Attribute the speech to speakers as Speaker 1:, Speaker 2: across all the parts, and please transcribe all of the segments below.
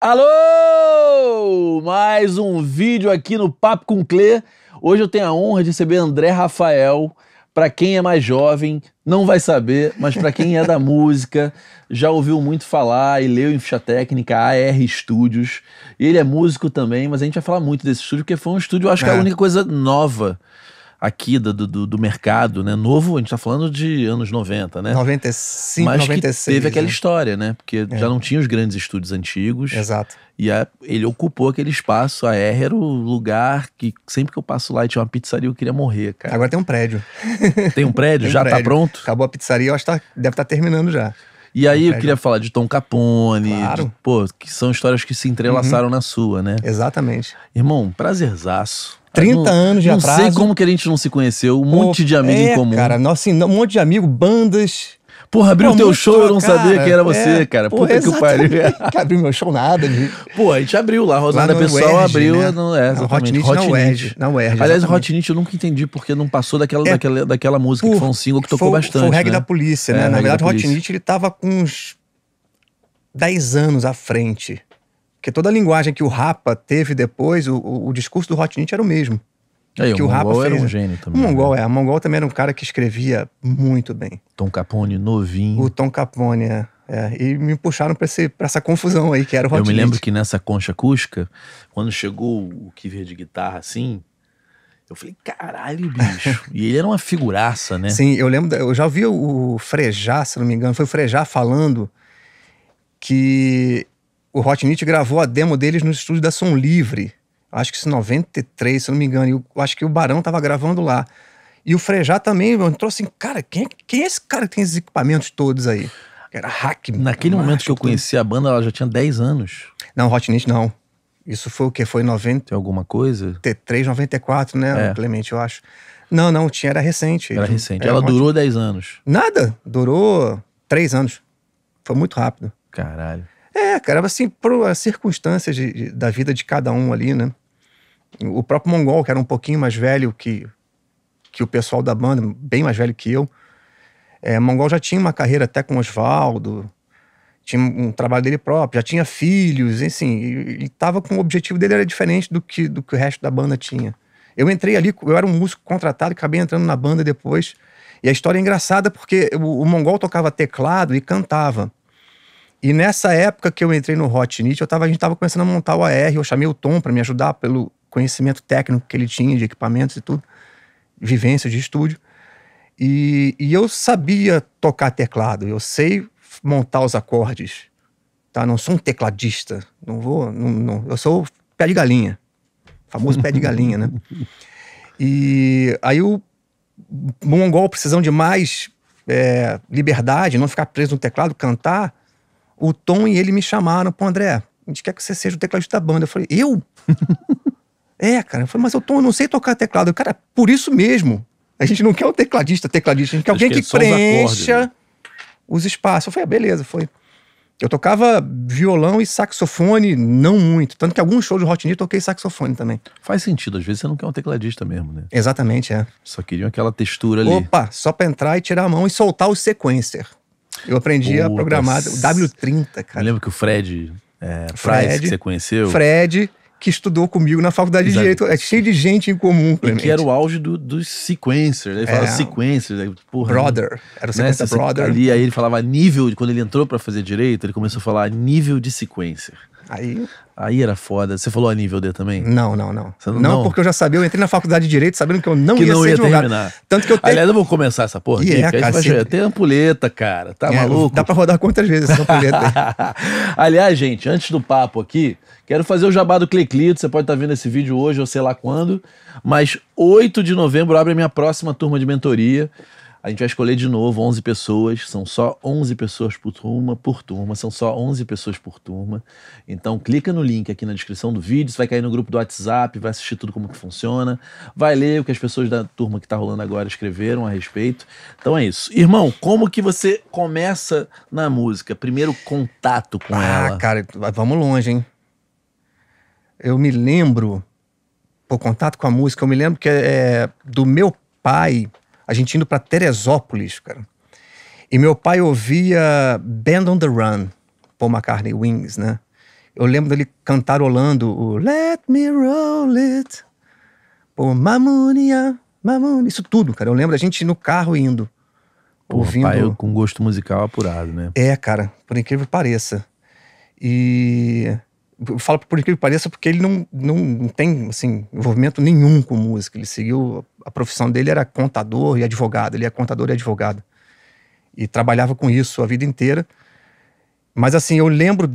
Speaker 1: Alô! Mais um vídeo aqui no Papo com Clê. Hoje eu tenho a honra de receber André Rafael. Para quem é mais jovem, não vai saber, mas para quem é da música, já ouviu muito falar e leu em ficha técnica AR Studios. Ele é músico também, mas a gente vai falar muito desse estúdio, porque foi um estúdio, acho que é a é. única coisa nova aqui do, do, do, mercado, né? Novo, a gente tá falando de anos 90, né? 95, Mas 96. Que teve aquela né? história, né? Porque é. já não tinha os grandes estúdios antigos. Exato. E a, ele ocupou aquele espaço. A R era o lugar que sempre que eu passo lá e tinha uma pizzaria, eu queria morrer, cara. Agora tem um prédio. Tem um prédio? tem um já tá prédio. tá pronto? Acabou a pizzaria, eu acho que
Speaker 2: tá, deve estar tá terminando já. E aí eu queria
Speaker 1: falar de Tom Capone, claro. de, pô, que são histórias que se entrelaçaram uhum. na sua, né? Exatamente. Irmão, prazerzaço. 30 não, anos de não atraso. Não sei como
Speaker 2: que a gente não se conheceu. Um Pô, monte de amigo é, em comum. cara. Nossa, assim, um monte de amigo, bandas...
Speaker 1: Porra, abriu o teu show, eu não sabia quem era você, é, cara. Puta porra, que o pariu. que abriu meu show nada. De... Pô, a gente abriu lá, a Pessoal abriu. Né? É, é, não, é, exatamente. Hot Hot na UERJ. Na UERJ Aliás, Hot Nit eu nunca entendi porque não passou daquela, é, daquela, daquela música por, que foi um single que tocou foi, bastante. Foi o reggae né? da polícia, é, né? É, na verdade, Hot Nit
Speaker 2: ele tava com uns 10 anos à frente porque toda a linguagem que o Rapa teve depois, o, o, o discurso do Hotnit era o mesmo. É, que o, o Rapa Mongol fez. era um gênio também. O Mongol, né? é. O Mongol também era um cara que escrevia muito bem. Tom Capone, novinho. O Tom Capone, é. É, e me puxaram pra essa confusão aí, que era o Hotnit. Eu me lembro
Speaker 1: que nessa concha acústica, quando chegou o Kiver de guitarra assim, eu falei, caralho, bicho. e ele era uma figuraça, né? Sim, eu lembro, eu já ouvi o Frejá,
Speaker 2: se não me engano, foi o Frejá falando que o Hotnit gravou a demo deles no estúdio da Som Livre. Acho que isso em 93, se não me engano. Eu acho que o Barão estava gravando lá. E o Frejá também entrou assim, cara, quem, é quem é esse cara que tem esses equipamentos todos aí? Era hack. Naquele momento que eu conheci tudo. a banda, ela já tinha 10 anos. Não, Hotnit não. Isso foi o quê? Foi 90... Tem alguma coisa? T3, 94, né, é. Clemente, eu acho. Não, não, tinha, era recente. Era recente. Era ela Hot... durou 10 anos. Nada, durou 3 anos. Foi muito rápido. Caralho. É, cara, assim, por as circunstâncias de, de, da vida de cada um ali, né? O próprio Mongol, que era um pouquinho mais velho que, que o pessoal da banda, bem mais velho que eu. É, Mongol já tinha uma carreira até com Oswaldo, tinha um trabalho dele próprio, já tinha filhos, enfim. E estava com o objetivo dele era diferente do que, do que o resto da banda tinha. Eu entrei ali, eu era um músico contratado, acabei entrando na banda depois. E a história é engraçada porque o, o Mongol tocava teclado e cantava. E nessa época que eu entrei no Hotnit, eu tava, a gente estava começando a montar o AR, eu chamei o Tom para me ajudar pelo conhecimento técnico que ele tinha de equipamentos e tudo, vivência de estúdio. E, e eu sabia tocar teclado, eu sei montar os acordes, tá? Não sou um tecladista, não vou, não, não. eu sou pé de galinha, famoso pé de galinha, né? E aí o mongol precisando de mais é, liberdade, não ficar preso no teclado, cantar, o Tom e ele me chamaram, pô, André, a gente quer que você seja o tecladista da banda. Eu falei, eu? é, cara. Eu falei, mas eu, Tom, eu não sei tocar teclado. Eu, cara, por isso mesmo. A gente não quer um tecladista, tecladista. A gente quer alguém que, que preencha acordes, né? os espaços. Eu falei, ah, beleza, foi. Eu tocava violão e saxofone, não muito. Tanto que alguns shows de Hot eu toquei saxofone também. Faz sentido, às vezes você não quer um tecladista mesmo, né? Exatamente, é.
Speaker 1: Só queriam aquela textura ali. Opa,
Speaker 2: só pra entrar e tirar a mão e soltar o sequencer.
Speaker 1: Eu aprendi a programar W30, cara. Lembra lembro que o Fred, é, Fred Price, que você conheceu. Fred,
Speaker 2: que estudou comigo na faculdade Exato. de Direito. É cheio de gente em comum. E que era
Speaker 1: o auge dos do sequencers. Ele falava é. sequencers. Né? porra, brother. Era o né? sequencer né? brother. Ali, aí ele falava nível, quando ele entrou para fazer Direito, ele começou a falar nível de sequencer. Aí. Aí era foda. Você falou a nível D também? Não, não, não. Não, não, porque
Speaker 2: eu já sabia, eu entrei na faculdade de Direito sabendo que eu não que ia não ser ia advogado. Terminar.
Speaker 1: Tanto que eu tenho... Aliás, eu vou começar essa porra aqui, é, cara, tem ampuleta, cara. Tá é, maluco? Dá pra
Speaker 2: rodar quantas vezes essa ampuleta
Speaker 1: aí? Aliás, gente, antes do papo aqui, quero fazer o jabá do Cleclito. Você pode estar tá vendo esse vídeo hoje ou sei lá quando. Mas 8 de novembro abre a minha próxima turma de mentoria. A gente vai escolher de novo 11 pessoas, são só 11 pessoas por turma, por turma, são só 11 pessoas por turma. Então clica no link aqui na descrição do vídeo, você vai cair no grupo do WhatsApp, vai assistir tudo como que funciona, vai ler o que as pessoas da turma que tá rolando agora escreveram a respeito. Então é isso. Irmão, como que você começa na música? Primeiro contato com ah, ela. Ah, cara, vamos longe, hein?
Speaker 2: Eu me lembro, por contato com a música, eu me lembro que é, é do meu pai a gente indo para Teresópolis, cara. E meu pai ouvia Band on the Run, Paul McCartney Wings, né? Eu lembro dele cantarolando o Let Me Roll It, por Mamunia, Mamunia, isso tudo, cara. Eu lembro da gente no carro indo. Pô, ouvindo. Pai, com gosto musical apurado, né? É, cara, por incrível que pareça. E eu falo por incrível que pareça porque ele não, não, não tem assim, envolvimento nenhum com música. Ele seguiu a profissão dele era contador e advogado, ele é contador e advogado. E trabalhava com isso a vida inteira. Mas assim, eu lembro,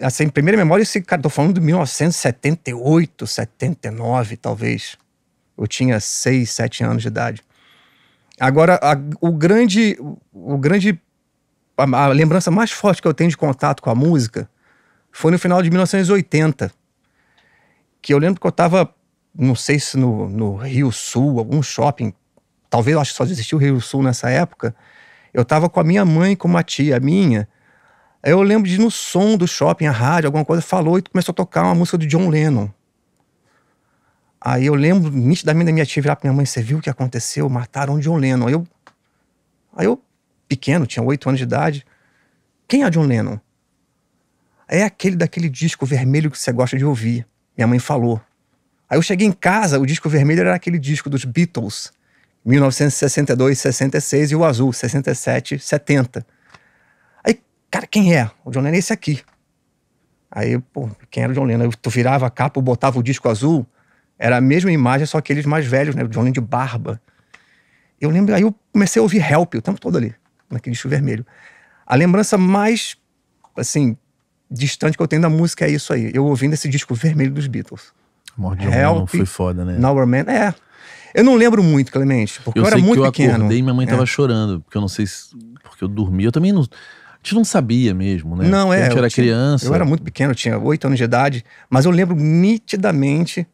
Speaker 2: assim, em primeira memória, esse cara, tô falando de 1978, 79, talvez. Eu tinha 6, 7 anos de idade. Agora, a, o grande, o grande a, a, lembrança mais forte que eu tenho de contato com a música foi no final de 1980, que eu lembro que eu estava não sei se no, no Rio Sul, algum shopping, talvez eu acho que só existiu o Rio Sul nessa época. Eu estava com a minha mãe, com uma tia minha. Aí eu lembro de no som do shopping, a rádio, alguma coisa falou e começou a tocar uma música do John Lennon. Aí eu lembro nitidamente da minha tia virar pra minha mãe: Você viu o que aconteceu? Mataram o John Lennon. Aí eu, aí eu pequeno, tinha oito anos de idade. Quem é John Lennon? É aquele daquele disco vermelho que você gosta de ouvir. Minha mãe falou. Aí eu cheguei em casa, o disco vermelho era aquele disco dos Beatles, 1962, 66, e o azul, 67, 70. Aí, cara, quem é? O John Lennon é esse aqui. Aí, pô, quem era o John Lennon? Tu virava a capa, botava o disco azul, era a mesma imagem, só aqueles mais velhos, né? O John Lennon de barba. Eu lembro, aí eu comecei a ouvir Help o tempo todo ali, naquele disco vermelho. A lembrança mais, assim, distante que eu tenho da música é isso aí. Eu ouvindo esse disco vermelho dos Beatles.
Speaker 1: Morte de Help, foi foda, né? Now
Speaker 2: Man, é. Eu não lembro muito, Clemente, porque eu, eu era muito eu pequeno. Eu acordei e minha mãe é. tava
Speaker 1: chorando, porque eu não sei se. Porque eu dormi. Eu também não. A gente não sabia mesmo, né? Não, é. A gente era tinha, criança. Eu era muito pequeno, eu tinha oito anos de
Speaker 2: idade, mas eu lembro nitidamente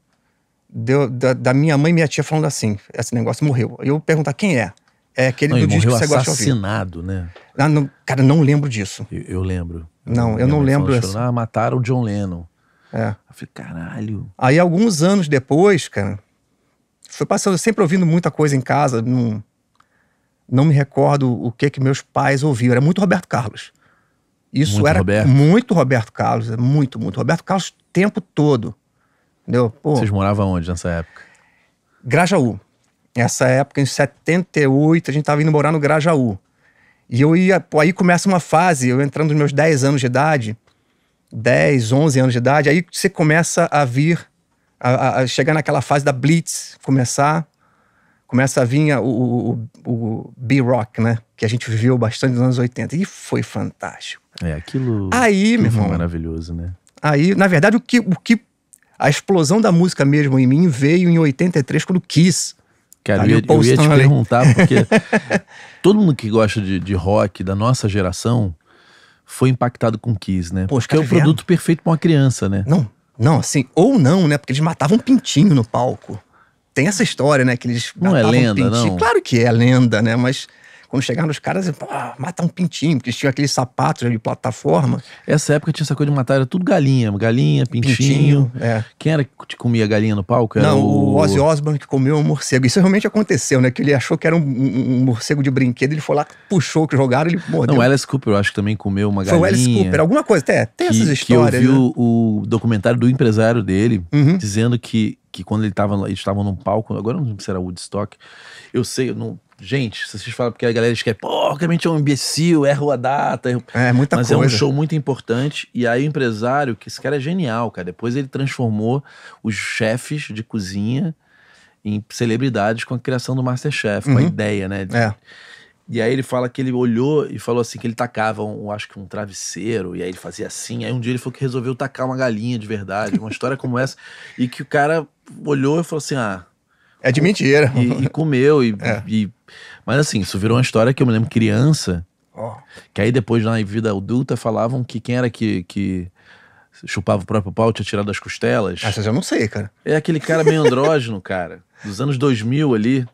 Speaker 2: de, da, da, minha mãe e minha tia falando assim: esse negócio morreu. Eu perguntar quem é. É aquele não, do disco que você gosta de ouvir.
Speaker 1: assassinado, né?
Speaker 2: Ah, não, cara, não lembro disso. Eu, eu lembro. Não, eu minha não lembro. assim. ah, mataram o John Lennon. É. Eu falei, caralho. Aí, alguns anos depois, cara, foi passando, sempre ouvindo muita coisa em casa, não, não me recordo o que que meus pais ouviam. Era muito Roberto Carlos. Isso muito era Roberto. muito Roberto Carlos, é muito, muito. Roberto Carlos o tempo todo. Entendeu? Pô, Vocês
Speaker 1: moravam onde nessa época?
Speaker 2: Grajaú. Essa época, em 78, a gente tava indo morar no Grajaú. E eu ia. Aí começa uma fase, eu entrando nos meus 10 anos de idade, 10, 11 anos de idade, aí você começa a vir, a, a chegar naquela fase da blitz, começar, começa a vir a, o, o, o B-Rock, né? Que a gente viveu bastante nos anos 80. E foi fantástico. É, aquilo. Aí, meu irmão.
Speaker 1: maravilhoso, né?
Speaker 2: Aí, na verdade, o que, o que. A explosão da música mesmo em mim veio em 83, quando quis.
Speaker 1: Cara, eu, eu, ia te perguntar, porque todo mundo que gosta de, de rock da nossa geração foi impactado com Kiss, né? Poxa, Porque é o produto perfeito para uma criança, né? Não, não, assim, ou não, né? Porque eles matavam um pintinho no palco. Tem essa história, né?
Speaker 2: Que eles não é matavam é lenda, um pintinho. Não. Claro que é lenda, né? Mas quando chegaram os caras, ah, mata um
Speaker 1: pintinho, porque eles tinham aqueles sapatos né, de plataforma. Essa época tinha essa coisa de matar, era tudo galinha, galinha, pintinho. pintinho é. Quem era que comia galinha no palco? Era Não, o... o Ozzy Osbourne
Speaker 2: que comeu um morcego. Isso realmente aconteceu, né? Que ele achou que era um, um, um morcego de brinquedo, ele foi lá, puxou que jogaram, ele mordeu. Não, o Alice
Speaker 1: Cooper eu acho que também comeu uma galinha. Foi o Alice Cooper, alguma coisa,
Speaker 2: até, tem que, essas histórias. Que eu vi
Speaker 1: né? o, o, documentário do empresário dele, uhum. dizendo que, que quando ele estava eles estavam num palco, agora não sei se era Woodstock, eu sei, eu não Gente, se vocês falam porque a galera esquece, é, pô, realmente é um imbecil, é a data. É, muita Mas coisa. Mas é um show muito importante. E aí o empresário, que esse cara é genial, cara. Depois ele transformou os chefes de cozinha em celebridades com a criação do Masterchef, uhum. com a uhum. ideia, né? De... É. E aí ele fala que ele olhou e falou assim que ele tacava, um, acho que um travesseiro, e aí ele fazia assim. Aí um dia ele falou que resolveu tacar uma galinha de verdade, uma história como essa, e que o cara olhou e falou assim: ah. É de mentira. E, e comeu, e, é. e mas assim, isso virou uma história que eu me lembro criança. Oh. Que aí depois na vida adulta falavam que quem era que, que chupava o próprio pau, tinha tirado as costelas. Essa eu já não sei, cara. É aquele cara meio andrógeno, cara. Dos anos 2000 ali.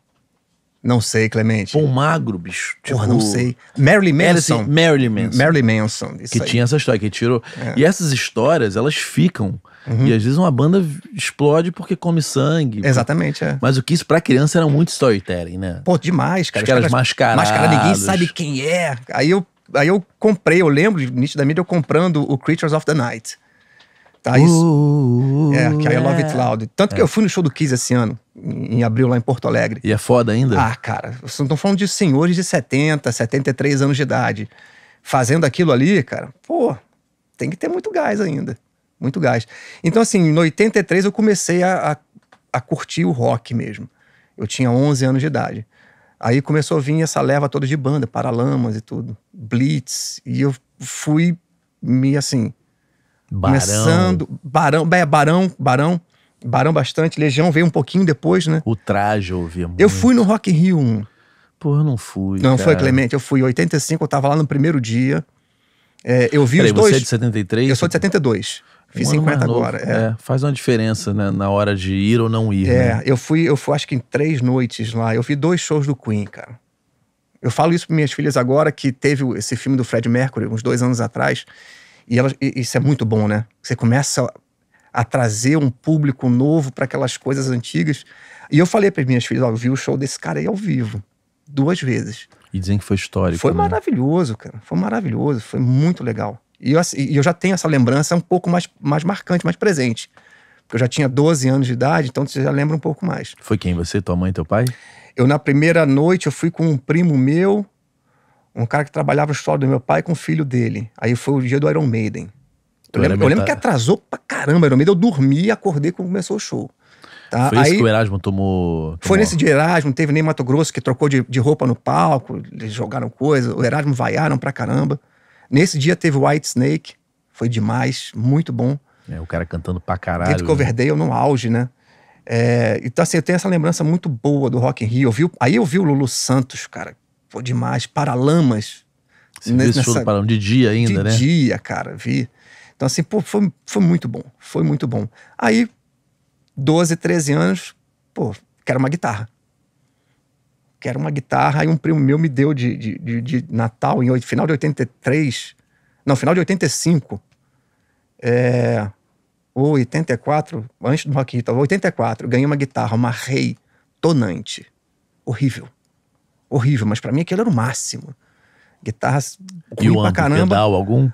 Speaker 1: Não sei, Clemente. Pão magro, bicho. Porra, tipo, não sei. Marilyn assim, Manson. Marilyn Manson. Marilyn Manson. que aí. tinha essa história que tirou. É. E essas histórias, elas ficam. Uhum. E às vezes uma banda explode porque come sangue. Exatamente, é. Mas o que isso pra criança era muito storytelling, né? Pô, demais, cara. Os, caras, caras mascarados. ninguém sabe
Speaker 2: quem é. Aí eu, aí eu comprei, eu lembro nitidamente eu comprando o Creatures of the Night. Tá, isso.
Speaker 1: Uh,
Speaker 2: uh, é, que aí é. I Love It é. Loud. Tanto é. que eu fui no show do Kiss esse ano, em abril, lá em Porto Alegre. E é foda ainda? Ah, cara, estão falando de senhores de 70, 73 anos de idade. Fazendo aquilo ali, cara, pô, tem que ter muito gás ainda muito gás. Então, assim, em 83 eu comecei a, a, a, curtir o rock mesmo. Eu tinha 11 anos de idade. Aí começou a vir essa leva toda de banda, Paralamas e tudo, Blitz, e eu fui me, assim, barão. começando... Barão. É, barão, barão. Barão bastante, Legião veio um pouquinho depois, né? O traje eu ouvia muito. Eu fui no Rock in Rio 1.
Speaker 1: Pô, eu não fui. Não cara. foi, Clemente,
Speaker 2: eu fui. Em 85, eu tava lá no primeiro dia. É, eu vi Peraí, os dois. Você é de
Speaker 1: 73? Eu sou de 72. Fiz um 50 agora. é. é. Faz uma diferença né, na hora de ir ou não ir. É, né? eu fui, eu fui, acho que em três
Speaker 2: noites lá, eu vi dois shows do Queen, cara. Eu falo isso para minhas filhas agora, que teve esse filme do Fred Mercury, uns dois anos atrás, e, elas, isso é muito bom, né? Você começa a, a trazer um público novo para aquelas coisas antigas. E eu falei para minhas filhas: ó, eu vi o show desse cara aí ao vivo, duas vezes. E dizem que foi histórico. Foi né? maravilhoso, cara. Foi maravilhoso, foi muito legal. E eu, e eu já tenho essa lembrança um pouco mais, mais marcante, mais presente. Porque eu já tinha 12 anos de idade, então você já lembra um pouco mais. Foi quem? Você, tua mãe teu pai? Eu, na primeira noite, eu fui com um primo meu, um cara que trabalhava no escritório do meu pai com o filho dele. Aí foi o dia do Iron Maiden. Eu lembro, eu lembro, que atrasou pra caramba o Iron Maiden. Eu dormi, acordei quando começou o show.
Speaker 1: Tá? Foi Aí, isso que o Erasmo tomou, tomou, Foi nesse dia
Speaker 2: Erasmo, teve nem Mato Grosso que trocou de, de roupa no palco, eles jogaram coisa, o Erasmo vaiaram pra caramba. Nesse dia teve White Snake, foi demais, muito bom.
Speaker 1: É, o cara cantando pra caralho. David né? Coverdale
Speaker 2: né? no auge, né? É, então, assim, eu tenho essa lembrança muito boa do Rock in Rio. Eu vi, aí eu vi o Lulu Santos, cara, foi demais. Paralamas. Você nessa, viu esse show Paralamas de
Speaker 1: dia ainda, de né? De
Speaker 2: dia, cara, vi. Então, assim, pô, foi, foi muito bom, foi muito bom. Aí, 12, 13 anos, pô, quero uma guitarra que era uma guitarra, e um primo meu me deu de, de, de, de Natal, em final de 83, não, final de 85, é, ou 84, antes do Rock Hit, 84, ganhei uma guitarra, uma Rei tonante, horrível, horrível, mas para mim aquilo era o máximo. Guitarras ruim e pra caramba. Pedal algum?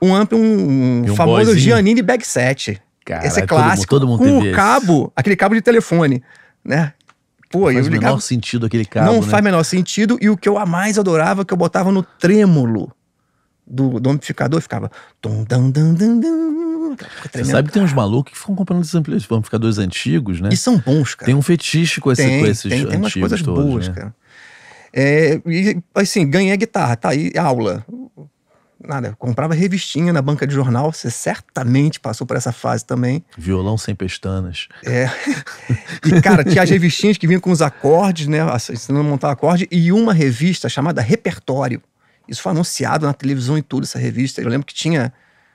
Speaker 2: Um amp, um, um, um famoso boyzinho. Giannini Bag 7. Cara, Esse é clássico. Todo mundo, todo mundo com o cabo, aquele cabo de telefone, né? Pô, não faz o menor
Speaker 1: sentido aquele cabo. Não né? faz
Speaker 2: menor sentido. E o que eu a mais adorava, que eu botava no trêmulo do, do amplificador, ficava.
Speaker 1: Dum, dum, dum,
Speaker 2: dum, dum.
Speaker 1: Você sabe que tem uns malucos que ficam comprando esses amplificadores antigos, né? E são bons, cara. Tem um fetiche com, esse, tem, com esses tem, antigos. Tem umas coisas todos, boas, né? cara. É, e assim, ganhei a guitarra, tá aí, aula
Speaker 2: nada, comprava revistinha na banca de jornal, você certamente passou por essa fase
Speaker 1: também. Violão sem pestanas.
Speaker 2: É. E, cara, tinha as revistinhas que vinham com os acordes, né? Ensinando a montar acorde, e uma revista chamada Repertório. Isso foi anunciado na televisão e tudo, essa revista. Eu lembro que tinha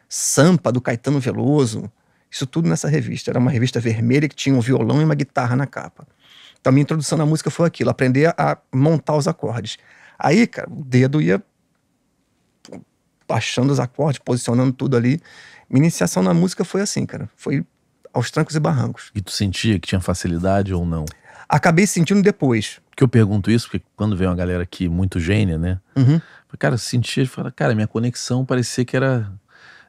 Speaker 2: Sampa do Caetano Veloso. Isso tudo nessa revista. Era uma revista vermelha que tinha um violão e uma guitarra na capa. Então, a minha introdução na música foi aquilo: aprender a montar os acordes. Aí, cara, o dedo ia achando os acordes, posicionando tudo ali. Minha iniciação na música foi assim, cara.
Speaker 1: Foi aos trancos e barrancos. E tu sentia que tinha facilidade ou não? Acabei sentindo depois. Que eu pergunto isso, porque quando vem uma galera aqui muito gênia, né? Uhum. Cara, sentia, fala, cara, minha conexão parecia que era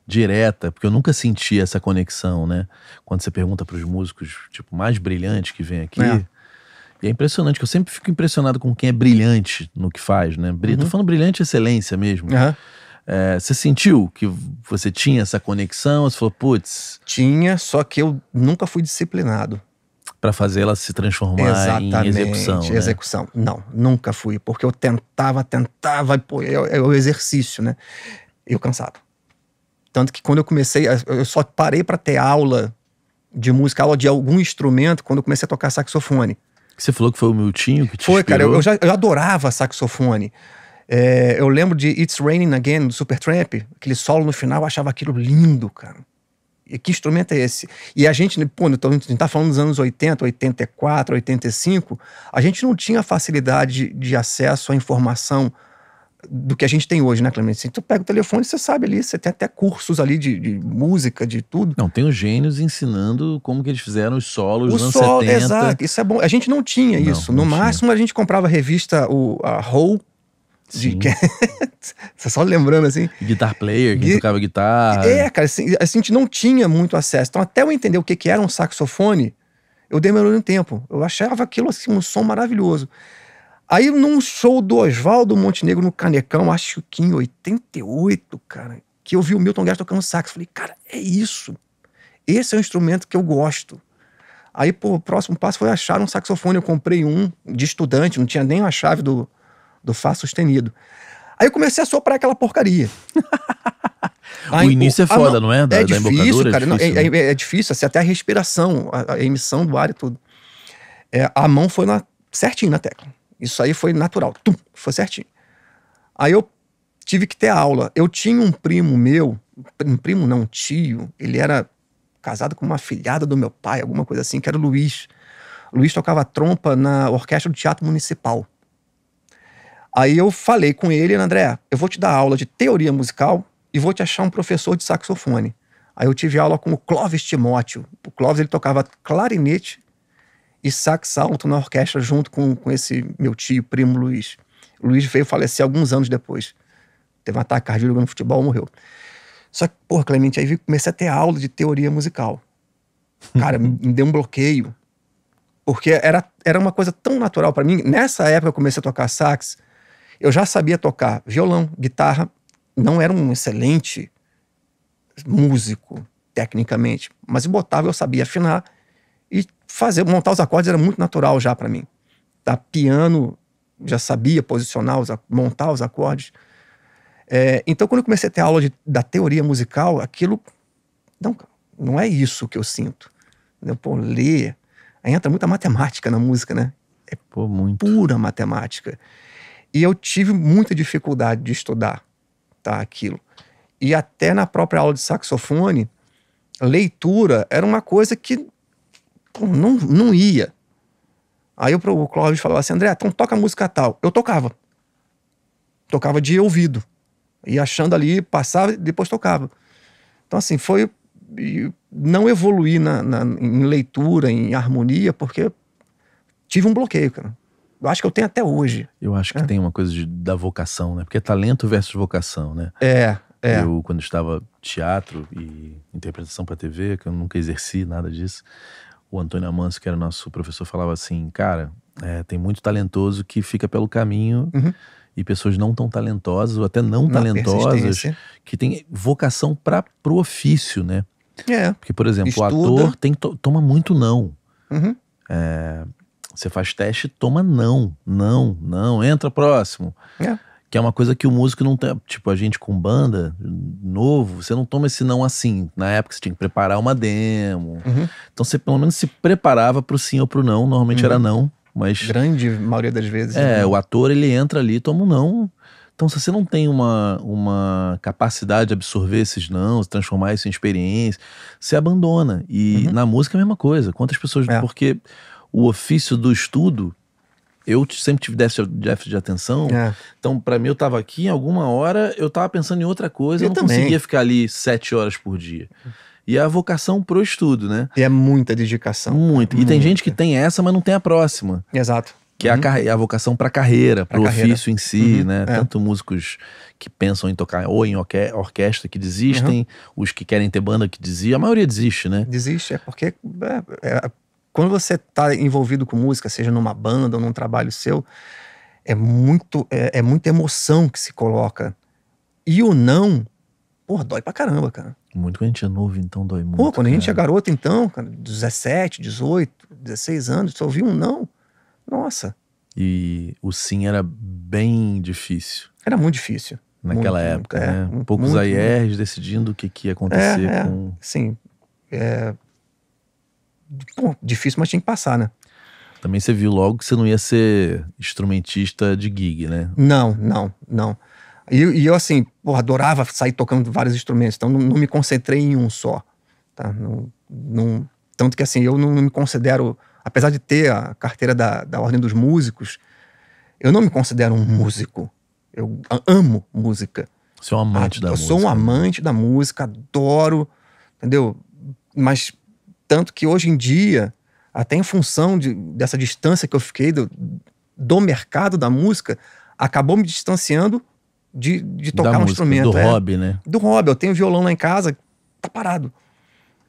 Speaker 1: direta, porque eu nunca senti essa conexão, né? Quando você pergunta para os músicos, tipo, mais brilhantes que vem aqui. É. E é impressionante, que eu sempre fico impressionado com quem é brilhante no que faz, né? Estou uhum. Tô falando brilhante excelência mesmo. Uhum. É, você sentiu que você tinha essa conexão? Você falou, putz. Tinha, só que eu nunca fui disciplinado. Para fazer ela se transformar Exatamente, em execução. Né? Execução.
Speaker 2: Não, nunca fui, porque eu tentava, tentava, pô, é, é o exercício, né? Eu cansava. Tanto que quando eu comecei, eu só parei para ter aula de música, aula de algum instrumento, quando eu comecei a tocar saxofone. Você falou que foi o
Speaker 1: Miltinho que te Foi, inspirou. cara, eu, eu já
Speaker 2: eu adorava saxofone. É, eu lembro de It's Raining Again, do Supertramp, aquele solo no final, eu achava aquilo lindo, cara. E que instrumento é esse? E a gente, pô, então, a gente tá falando dos anos 80, 84, 85, a gente não tinha facilidade de, acesso à informação do que a gente tem hoje, né, Clemente? Assim, tu pega o telefone, você sabe ali, você tem até cursos ali de, de, música, de tudo. Não, tem os gênios
Speaker 1: ensinando como que eles fizeram os solos os anos solo, 70. Exato,
Speaker 2: isso é bom. A gente não tinha não, isso. Não no tinha. máximo, a gente comprava a revista o, a Hole, de... só
Speaker 1: lembrando assim. Guitar player, quem Gui... tocava guitarra. É,
Speaker 2: cara, assim, a gente não tinha muito acesso. Então, até eu entender o que, que era um saxofone, eu demorei um tempo. Eu achava aquilo assim, um som maravilhoso. Aí, num show do Oswaldo Montenegro no Canecão, acho que em 88, cara, que eu vi o Milton Guedes tocando sax. Falei, cara, é isso. Esse é o instrumento que eu gosto. Aí, pô, o próximo passo foi achar um saxofone. Eu comprei um de estudante, não tinha nem a chave do, do Fá sustenido. Aí eu comecei a soprar aquela porcaria.
Speaker 1: o início é ah, foda, ah, não. não, é? Da, é da difícil, cara. É difícil, não, é, né? é, é,
Speaker 2: difícil, assim, até a respiração, a, a emissão do ar e tudo. É, a mão foi na, certinho na tecla. Isso aí foi natural. Tum, foi certinho. Aí eu tive que ter aula. Eu tinha um primo meu, um primo não, um tio, ele era casado com uma filhada do meu pai, alguma coisa assim, que era o Luiz. O Luiz tocava trompa na orquestra do Teatro Municipal. Aí eu falei com ele, André, eu vou te dar aula de teoria musical e vou te achar um professor de saxofone. Aí eu tive aula com o Clóvis Timóteo. O Clóvis ele tocava clarinete e sax alto na orquestra junto com, com esse meu tio, primo Luiz. O Luiz veio falecer alguns anos depois. Teve um ataque cardíaco no futebol, morreu. Só que, porra, Clemente, aí comecei a ter aula de teoria musical. Hum. Cara, me deu um bloqueio. Porque era, era uma coisa tão natural para mim. Nessa época eu comecei a tocar sax eu já sabia tocar violão, guitarra, não era um excelente músico tecnicamente, mas botava eu sabia afinar e fazer, montar os acordes era muito natural já para mim. Tá? Piano, já sabia posicionar, os, montar os acordes. É, então, quando eu comecei a ter aula de, da teoria musical, aquilo. Não, não é isso que eu sinto. Entendeu? Né? Pô, ler. Aí entra muita matemática na música, né? É Pô, muito. pura matemática. E eu tive muita dificuldade de estudar tá, aquilo. E até na própria aula de saxofone, leitura era uma coisa que não, não ia. Aí o, o Cláudio falava assim, André, então toca música tal. Eu tocava. Tocava de ouvido. E achando ali, passava e depois tocava. Então assim, foi... Não evoluí na, na, em leitura, em harmonia, porque tive um bloqueio, cara.
Speaker 1: Eu acho que eu tenho até hoje. Eu acho que é. tem uma coisa de, da vocação, né? Porque é talento versus vocação, né? É, é. Eu, quando estava teatro e interpretação para TV, que eu nunca exerci nada disso, o Antônio Amanso, que era nosso professor, falava assim: cara, é, tem muito talentoso que fica pelo caminho. Uhum. E pessoas não tão talentosas, ou até não Na talentosas, que tem vocação para pro ofício, né? É. Porque, por exemplo, Estuda. o ator tem to toma muito não. Uhum. É, você faz teste, toma não, não, não, entra próximo. É. Que é uma coisa que o músico não tem. Tipo, a gente com banda, novo, você não toma esse não assim. Na época você tinha que preparar uma demo. Uhum. Então você pelo menos se preparava pro sim ou pro não. Normalmente uhum. era não, mas. Grande maioria das vezes. É, né? o ator ele entra ali, toma um não. Então, se você não tem uma, uma capacidade de absorver esses não, transformar isso em experiência, você abandona. E uhum. na música é a mesma coisa. Quantas pessoas. É. Porque o ofício do estudo, eu sempre tive déficit de atenção. É. Então, para mim, eu estava aqui, em alguma hora, eu estava pensando em outra coisa, eu, eu não também. conseguia ficar ali sete horas por dia. E a vocação pro estudo, né? E é muita dedicação. Muito. E tem gente que tem essa, mas não tem a próxima. Exato que uhum. é a, uhum. É a vocação para carreira, pro o ofício em si, uhum. né? É. Tanto músicos que pensam em tocar ou em orque orquestra que desistem, uhum. os que querem ter banda que desistem, a maioria desiste, né? Desiste, é porque é, é, quando você está envolvido com música, seja numa banda ou num
Speaker 2: trabalho seu, é muito é, é muita emoção que se coloca. E o não, porra, dói pra caramba, cara. Muito quando a gente é novo, então dói muito. Pô, quando cara. a gente é garoto, então, cara, 17, 18, 16 anos, só ouvi um não, nossa.
Speaker 1: E o sim era bem difícil. Era muito difícil. Naquela muito, época, é, né? Poucos muito, ARs decidindo o que, que ia é, acontecer é, com. É, sim. É, pô, difícil, mas tinha que passar, né? Também você viu logo que você não ia ser instrumentista de gig, né? Não, não, não. E, e eu, assim,
Speaker 2: pô, adorava sair tocando vários instrumentos, então não, não me concentrei em um só. Tá? Não, não, tanto que, assim, eu não, não me considero, apesar de ter a carteira da, da Ordem dos Músicos, eu não me considero um músico. Eu amo música. Você é um amante ah, da eu música. Eu sou um né? amante da música, adoro, entendeu? Mas tanto que hoje em dia, até em função de, dessa distância que eu fiquei do, do mercado da música, acabou me distanciando de, de tocar da um música, instrumento. Do é, hobby, né? Do hobby. Eu tenho violão lá em casa, tá parado.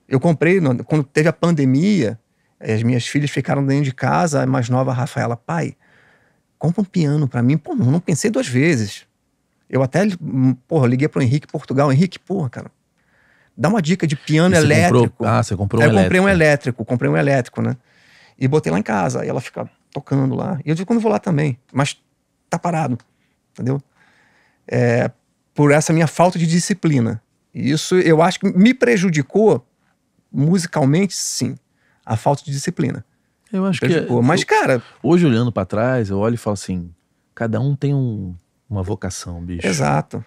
Speaker 2: Eu comprei, quando teve a pandemia, eh, as minhas filhas ficaram dentro de casa, a mais nova, a Rafaela, pai, compra um piano para mim. Pô, não pensei duas vezes. Eu até, porra, liguei pro Henrique Portugal. Henrique, porra, cara, Dá uma dica de piano elétrico. Comprou...
Speaker 1: Ah, você comprou um elétrico. Eu comprei um elétrico, comprei um
Speaker 2: elétrico, né? E botei lá em casa. E ela fica tocando lá. E eu digo quando vou lá também. Mas tá parado, entendeu? É, por essa minha falta de disciplina. E isso eu acho que me prejudicou musicalmente, sim. A falta de disciplina.
Speaker 1: Eu acho que. É Mas, eu, cara. Hoje, olhando para trás, eu olho e falo assim: cada um tem um, uma vocação, bicho. Exato.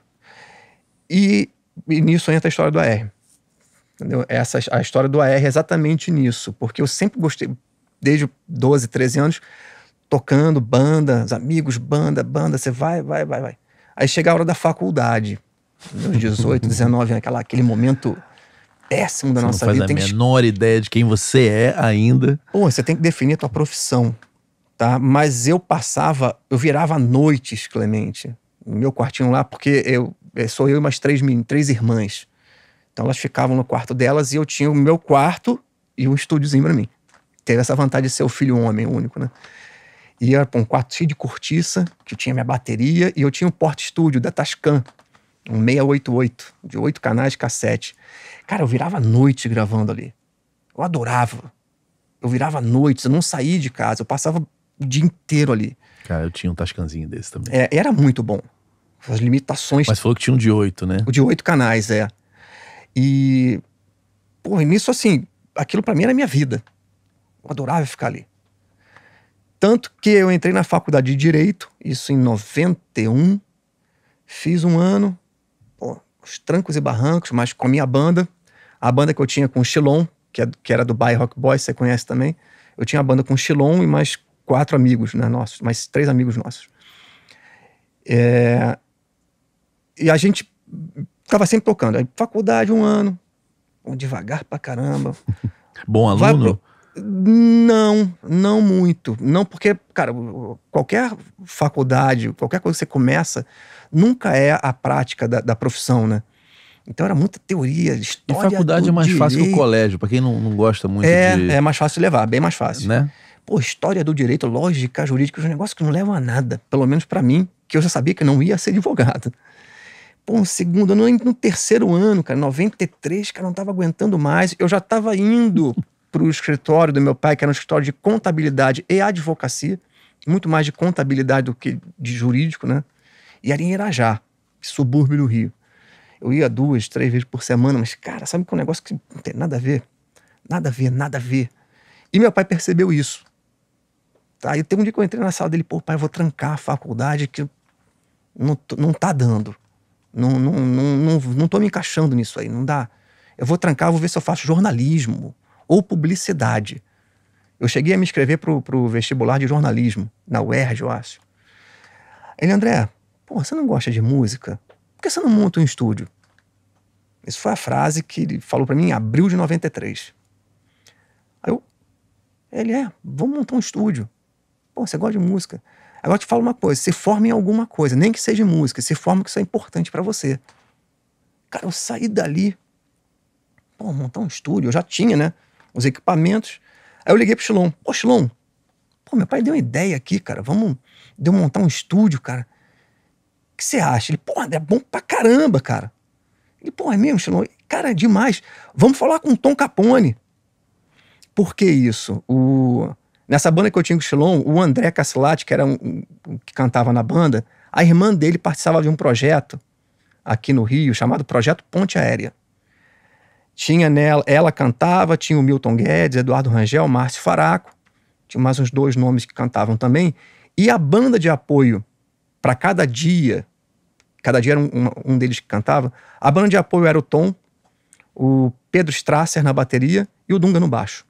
Speaker 1: E, e nisso entra a história do AR. Entendeu? Essa, a história do AR é
Speaker 2: exatamente nisso, porque eu sempre gostei, desde 12, 13 anos, tocando banda, os amigos, banda, banda, você vai, vai, vai, vai. Aí chega a hora da faculdade, meus 18, 19, aquela, aquele momento péssimo da você nossa não faz vida. Faz a menor
Speaker 1: que... ideia de quem você é ainda.
Speaker 2: Pô, você tem que definir a tua profissão,
Speaker 1: tá? Mas
Speaker 2: eu passava, eu virava noites, Clemente, no meu quartinho lá, porque eu eh, sou eu e umas três, três irmãs. Então elas ficavam no quarto delas e eu tinha o meu quarto e um estúdiozinho para mim. Teve essa vantagem de ser o filho homem único, né? E era um quarto cheio de cortiça, que eu tinha minha bateria e eu tinha o um porta estúdio da Tascam, um 688, de oito canais de cassete. Cara, eu virava noite gravando ali. Eu adorava. Eu virava noites, eu não saía de casa, eu passava o dia inteiro ali. Cara, eu tinha um Tascanzinho desse também. É, era muito bom. As limitações. Mas falou que tinha um de oito, né? O de oito canais, é. E, pô, nisso assim, aquilo para mim era minha vida. Eu adorava ficar ali. Tanto que eu entrei na faculdade de Direito, isso em 91, fiz um ano, pô, os trancos e barrancos, mas com a minha banda, a banda que eu tinha com o Shilon, que, é, que era do Bay Rock Boys, você conhece também, eu tinha a banda com o Shilon e mais quatro amigos né, nossos, mais três amigos nossos. É, e a gente Ficava sempre tocando. Aí, faculdade, um ano. Bom, devagar pra caramba. Bom aluno? Não, não muito. Não porque, cara, qualquer faculdade, qualquer coisa que você começa, nunca é a prática da, da profissão, né? Então era muita teoria, história. E faculdade é mais direito. fácil que o colégio,
Speaker 1: pra quem não, não gosta muito é, de. É
Speaker 2: mais fácil levar, bem mais fácil. Né? Pô, história do direito, lógica, jurídica, os negócios que não levam a nada. Pelo menos para mim, que eu já sabia que não ia ser advogado. Pô, um segundo, ano, no terceiro ano, cara, 93, cara, não tava aguentando mais. Eu já tava indo pro escritório do meu pai, que era um escritório de contabilidade e advocacia, muito mais de contabilidade do que de jurídico, né? E era em Irajá, subúrbio do Rio. Eu ia duas, três vezes por semana, mas, cara, sabe que é um negócio que não tem nada a ver? Nada a ver, nada a ver. E meu pai percebeu isso. Tá? E tem um dia que eu entrei na sala dele, pô, pai, eu vou trancar a faculdade que não, não tá dando. Não, não, não, não, não tô me encaixando nisso aí, não dá. Eu vou trancar, vou ver se eu faço jornalismo ou publicidade. Eu cheguei a me inscrever pro, pro vestibular de jornalismo, na UERJ, eu acho. Ele, André, pô, você não gosta de música? Por que você não monta um estúdio? Isso foi a frase que ele falou para mim em abril de 93. Aí eu, ele é, vamos montar um estúdio. Pô, você gosta de música? Agora eu te falo uma coisa: se forma em alguma coisa, nem que seja música, se forma que isso é importante para você. Cara, eu saí dali, pô, montar um estúdio, eu já tinha, né? Os equipamentos. Aí eu liguei pro Shilon: Pô, Shilon, pô, meu pai deu uma ideia aqui, cara, vamos. Deu montar um estúdio, cara. O que você acha? Ele, pô, é bom pra caramba, cara. Ele, pô, é mesmo, Shilon? Cara, é demais. Vamos falar com o Tom Capone. Por que isso? O Nessa banda que eu tinha com o Chilon, o André Cassilati, que era um, um, que cantava na banda, a irmã dele participava de um projeto aqui no Rio chamado Projeto Ponte Aérea. Tinha nela, ela cantava, tinha o Milton Guedes, Eduardo Rangel, Márcio Faraco, tinha mais uns dois nomes que cantavam também, e a banda de apoio para cada dia, cada dia era um, um deles que cantava, a banda de apoio era o Tom, o Pedro Strasser na bateria e o Dunga no baixo.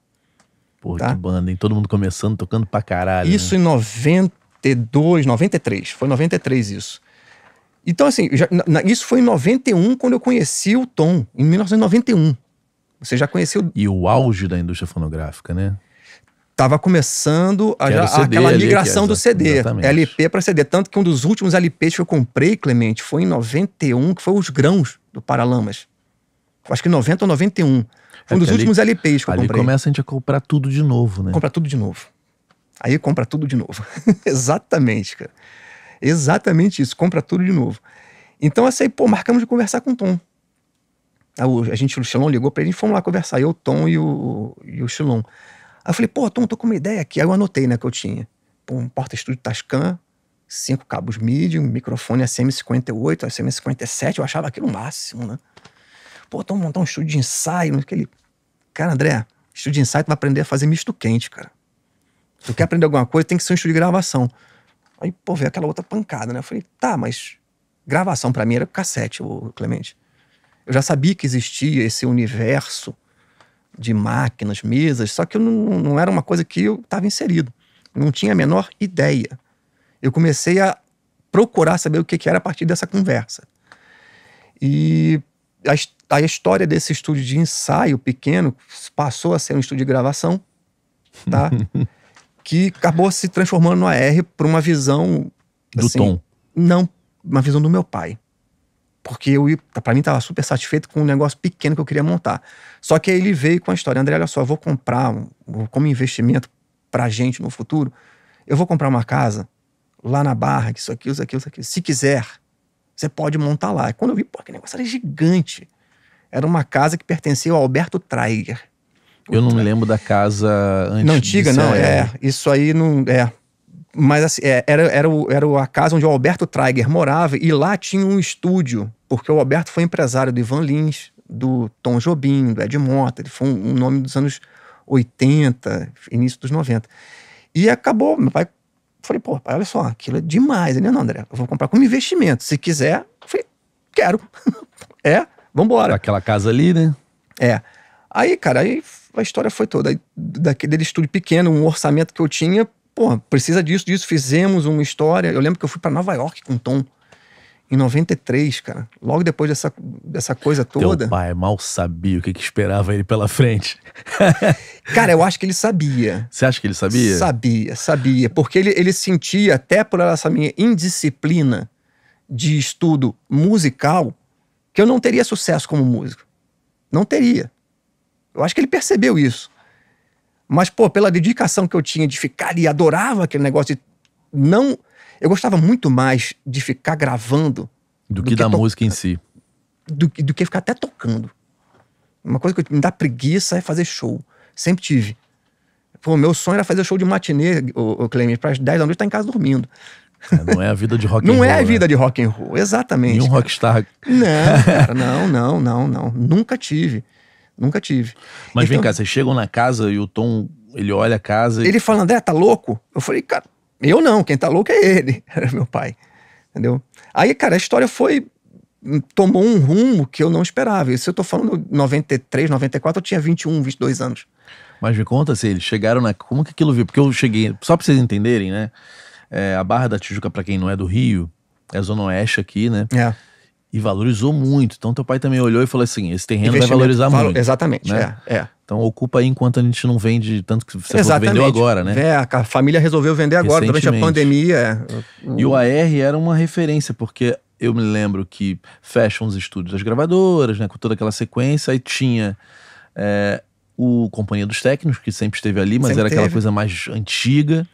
Speaker 2: Porra, tá? que banda, hein? Todo mundo começando, tocando pra caralho. Né? Isso né? em 92, 93. Foi 93 isso. Então, assim, já, na, isso foi em 91 quando eu conheci o Tom, em 1991. Você já conheceu. E o auge da indústria fonográfica, né? Tava começando a, já, CD, aquela migração é, do CD, exatamente. LP para CD. Tanto que um dos últimos LPs que eu comprei, Clemente, foi em 91, que foi Os Grãos do Paralamas. Acho que 90 ou 91. Foi um dos é últimos ali, LPs que eu ali comprei. Ali
Speaker 1: começa a gente a comprar tudo de novo, né? Comprar tudo de novo.
Speaker 2: Aí compra tudo de novo. Exatamente, cara. Exatamente isso, compra tudo de novo. Então, essa aí, pô, marcamos de conversar com o Tom. A gente, o Xilon ligou pra ele, fomos lá conversar, eu, o Tom e o, e o Chilon. Aí eu falei, pô, Tom, tô com uma ideia aqui. Aí eu anotei, né, que eu tinha. Pô, um porta-estúdio Tascam, cinco cabos MIDI, um microfone SM58, SM57, eu achava aquilo o máximo, né? pô, vamos montar um estúdio de ensaio. Aquele... Cara, André, estúdio de ensaio tu vai aprender a fazer misto quente, cara. Se tu quer aprender alguma coisa, tem que ser um estúdio de gravação. Aí, pô, veio aquela outra pancada, né? Eu falei, tá, mas gravação para mim era cassete, o Clemente. Eu já sabia que existia esse universo de máquinas, mesas, só que eu não, não era uma coisa que eu estava inserido. não tinha a menor ideia. Eu comecei a procurar saber o que, que era a partir dessa conversa. E as a história desse estúdio de ensaio pequeno passou a ser um estúdio de gravação, tá? que acabou se transformando no AR para uma visão do assim, Tom. Não, uma visão do meu pai. Porque eu para mim tava super satisfeito com um negócio pequeno que eu queria montar. Só que aí ele veio com a história, André, olha só, eu vou comprar como investimento pra gente no futuro, eu vou comprar uma casa lá na Barra, que isso aqui, isso aqui, isso aqui. Se quiser, você pode montar lá. E quando eu vi, pô, que negócio era gigante era uma casa que pertencia ao Alberto Traiger.
Speaker 1: Eu não me lembro da casa antiga. Não, antiga, não. É. é, isso aí não. É.
Speaker 2: Mas assim, é, era, era, era a casa onde o Alberto Traiger morava e lá tinha um estúdio, porque o Alberto foi empresário do Ivan Lins, do Tom Jobim, do Ed Mota, ele foi um, um nome dos anos 80, início dos 90. E acabou, meu pai, falei, pô, pai, olha só, aquilo é demais. Ele, né, não, André, eu vou comprar como investimento, se quiser. Eu falei, quero. é, Vambora. Aquela casa ali, né? É. Aí, cara, aí a história foi toda. Aí, daquele estúdio pequeno, um orçamento que eu tinha, pô, precisa disso, disso. Fizemos uma história. Eu lembro que eu fui para Nova York com o Tom em 93, cara. Logo
Speaker 1: depois dessa, dessa coisa toda. Teu pai mal sabia o que, que esperava ele pela frente. cara, eu acho que ele sabia. Você acha que ele sabia?
Speaker 2: Sabia, sabia. Porque ele, ele sentia, até por essa minha indisciplina de estudo musical, que eu não teria sucesso como músico. Não teria. Eu acho que ele percebeu isso. Mas, pô, pela dedicação que eu tinha de ficar e adorava aquele negócio de não. Eu gostava muito mais de ficar gravando. Do,
Speaker 1: do que, que, da to... música em si.
Speaker 2: Do, do que ficar até tocando. Uma coisa que me dá preguiça é fazer show. Sempre tive. Pô, meu sonho era fazer show de matinê, o, o para as 10 da noite estar tá em casa dormindo.
Speaker 1: É, não é a vida de rock and roll. Não é a né? vida né? de rock
Speaker 2: and roll, exatamente. Nenhum cara. rockstar. Não, cara, não, não, não, não. Nunca tive. Nunca tive.
Speaker 1: Mas então, vem cá, vocês chegam na casa e o Tom, ele olha a casa. E... Ele fala, André, tá louco? Eu falei, cara, eu não,
Speaker 2: quem tá louco é ele, era meu pai. Entendeu? Aí, cara, a história foi. tomou um rumo que eu não esperava. Isso eu tô falando 93, 94, eu tinha 21, 22 anos.
Speaker 1: Mas me conta se eles chegaram na. Como que aquilo viu? Porque eu cheguei. Só pra vocês entenderem, né? É, a Barra da Tijuca, para quem não é do Rio, é a Zona Oeste aqui, né? É. E valorizou muito. Então teu pai também olhou e falou assim: esse terreno vai valorizar valo, muito. Exatamente, né? é, é. Então ocupa aí enquanto a gente não vende tanto que você vendeu agora, né? É, a família resolveu vender agora durante a pandemia. É. E o AR era uma referência, porque eu me lembro que fecham os estúdios das gravadoras, né? Com toda aquela sequência, e tinha é, o Companhia dos Técnicos, que sempre esteve ali, mas sempre era teve. aquela coisa mais antiga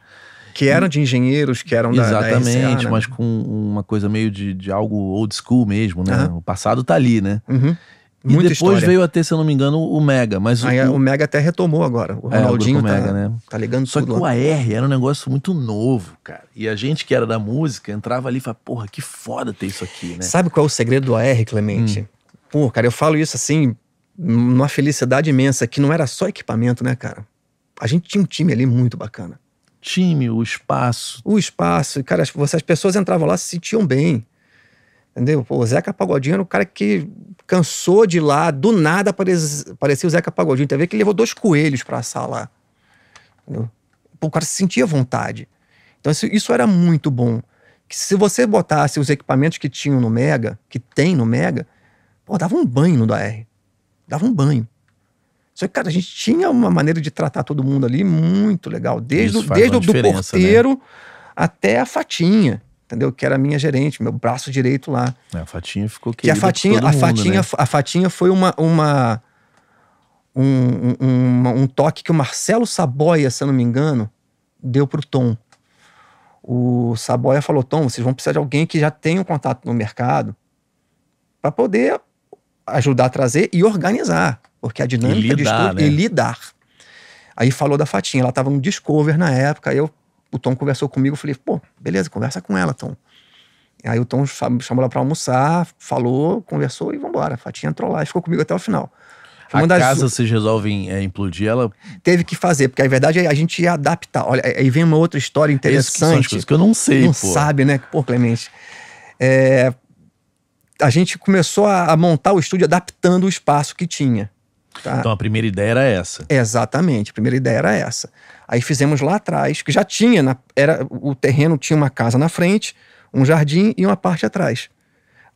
Speaker 1: que eram de engenheiros, que eram da Exatamente, da RCA, né? mas com uma coisa meio de, de algo old school mesmo, né? Uhum. O passado tá ali, né? Uhum. E Muita depois história. veio a ter, se eu não me engano, o Mega. Mas Aí, o, o, Mega até retomou agora. O Ronaldinho é, o tá, Mega, né? tá ligando Só que lá. o AR era um negócio muito novo, cara. E a gente que era da música entrava ali e falava, porra, que foda ter isso aqui, né? Sabe
Speaker 2: qual é o segredo do AR, Clemente? Hum. Pô, cara, eu falo isso assim, numa felicidade imensa, que não era só equipamento, né, cara? A gente tinha um time ali muito bacana time, o espaço. O espaço, cara, as, as pessoas entravam lá se sentiam bem. Entendeu? Pô, o Zeca Pagodinho era um cara que cansou de ir lá, do nada apareceu o Zeca Pagodinho. Teve então, que ele levou dois coelhos pra sala. Pô, o cara se sentia vontade. Então isso, isso era muito bom. Que se você botasse os equipamentos que tinham no Mega, que tem no Mega, pô, dava um banho no da R. Dava um banho. Só que, cara, a gente tinha uma maneira de tratar todo mundo ali muito legal. Desde, desde o né? porteiro né? até a fatinha entendeu? Que era a minha gerente, meu braço direito lá.
Speaker 1: É, a Fatinha ficou que a Fatinha, a Fatinha, né?
Speaker 2: a Fatinha foi uma uma um, um, um, toque que o Marcelo Saboia, se eu não me engano, deu pro Tom. O Saboia falou: "Tom, vocês vão precisar de alguém que já tenha um contato no mercado para poder ajudar a trazer e organizar. Porque a dinâmica e lidar, de estudo né? e lidar. Aí falou da Fatinha, ela estava no Discover na época, aí eu, o Tom conversou comigo, eu falei, pô, beleza, conversa com ela, Tom. Aí o Tom chamou ela para almoçar, falou, conversou e vambora. A Fatinha entrou lá e ficou comigo até o final.
Speaker 1: Foi a casa se vocês resolvem é, implodir
Speaker 2: ela? Teve que fazer, porque a verdade é a gente ia adaptar. Olha, é, aí vem uma outra história interessante. Que, coisas que eu não sei, não pô. sabe, né? Pô, Clemente. É, a gente começou a montar o estúdio adaptando o espaço que tinha.
Speaker 1: Tá? Então a primeira ideia era essa.
Speaker 2: Exatamente, a primeira ideia era essa. Aí fizemos lá atrás, que já tinha, na, era o terreno tinha uma casa na frente, um jardim e uma parte atrás.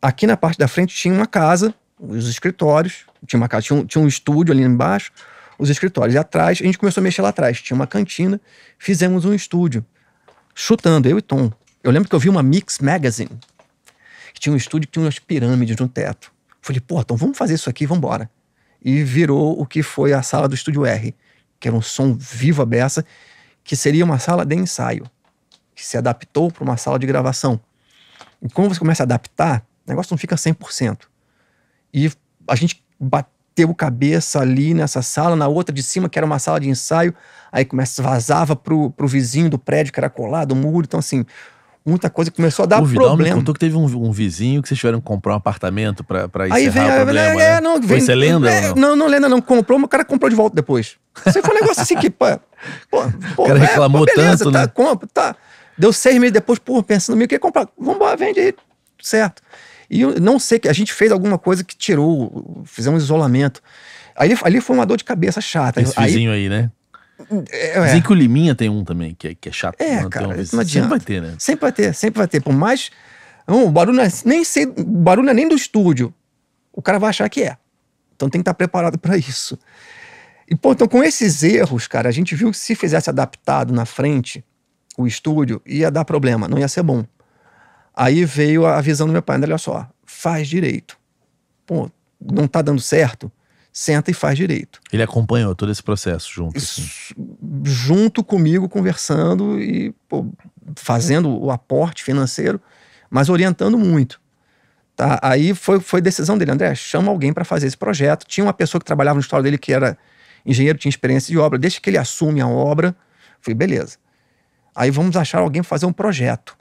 Speaker 2: Aqui na parte da frente tinha uma casa, os escritórios, tinha uma casa, tinha um, tinha um estúdio ali embaixo, os escritórios. E atrás, a gente começou a mexer lá atrás, tinha uma cantina, fizemos um estúdio, chutando, eu e Tom. Eu lembro que eu vi uma Mix Magazine, que tinha um estúdio que tinha umas pirâmides no teto. Falei, pô, então vamos fazer isso aqui, vamos embora e virou o que foi a sala do Estúdio R, que era um som vivo a beça, que seria uma sala de ensaio, que se adaptou para uma sala de gravação. E quando você começa a adaptar, o negócio não fica 100%. E a gente bateu cabeça ali nessa sala, na outra de cima, que era uma sala de ensaio, aí começa, vazava para o vizinho do prédio que era colado, o muro, então assim,
Speaker 1: muita coisa, começou a dar o Vidal problema. Me contou que teve um, um vizinho que vocês tiveram que comprar um apartamento pra, pra encerrar Aí vem, o problema, é, né? É, não, vem, Foi, é lenda? não?
Speaker 2: não, não lenda não, comprou, mas o cara comprou de volta depois. Você foi um negócio assim que, pô,
Speaker 1: pô, o cara é, reclamou é, pô, beleza, tanto, tá, né? compra, tá.
Speaker 2: Deu seis meses depois, pô, pensando meio que comprar? comprar, vambora, vende aí, certo. E eu não sei, que a gente fez alguma coisa que tirou, fizemos um isolamento. Ali, ali foi uma dor de cabeça chata. Esse aí, vizinho
Speaker 1: aí, né? É, Dizem que o Liminha tem um também, que é, que é chato. É, né? cara, não adianta. Sempre vai ter, né?
Speaker 2: Sempre vai ter, sempre vai ter. Por mais. Um, barulho é, nem sei, barulho é nem do estúdio. O cara vai achar que é. Então tem que estar preparado para isso. E, pô, então com esses erros, cara, a gente viu que se fizesse adaptado na frente o estúdio, ia dar problema, não ia ser bom. Aí veio a visão do meu pai, olha só, faz direito. Pô, não tá dando certo? senta e faz direito.
Speaker 1: Ele acompanhou todo esse processo junto? Assim.
Speaker 2: Junto comigo, conversando e pô, fazendo o aporte financeiro, mas orientando muito. Tá? Aí foi, foi decisão dele, André, chama alguém para fazer esse projeto. Tinha uma pessoa que trabalhava no escritório dele que era engenheiro, tinha experiência de obra, deixa que ele assume a obra. Falei, beleza. Aí vamos achar alguém para fazer um projeto.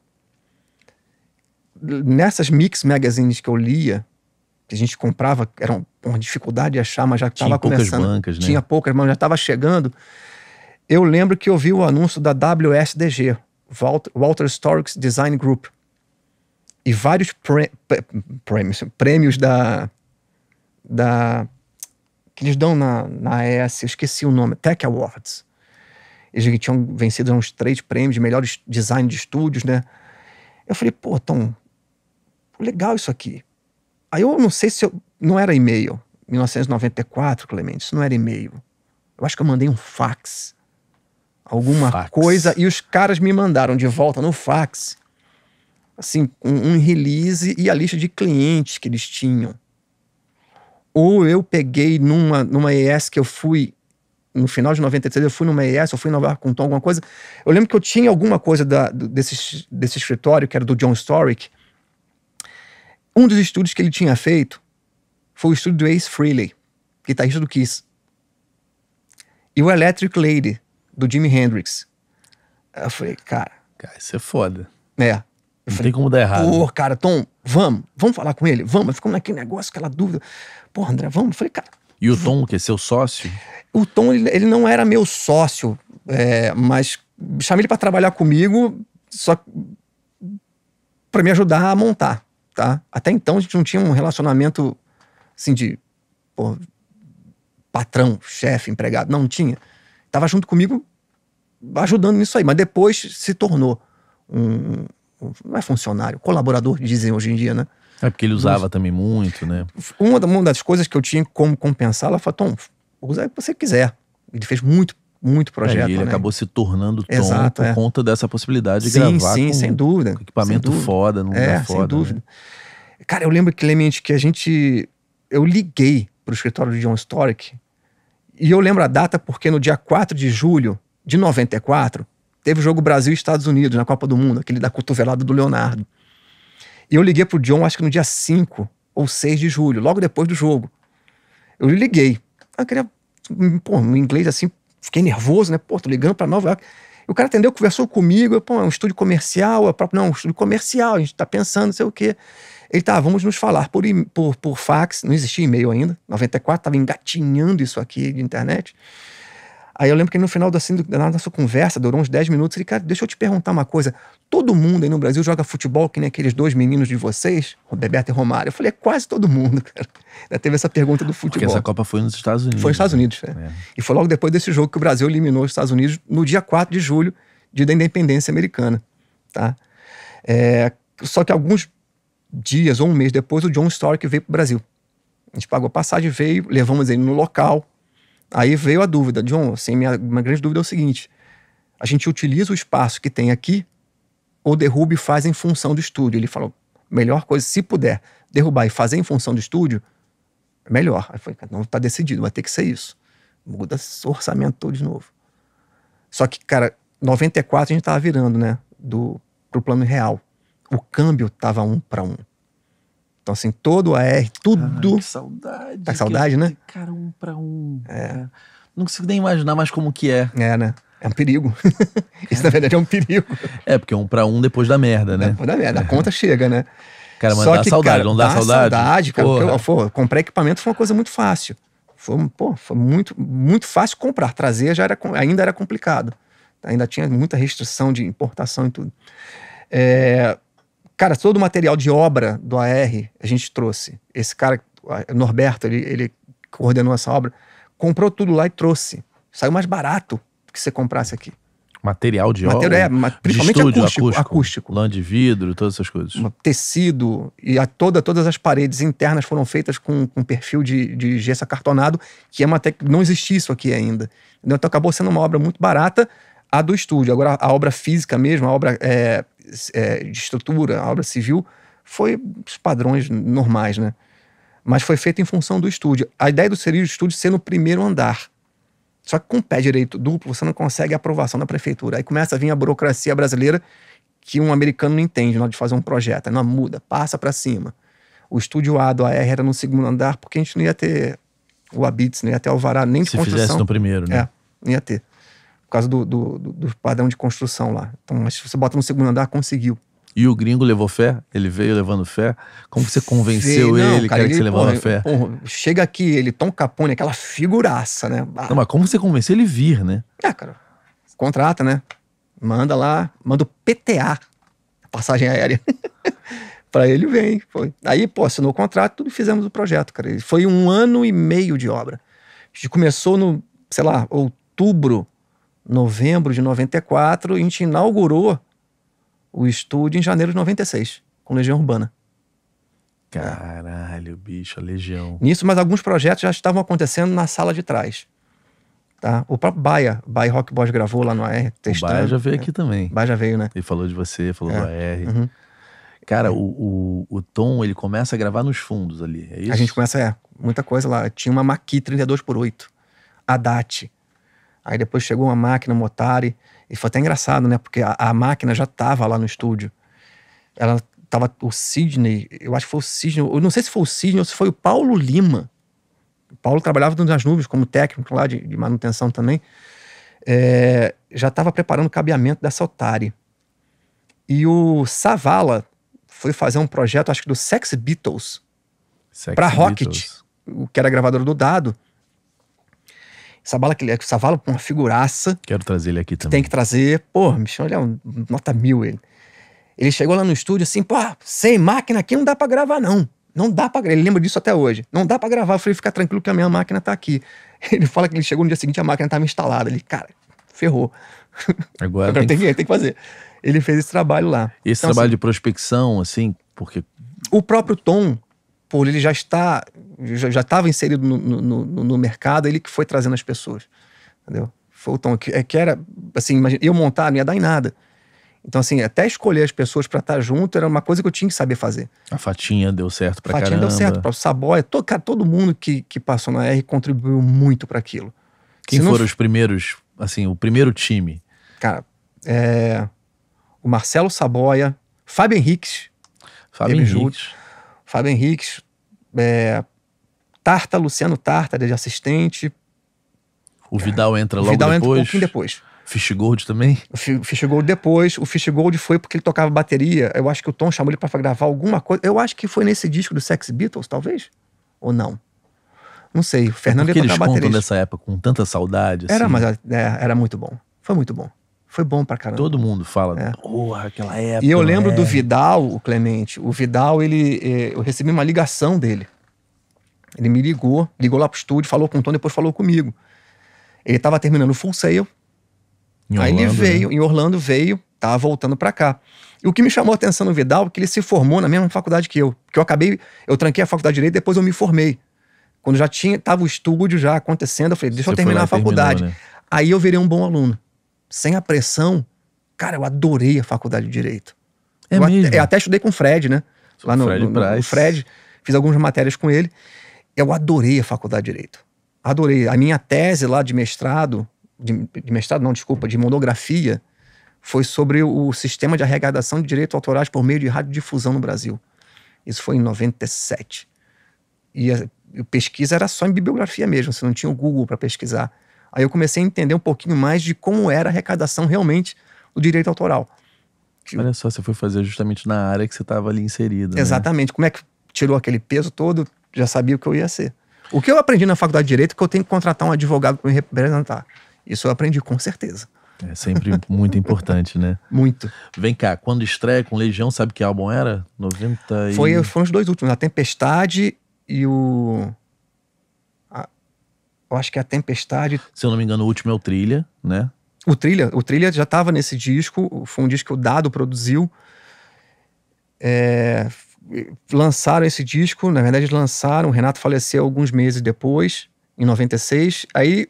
Speaker 2: Nessas mix magazines que eu lia, que a gente comprava, eram uma dificuldade de achar, mas já estava começando. poucas Bancas, né? Tinha poucas, mas já estava chegando. Eu lembro que eu vi o anúncio da WSDG, Walter, Walter Storks Design Group, e vários pre, pre, prêmios, prêmios da, da que eles dão na, na ES, eu esqueci o nome, Tech Awards. Eles tinham vencido uns três prêmios de melhores design de estúdios, né? Eu falei, pô, Tom, legal isso aqui. Aí eu não sei se eu. Não era e-mail. 1994, Clemente, isso não era e-mail. Eu acho que eu mandei um fax. Alguma fax. coisa. E os caras me mandaram de volta no fax. Assim, um, um release e a lista de clientes que eles tinham. Ou eu peguei numa, numa ES que eu fui no final de 93 eu fui numa ES, eu fui em Nova York com Tom, alguma coisa. Eu lembro que eu tinha alguma coisa da, desse, desse escritório, que era do John Storick, um dos estudos que ele tinha feito foi o estudo do Ace Frehley, guitarrista do Kiss. E o Electric Lady, do Jimi Hendrix. Eu falei, cara... Cara, isso é foda. É. Eu Não falei, tem como dar errado. Pô, cara, Tom, vamos. Vamos falar com ele? Vamos. Ficamos naquele negócio, aquela dúvida. Pô, André, vamos. Eu falei, cara... E o Tom, que é seu sócio? O Tom, ele, ele não era meu sócio, é, mas chamei ele para trabalhar comigo, só para me ajudar a montar tá? Até então a gente não tinha um relacionamento assim de pô, patrão, chefe, empregado, não tinha. Tava junto comigo ajudando nisso aí, mas depois se tornou um, um não é funcionário, colaborador, dizem hoje em dia, né?
Speaker 1: É porque ele usava Mas, também muito, né?
Speaker 2: Uma, uma das coisas que eu tinha como compensar, ela falou, Tom, usa o que você quiser. Ele fez muito muito projeto. É, ele né? acabou se
Speaker 1: tornando tom Exato, é. por é. conta dessa possibilidade de sim, gravar. Sim, com, sem dúvida. Com equipamento dúvida. foda, não é, foda. Sem né? dúvida.
Speaker 2: Né? Cara, eu lembro, Clemente, que a gente. Eu liguei pro escritório de John Storick e eu lembro a data porque no dia 4 de julho de 94 teve o jogo Brasil e Estados Unidos na Copa do Mundo, aquele da cotovelada do Leonardo. E eu liguei pro John, acho que no dia 5 ou 6 de julho, logo depois do jogo. Eu liguei. Eu queria, pô, no inglês assim, fiquei nervoso, né? Pô, tô ligando para Nova York. E o cara atendeu, conversou comigo, eu, pô, é um estúdio comercial, é próprio, não, é um estúdio comercial, a gente tá pensando, não sei o quê. Ele, tá, vamos nos falar por, por, por fax, não existia e-mail ainda, 94, tava engatinhando isso aqui de internet. Aí eu lembro que no final da, assim, da nossa conversa, durou uns 10 minutos, ele, cara, deixa eu te perguntar uma coisa. Todo mundo aí no Brasil joga futebol que nem aqueles dois meninos de vocês, Roberto e Romário? Eu falei, é quase todo mundo, cara. Ainda teve essa pergunta do futebol. Porque essa Copa foi nos Estados Unidos. Foi nos Estados né? Unidos, né? é. E foi logo depois desse jogo que o Brasil eliminou os Estados Unidos no dia 4 de julho, dia da independência americana, tá? É, só que alguns dias ou um mês depois, o John Stark veio pro Brasil. A gente pagou a passagem, veio, levamos ele no local, Aí veio a dúvida, John, assim, minha, minha grande dúvida é o seguinte: a gente utiliza o espaço que tem aqui ou derruba e faz em função do estúdio? Ele falou, melhor coisa, se puder derrubar e fazer em função do estúdio, é melhor. Aí foi, não está decidido, vai ter que ser isso. Muda o orçamento todo de novo. Só que, cara, 94 a gente estava virando, né, do pro plano real. O câmbio estava um para um. Então, assim, todo o AR,
Speaker 1: tudo. Ai, que saudade. Tá saudade, né? Cara, um pra um. É. é. Não consigo nem imaginar mais como que é. É, né? É um perigo. Isso, na verdade, é um perigo. É, porque um pra um depois da merda, né?
Speaker 2: Depois da merda. A é. conta chega, né? Cara, mas Só dá que, saudade, cara, não dá, dá saudade? saudade cara. Porra. eu, pô, comprar equipamento foi uma coisa muito fácil. Foi, pô, foi muito, muito fácil comprar. Trazer já era, ainda era complicado. Ainda tinha muita restrição de importação e tudo. É, Cara, todo o material de obra do AR a gente trouxe. Esse cara, Norberto, ele, ele coordenou essa obra, comprou tudo lá e trouxe. Saiu mais barato do que você comprasse aqui.
Speaker 1: Material de Material, obra? É, principalmente de estúdio, acústico, acústico. acústico. Lã de vidro, todas essas coisas.
Speaker 2: Tecido, e a toda, todas as paredes internas foram feitas com, com perfil de, de gesso acartonado, que é uma tec... não existia isso aqui ainda. Então acabou sendo uma obra muito barata, a do estúdio. Agora, a obra física mesmo, a obra é, é, de estrutura, a obra civil, foi os padrões normais, né? Mas foi feito em função do estúdio. A ideia do seria o estúdio ser no primeiro andar. Só que com o pé direito duplo, você não consegue a aprovação da prefeitura. Aí começa a vir a burocracia brasileira que um americano não entende na hora de fazer um projeto. Não muda, passa para cima. O estúdio A do AR era no segundo andar porque a gente não ia ter o Abitz, não ia ter Alvará, nem de Se construção. Se fizesse no primeiro, né? É, não ia ter por causa do, do, do, padrão de construção lá. Então, mas se você bota no segundo andar, conseguiu.
Speaker 1: E o gringo levou fé? Ele veio levando fé? Como você convenceu Sei, não, ele, cara, ele, você fé?
Speaker 2: Porra, chega aqui, ele, Tom Capone, aquela figuraça, né? Não, mas como você convenceu ele vir, né? É, cara. Contrata, né? Manda lá, manda o PTA, passagem aérea. pra ele vem, foi. Aí, pô, assinou o contrato, tudo fizemos o projeto, cara. Foi um ano e meio de obra. A gente começou no, sei lá, outubro novembro de 94, a gente inaugurou o estúdio em janeiro de 96, com Legião Urbana.
Speaker 1: Caralho, bicho, a Legião.
Speaker 2: Nisso, mas alguns projetos já estavam acontecendo na sala de trás. Tá? O próprio Baia, Baia Rock Boss gravou lá no AR, testando. O Baia já veio aqui
Speaker 1: também. Baia já veio, né? Ele falou de você, falou é. do AR. Uhum. Cara, o, o, o, Tom, ele começa a gravar nos fundos ali, é isso? A gente começa, é, muita coisa lá. Tinha uma Maqui 32 por 8 a DAT.
Speaker 2: Aí depois chegou uma máquina, uma Motari, e foi até engraçado, né? Porque a, a máquina já estava lá no estúdio. Ela tava o Sidney, eu acho que foi o Sidney, eu não sei se foi o Sidney ou se foi o Paulo Lima. O Paulo trabalhava nas nuvens como técnico lá de, de manutenção também. É, já estava preparando o cabeamento dessa Otari. E o Savala foi fazer um projeto, acho que do Sex Beatles, para Rocket, o que era gravador do Dado essa bala que Sabala, Savala, uma figuraça. Quero trazer ele aqui também. Tem que trazer. Pô, bicho, olha, nota mil ele. Ele chegou lá no estúdio assim, pô, sem máquina aqui não dá pra gravar, não. Não dá pra gravar. Ele lembra disso até hoje. Não dá pra gravar. Eu falei, fica tranquilo que a minha máquina tá aqui. Ele fala que ele chegou no dia seguinte a máquina tava instalada. Ele, cara, ferrou. Agora, Agora tem, que... tem que fazer. Ele fez esse trabalho lá. Esse então, trabalho assim, de
Speaker 1: prospecção, assim, porque.
Speaker 2: O próprio Tom Paul ele já está já estava inserido no, no, no, mercado, ele que foi trazendo as pessoas, entendeu? Foi o tom que, é que era assim, imagina, eu montar não ia dar em nada. Então assim, até escolher as
Speaker 1: pessoas para estar
Speaker 2: junto era uma coisa que eu tinha que saber fazer.
Speaker 1: A fatinha deu certo para caramba. A fatinha deu certo para
Speaker 2: o Saboia, todo, cara, todo mundo que, que passou na R contribuiu muito para aquilo.
Speaker 1: Quem Se foram não... os primeiros, assim, o primeiro time? Cara,
Speaker 2: é... o Marcelo Saboia, Fábio Henriques, Fábio Henriques. Fábio Henriques, é, Tarta, Luciano Tarta, de assistente.
Speaker 1: O Vidal entra logo Vidal depois? Vidal entra um pouquinho depois. Fish Gold também?
Speaker 2: O Fish Gold depois. O Fish Gold foi porque ele tocava bateria. Eu acho que o Tom chamou ele para gravar alguma coisa. Eu acho que foi nesse disco do Sex Beatles, talvez? Ou não? Não sei. O Fernando é bateria. ia tocar eles contam dessa
Speaker 1: época com tanta saudade. Assim. Era, mas é,
Speaker 2: era muito bom. Foi muito bom. Foi bom pra caramba. Todo mundo fala, é. porra, aquela época. E eu lembro é. do né? Vidal, o Clemente. O Vidal, ele, eh, eu recebi uma ligação dele. Ele me ligou, ligou lá pro estúdio, falou com o Tom, depois falou comigo. Ele tava terminando o Full Sail. Em aí Orlando, ele veio, né? em Orlando veio, tava tá voltando pra cá. E o que me chamou a atenção no Vidal é que ele se formou na mesma faculdade que eu. Porque eu acabei, eu tranquei a faculdade de Direito, depois eu me formei. Quando já tinha, tava o estúdio já acontecendo, eu falei, deixa Você eu terminar a faculdade. Terminou, né? Aí eu virei um bom aluno sem a pressão, cara, eu adorei a faculdade de Direito. É eu, mesmo? Até, eu até estudei com o Fred, né? Lá no Fred, no, no, no Fred, fiz algumas matérias com ele. Eu adorei a faculdade de Direito. Adorei. A minha tese lá de mestrado, de, de mestrado não, desculpa, de monografia, foi sobre o sistema de arrecadação de direitos autorais por meio de radiodifusão no Brasil. Isso foi em 97. E a, a pesquisa era só em bibliografia mesmo, você não tinha o Google para pesquisar. Aí eu comecei a entender um pouquinho mais de como era a arrecadação realmente do direito autoral. Olha só, você foi fazer justamente na área que você estava ali inserido. Né? Exatamente. Né? Como é que tirou aquele peso todo? Já sabia o que eu ia ser. O que eu aprendi na faculdade de direito é que eu tenho que contratar um advogado para me representar. Isso
Speaker 1: eu aprendi com certeza. É sempre muito importante, né? Muito. Vem cá, quando estreia com Legião, sabe que álbum era? 90 e... Foi, foram os dois últimos, A Tempestade e
Speaker 2: o eu acho que é a Tempestade. Se eu não me engano, o último é o Trilha, né? O Trilha, o Trilha já estava nesse disco, foi um disco que o Dado produziu. É, lançaram esse disco, na verdade lançaram, o Renato faleceu alguns meses depois, em 96. Aí,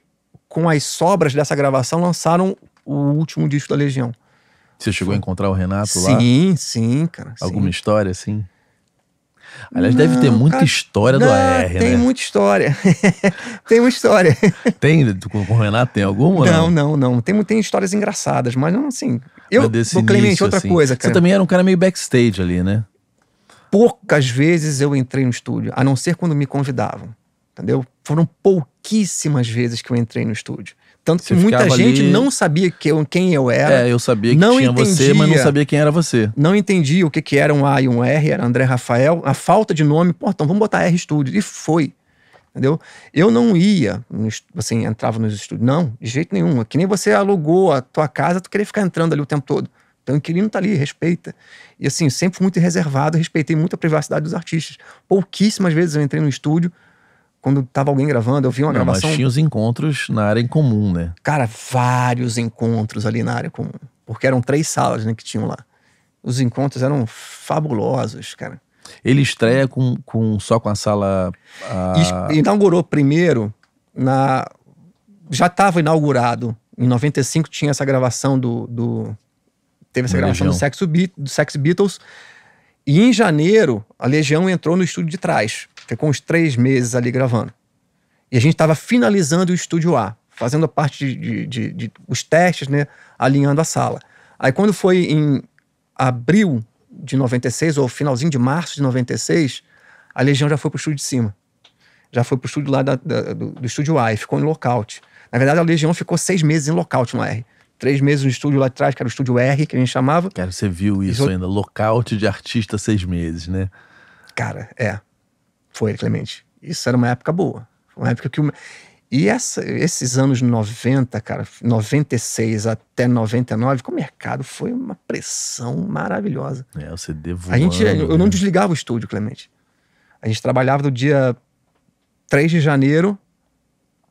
Speaker 2: com as sobras dessa gravação, lançaram o último disco da Legião.
Speaker 1: Você chegou foi. a encontrar o Renato sim, lá? Sim, sim, cara. Alguma sim. história, assim? Aliás, não, deve ter muita cara, história não, do AR, tem né? Tem muita história. tem uma história. tem, com o Renato tem alguma?
Speaker 2: Não, não, não. não. Tem, tem histórias engraçadas, mas não assim. Eu, mas o Clemente, outra assim, coisa, cara. Você também era um cara meio backstage ali, né? Poucas vezes eu entrei no estúdio, a não ser quando me convidavam, entendeu? Foram pouquíssimas vezes que eu entrei no estúdio. Tanto que muita gente ali... não sabia que eu, quem
Speaker 1: eu era. É, eu sabia que não tinha entendia, você, mas não sabia quem era você. Não
Speaker 2: entendia o que, que era um A e um R, era André Rafael. A falta de nome, pô, então vamos botar R Studio. E foi. Entendeu? Eu não ia, assim, entrava nos estúdios. Não, de jeito nenhum. É que nem você alugou a tua casa, tu queria ficar entrando ali o tempo todo. Então, o inquilino tá ali, respeita. E assim, sempre fui muito reservado, respeitei muito a privacidade dos artistas. Pouquíssimas vezes eu entrei no estúdio quando tava alguém gravando, eu vi uma não, gravação. Mas tinha os
Speaker 1: encontros na área em comum, né? Cara,
Speaker 2: vários encontros ali na área comum. Porque eram três salas né, que tinham lá. Os encontros eram fabulosos, cara.
Speaker 1: Ele estreia com, com só com a sala.
Speaker 2: A... E, inaugurou primeiro na. Já estava inaugurado. Em 95 tinha essa gravação do. do... teve essa gravação do Sex, do Sex Beatles. E em janeiro, a Legião entrou no estúdio de trás. Ficou uns três meses ali gravando. E a gente estava finalizando o estúdio A, fazendo a parte de, de, de, os testes, né? Alinhando a sala. Aí quando foi em abril de 96, ou finalzinho de março de 96, a Legião já foi pro estúdio de cima. Já foi pro estúdio lá da, da, do, do, estúdio A e ficou em lockout. Na verdade, a Legião ficou seis meses em lockout no R. Três meses no estúdio lá atrás, que era o estúdio R, que a gente chamava. Cara, você viu isso ainda,
Speaker 1: lockout de artista seis meses, né? Cara, é. Foi, Clemente.
Speaker 2: Isso era uma época boa. Uma época que o... E essa, esses anos 90, cara, 96 até 99, com o mercado foi uma pressão maravilhosa.
Speaker 1: É, o CD voando, A gente, né? eu não
Speaker 2: né? desligava o estúdio, Clemente. A gente trabalhava do dia 3 de janeiro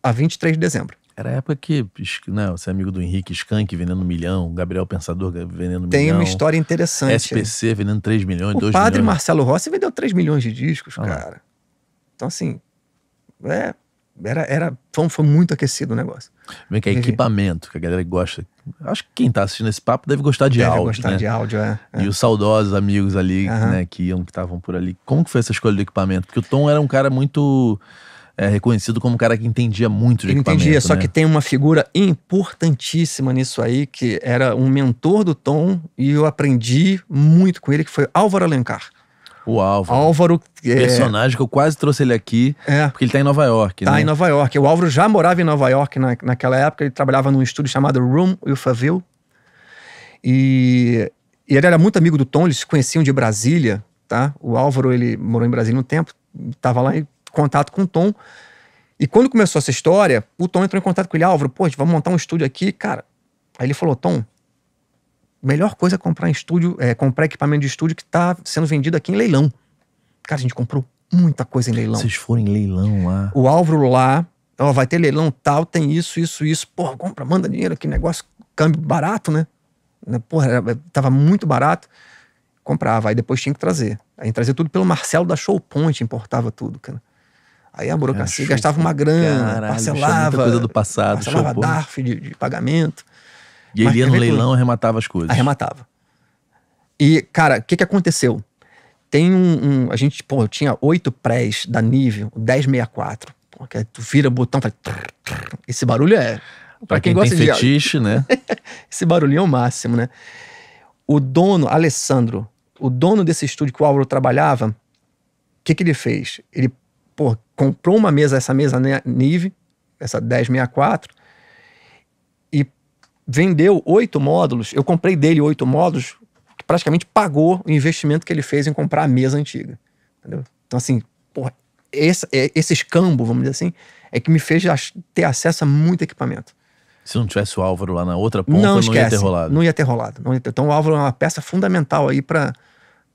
Speaker 1: a 23 de dezembro. Era a época que né, você é amigo do Henrique Skank vendendo um milhão, Gabriel Pensador vendendo Tem milhão. Tem uma história interessante. SPC vendendo 3 milhões, o 2 milhões. O padre Marcelo
Speaker 2: Rossi vendeu 3 milhões de discos, ah, cara. Então, assim, é, era, era, foi, foi muito aquecido o negócio.
Speaker 1: Vem que é equipamento, que a galera gosta. Acho que quem tá assistindo esse papo deve gostar de deve áudio. gostar né? de áudio, é, é. E os saudosos amigos ali, uhum. né, que iam, que estavam por ali. Como que foi essa escolha do equipamento? Porque o Tom era um cara muito é, reconhecido como um cara que entendia muito de Ele equipamento. Entendia, né? só que tem uma figura
Speaker 2: importantíssima nisso aí, que era um mentor do Tom, e eu aprendi muito
Speaker 1: com ele, que foi Álvaro Alencar.
Speaker 2: O Álvaro. Álvaro. É... Personagem
Speaker 1: que eu quase trouxe ele aqui, é. porque ele tá em Nova York, tá né? em
Speaker 2: Nova York. O Álvaro já morava em Nova York na, naquela época, ele trabalhava num estúdio chamado Room Ulfaville. E, e ele era muito amigo do Tom, eles se conheciam de Brasília, tá? O Álvaro, ele morou em Brasília um tempo, tava lá em contato com o Tom. E quando começou essa história, o Tom entrou em contato com ele, Álvaro, pô, a gente vai montar um estúdio aqui, cara. Aí ele falou, Tom, melhor coisa é comprar em estúdio, é, comprar equipamento de estúdio que está sendo vendido aqui em leilão. Cara, a gente comprou muita coisa em leilão. Vocês
Speaker 1: foram em leilão lá.
Speaker 2: O Álvaro lá, ó, vai ter leilão tal, tem isso, isso, isso. Porra, compra, manda dinheiro, que negócio, câmbio barato, né? né porra, tava muito barato. Comprava, aí depois tinha que trazer. Aí trazia tudo pelo Marcelo da Showpoint, importava tudo, cara. Aí a burocracia gastava uma grana, Caralho, é parcelava. muita coisa do passado, parcelava DARF de, de pagamento. E ele ia no leilão e
Speaker 1: arrematava as coisas.
Speaker 2: Arrematava. E, cara, o que, que aconteceu? Tem um, um A gente, pô, eu tinha oito prés da Nive, o 1064. Pô, que é, tu vira o botão, faz. Esse barulho é. Pra, pra quem, quem, gosta tem de fetiche, né? Esse barulhinho é o máximo, né? O dono, Alessandro, o dono desse estúdio que o Álvaro trabalhava, o que, que ele fez? Ele pô, comprou uma mesa, essa mesa né, Nive, essa 1064, vendeu oito módulos, eu comprei dele oito módulos, que praticamente pagou o investimento que ele fez em comprar a mesa antiga. Entendeu? Então, assim, porra, esse, é, esse escambo, vamos dizer assim, é que me fez ter acesso a muito equipamento.
Speaker 1: Se não tivesse o Álvaro lá na outra ponta, não, esquece, não ia ter rolado.
Speaker 2: Não ia ter rolado. Ia ter. Então o Álvaro é uma peça fundamental aí para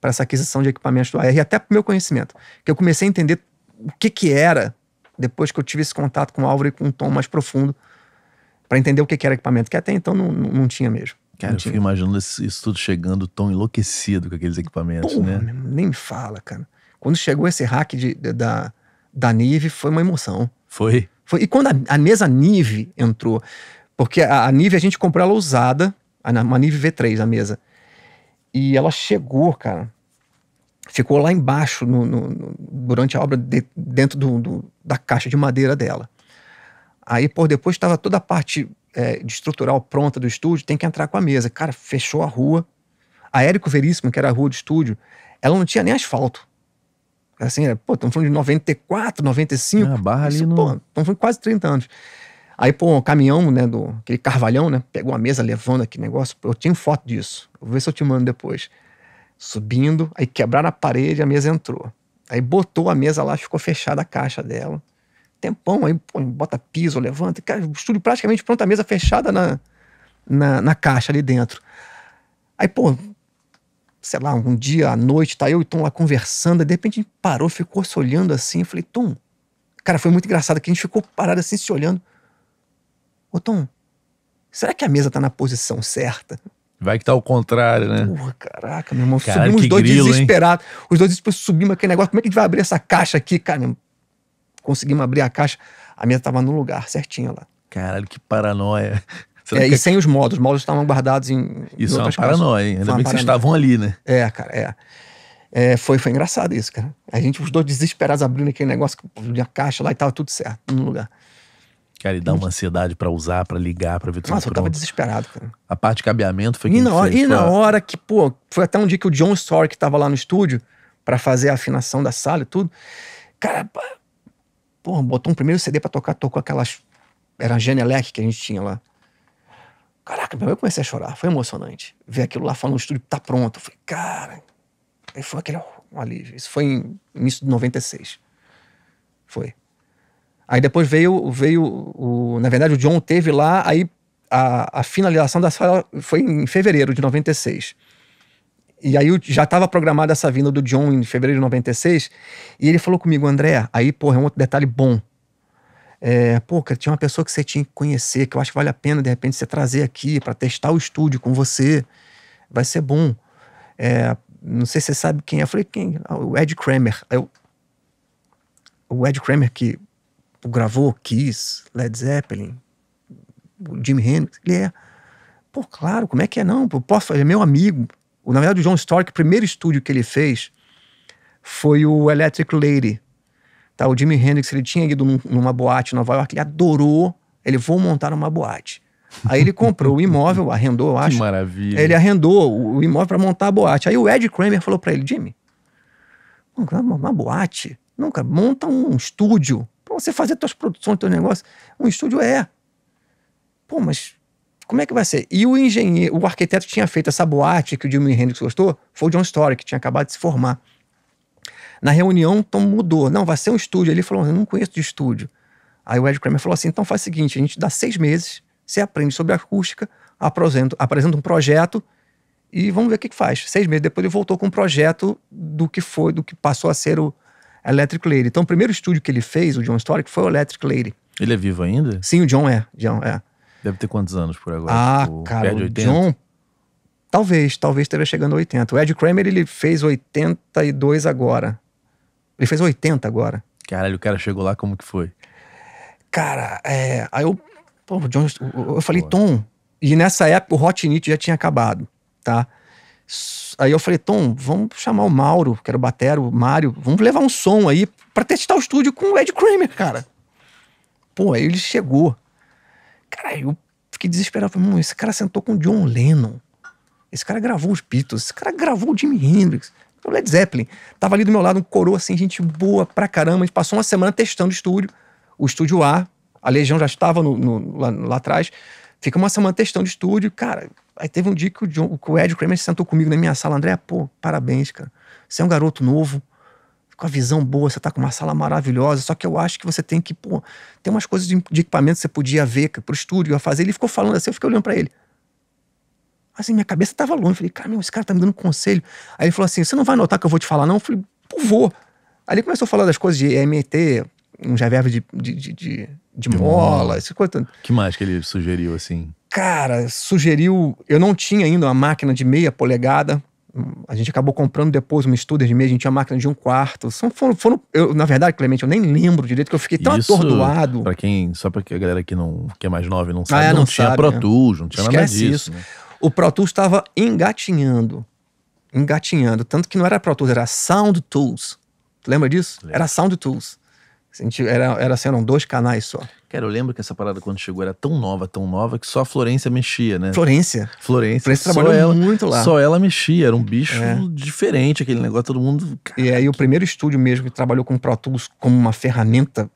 Speaker 2: essa aquisição de equipamentos do AR e até para o meu conhecimento. Que eu comecei a entender o que, que era depois que eu tive esse contato com o Álvaro e com um tom mais profundo para entender o que era equipamento, que até então não, não tinha mesmo. Cara, não eu tinha. fico
Speaker 1: imaginando isso tudo chegando tão enlouquecido com aqueles equipamentos, Porra, né?
Speaker 2: Nem me fala, cara. Quando chegou esse hack de, de, da, da Nive, foi uma emoção. Foi? foi e quando a, a mesa Nive entrou, porque a, a Nive a gente comprou ela usada, uma Nive V3, a mesa. E ela chegou, cara. Ficou lá embaixo no, no, no durante a obra, de, dentro do, do, da caixa de madeira dela. Aí, por depois estava toda a parte é, de estrutural pronta do estúdio, tem que entrar com a mesa. Cara, fechou a rua. A Érico Veríssimo, que era a rua do estúdio, ela não tinha nem asfalto. Assim, era, pô, estamos falando de 94, 95. Ah, barra isso, ali no... estamos falando de quase 30 anos. Aí, pô, o caminhão, né, do, aquele carvalhão, né, pegou a mesa levando aquele negócio. Eu tinha foto disso. Vou ver se eu te mando depois. Subindo, aí quebraram a parede, a mesa entrou. Aí botou a mesa lá, ficou fechada a caixa dela tempão, aí pô, bota piso, levanta, cara, o estúdio praticamente pronto, a mesa fechada na, na, na caixa ali dentro. Aí, pô, sei lá, um dia à noite, tá eu e Tom lá conversando, de repente a gente parou, ficou se olhando assim, eu falei, Tom, cara, foi muito engraçado que a gente ficou parado assim, se olhando. Ô Tom, será que a mesa tá na posição certa?
Speaker 1: Vai que tá ao contrário, né? Porra, caraca, meu irmão. Cara, subimos os dois grilo, desesperados.
Speaker 2: Hein? Os dois depois subimos aquele negócio. Como é que a gente vai abrir essa caixa aqui, cara? conseguimos abrir a caixa, a minha estava no lugar certinho lá.
Speaker 1: Caralho, que paranoia. É, que... E sem
Speaker 2: os módulos, os módulos estavam guardados em. Isso em é uma paranoia, hein? Ainda bem que vocês estavam
Speaker 1: ali, né? É,
Speaker 2: cara, é. É, foi, foi engraçado isso, cara. A gente, os dois desesperados, abrindo aquele negócio, a caixa lá e tava tudo certo, no lugar.
Speaker 1: Cara, e dá uma ansiedade para usar, para ligar, pra ver tudo Nossa, eu tava desesperado, cara. A parte de cabeamento foi que e na hora, fez, E na
Speaker 2: hora que, pô, foi até um dia que o John Stork que tava lá no estúdio para fazer a afinação da sala e tudo. Cara, Porra, botou um primeiro CD pra tocar, tocou aquelas. Era a Genelec que a gente tinha lá. Caraca, eu comecei a chorar, foi emocionante. Ver aquilo lá falando, no estúdio tá pronto. Eu falei,
Speaker 1: cara.
Speaker 2: Aí foi aquele um alívio. Isso foi em início de 96. Foi. Aí depois veio, veio o, na verdade, o John teve lá, aí a, a finalização da sala foi em fevereiro de 96 e aí já estava programada essa vinda do John em fevereiro de 96, e ele falou comigo, André, aí, porra, é um outro detalhe bom. É, pô, cara, tinha uma pessoa que você tinha que conhecer, que eu acho que vale a pena, de repente, você trazer aqui para testar o estúdio com você. Vai ser bom. É, não sei se você sabe quem é. Eu falei, quem? Ah, o Ed Kramer. Eu, o Ed Kramer que gravou Kiss, Led Zeppelin, o Jimi Hendrix. Ele é. Pô, claro, como é que é não? Eu posso fazer, é meu amigo. Na verdade, o John Stork, o primeiro estúdio que ele fez foi o Electric Lady. Tá? O Jimi Hendrix, ele tinha ido num, numa boate em Nova York, ele adorou, ele vou montar uma boate. Aí ele comprou o imóvel, arrendou, eu acho. Que maravilha. Ele arrendou o, o imóvel para montar a boate. Aí o Ed Kramer falou para ele, Jimmy, uma, uma boate? Nunca, monta um estúdio para você fazer suas produções, teu negócio. Um estúdio é. Pô, mas como é que vai ser? E o engenheiro, o arquiteto tinha feito essa boate que o Jimi Hendrix gostou, foi o John Story, que tinha acabado de se formar. Na reunião, Tom então, mudou. Não, vai ser um estúdio. Ele falou, eu não conheço de estúdio. Aí o Ed Kramer falou assim, então faz o seguinte, a gente dá seis meses, você aprende sobre acústica, apresenta, apresenta um projeto e vamos ver o que, que faz. Seis meses depois ele voltou com um projeto do que foi, do que passou a ser o Electric Lady. Então o primeiro estúdio que ele fez, o John Story, foi o Electric Lady.
Speaker 1: Ele é vivo ainda?
Speaker 2: Sim, o John é. John é.
Speaker 1: Deve ter quantos anos por agora? Ah, tipo, cara, o John...
Speaker 2: Talvez, talvez esteja chegando a 80. O Ed Kramer, ele fez 82 agora. Ele fez 80 agora.
Speaker 1: Caralho, o cara chegou lá, como que foi?
Speaker 2: Cara, é... Aí eu... Pô, John... Eu falei, Pô. Tom... E nessa época o Hot Knit já tinha acabado, tá? Aí eu falei, Tom, vamos chamar o Mauro, que era o batero, o Mário, vamos levar um som aí para testar o estúdio com o Ed Kramer, cara. Pô, aí ele chegou. Cara, eu fiquei desesperado. Falei, mano, esse cara sentou com o John Lennon. Esse cara gravou os Beatles. Esse cara gravou o Jimi Hendrix. O Led Zeppelin. Tava ali do meu lado um coroa, assim, gente boa pra caramba. A gente passou uma semana testando o estúdio. O estúdio A. A Legião já estava no, no, lá, lá atrás. Fica uma semana testando o estúdio. Cara, Aí teve um dia que o, John, que o Ed Kramer sentou comigo na minha sala, André, pô, parabéns, cara. Você é um garoto novo, com a visão boa, você tá com uma sala maravilhosa, só que eu acho que você tem que, pô, tem umas coisas de, equipamento que você podia ver pro estúdio a fazer. Ele ficou falando assim, eu fiquei olhando para ele. Assim, minha cabeça tava longe. Eu falei, cara, meu, esse cara tá me dando conselho. Aí ele falou assim: você não vai notar que eu vou te falar, não? Eu falei, pô, vou. Aí ele começou a falar das coisas de MT, um reverb de, de, de, de, de mola, mola. Esse coisa.
Speaker 1: que mais que ele sugeriu assim?
Speaker 2: Cara, sugeriu. Eu não tinha ainda uma máquina de meia polegada a gente acabou comprando depois uma Studer de mesa a gente tinha máquina de um quarto. São, foram, foram, eu, na verdade, Clemente, eu nem lembro
Speaker 1: direito, que eu fiquei tão Isso, atordoado. Pra quem, só pra que a galera que, não, que é mais nova não ah, sabe, ah, é, não, não sabe, tinha Pro é. Tools, não tinha Esquece nada disso. Isso. Né?
Speaker 2: O Pro Tools estava engatinhando.
Speaker 1: Engatinhando.
Speaker 2: Tanto que não era Pro Tools, era Sound Tools. Tu lembra disso? Lembra. Era Sound Tools. Gente, era, era, assim, eram dois canais só.
Speaker 1: Cara, eu lembro que essa parada quando chegou era tão nova, tão nova, que só a Florência mexia, né? Florência. Florência. Florência trabalhou ela, muito lá. Só
Speaker 2: ela mexia, era um bicho é. diferente, aquele negócio, todo mundo. e aí o primeiro estúdio mesmo que trabalhou com Pro Tools como uma ferramenta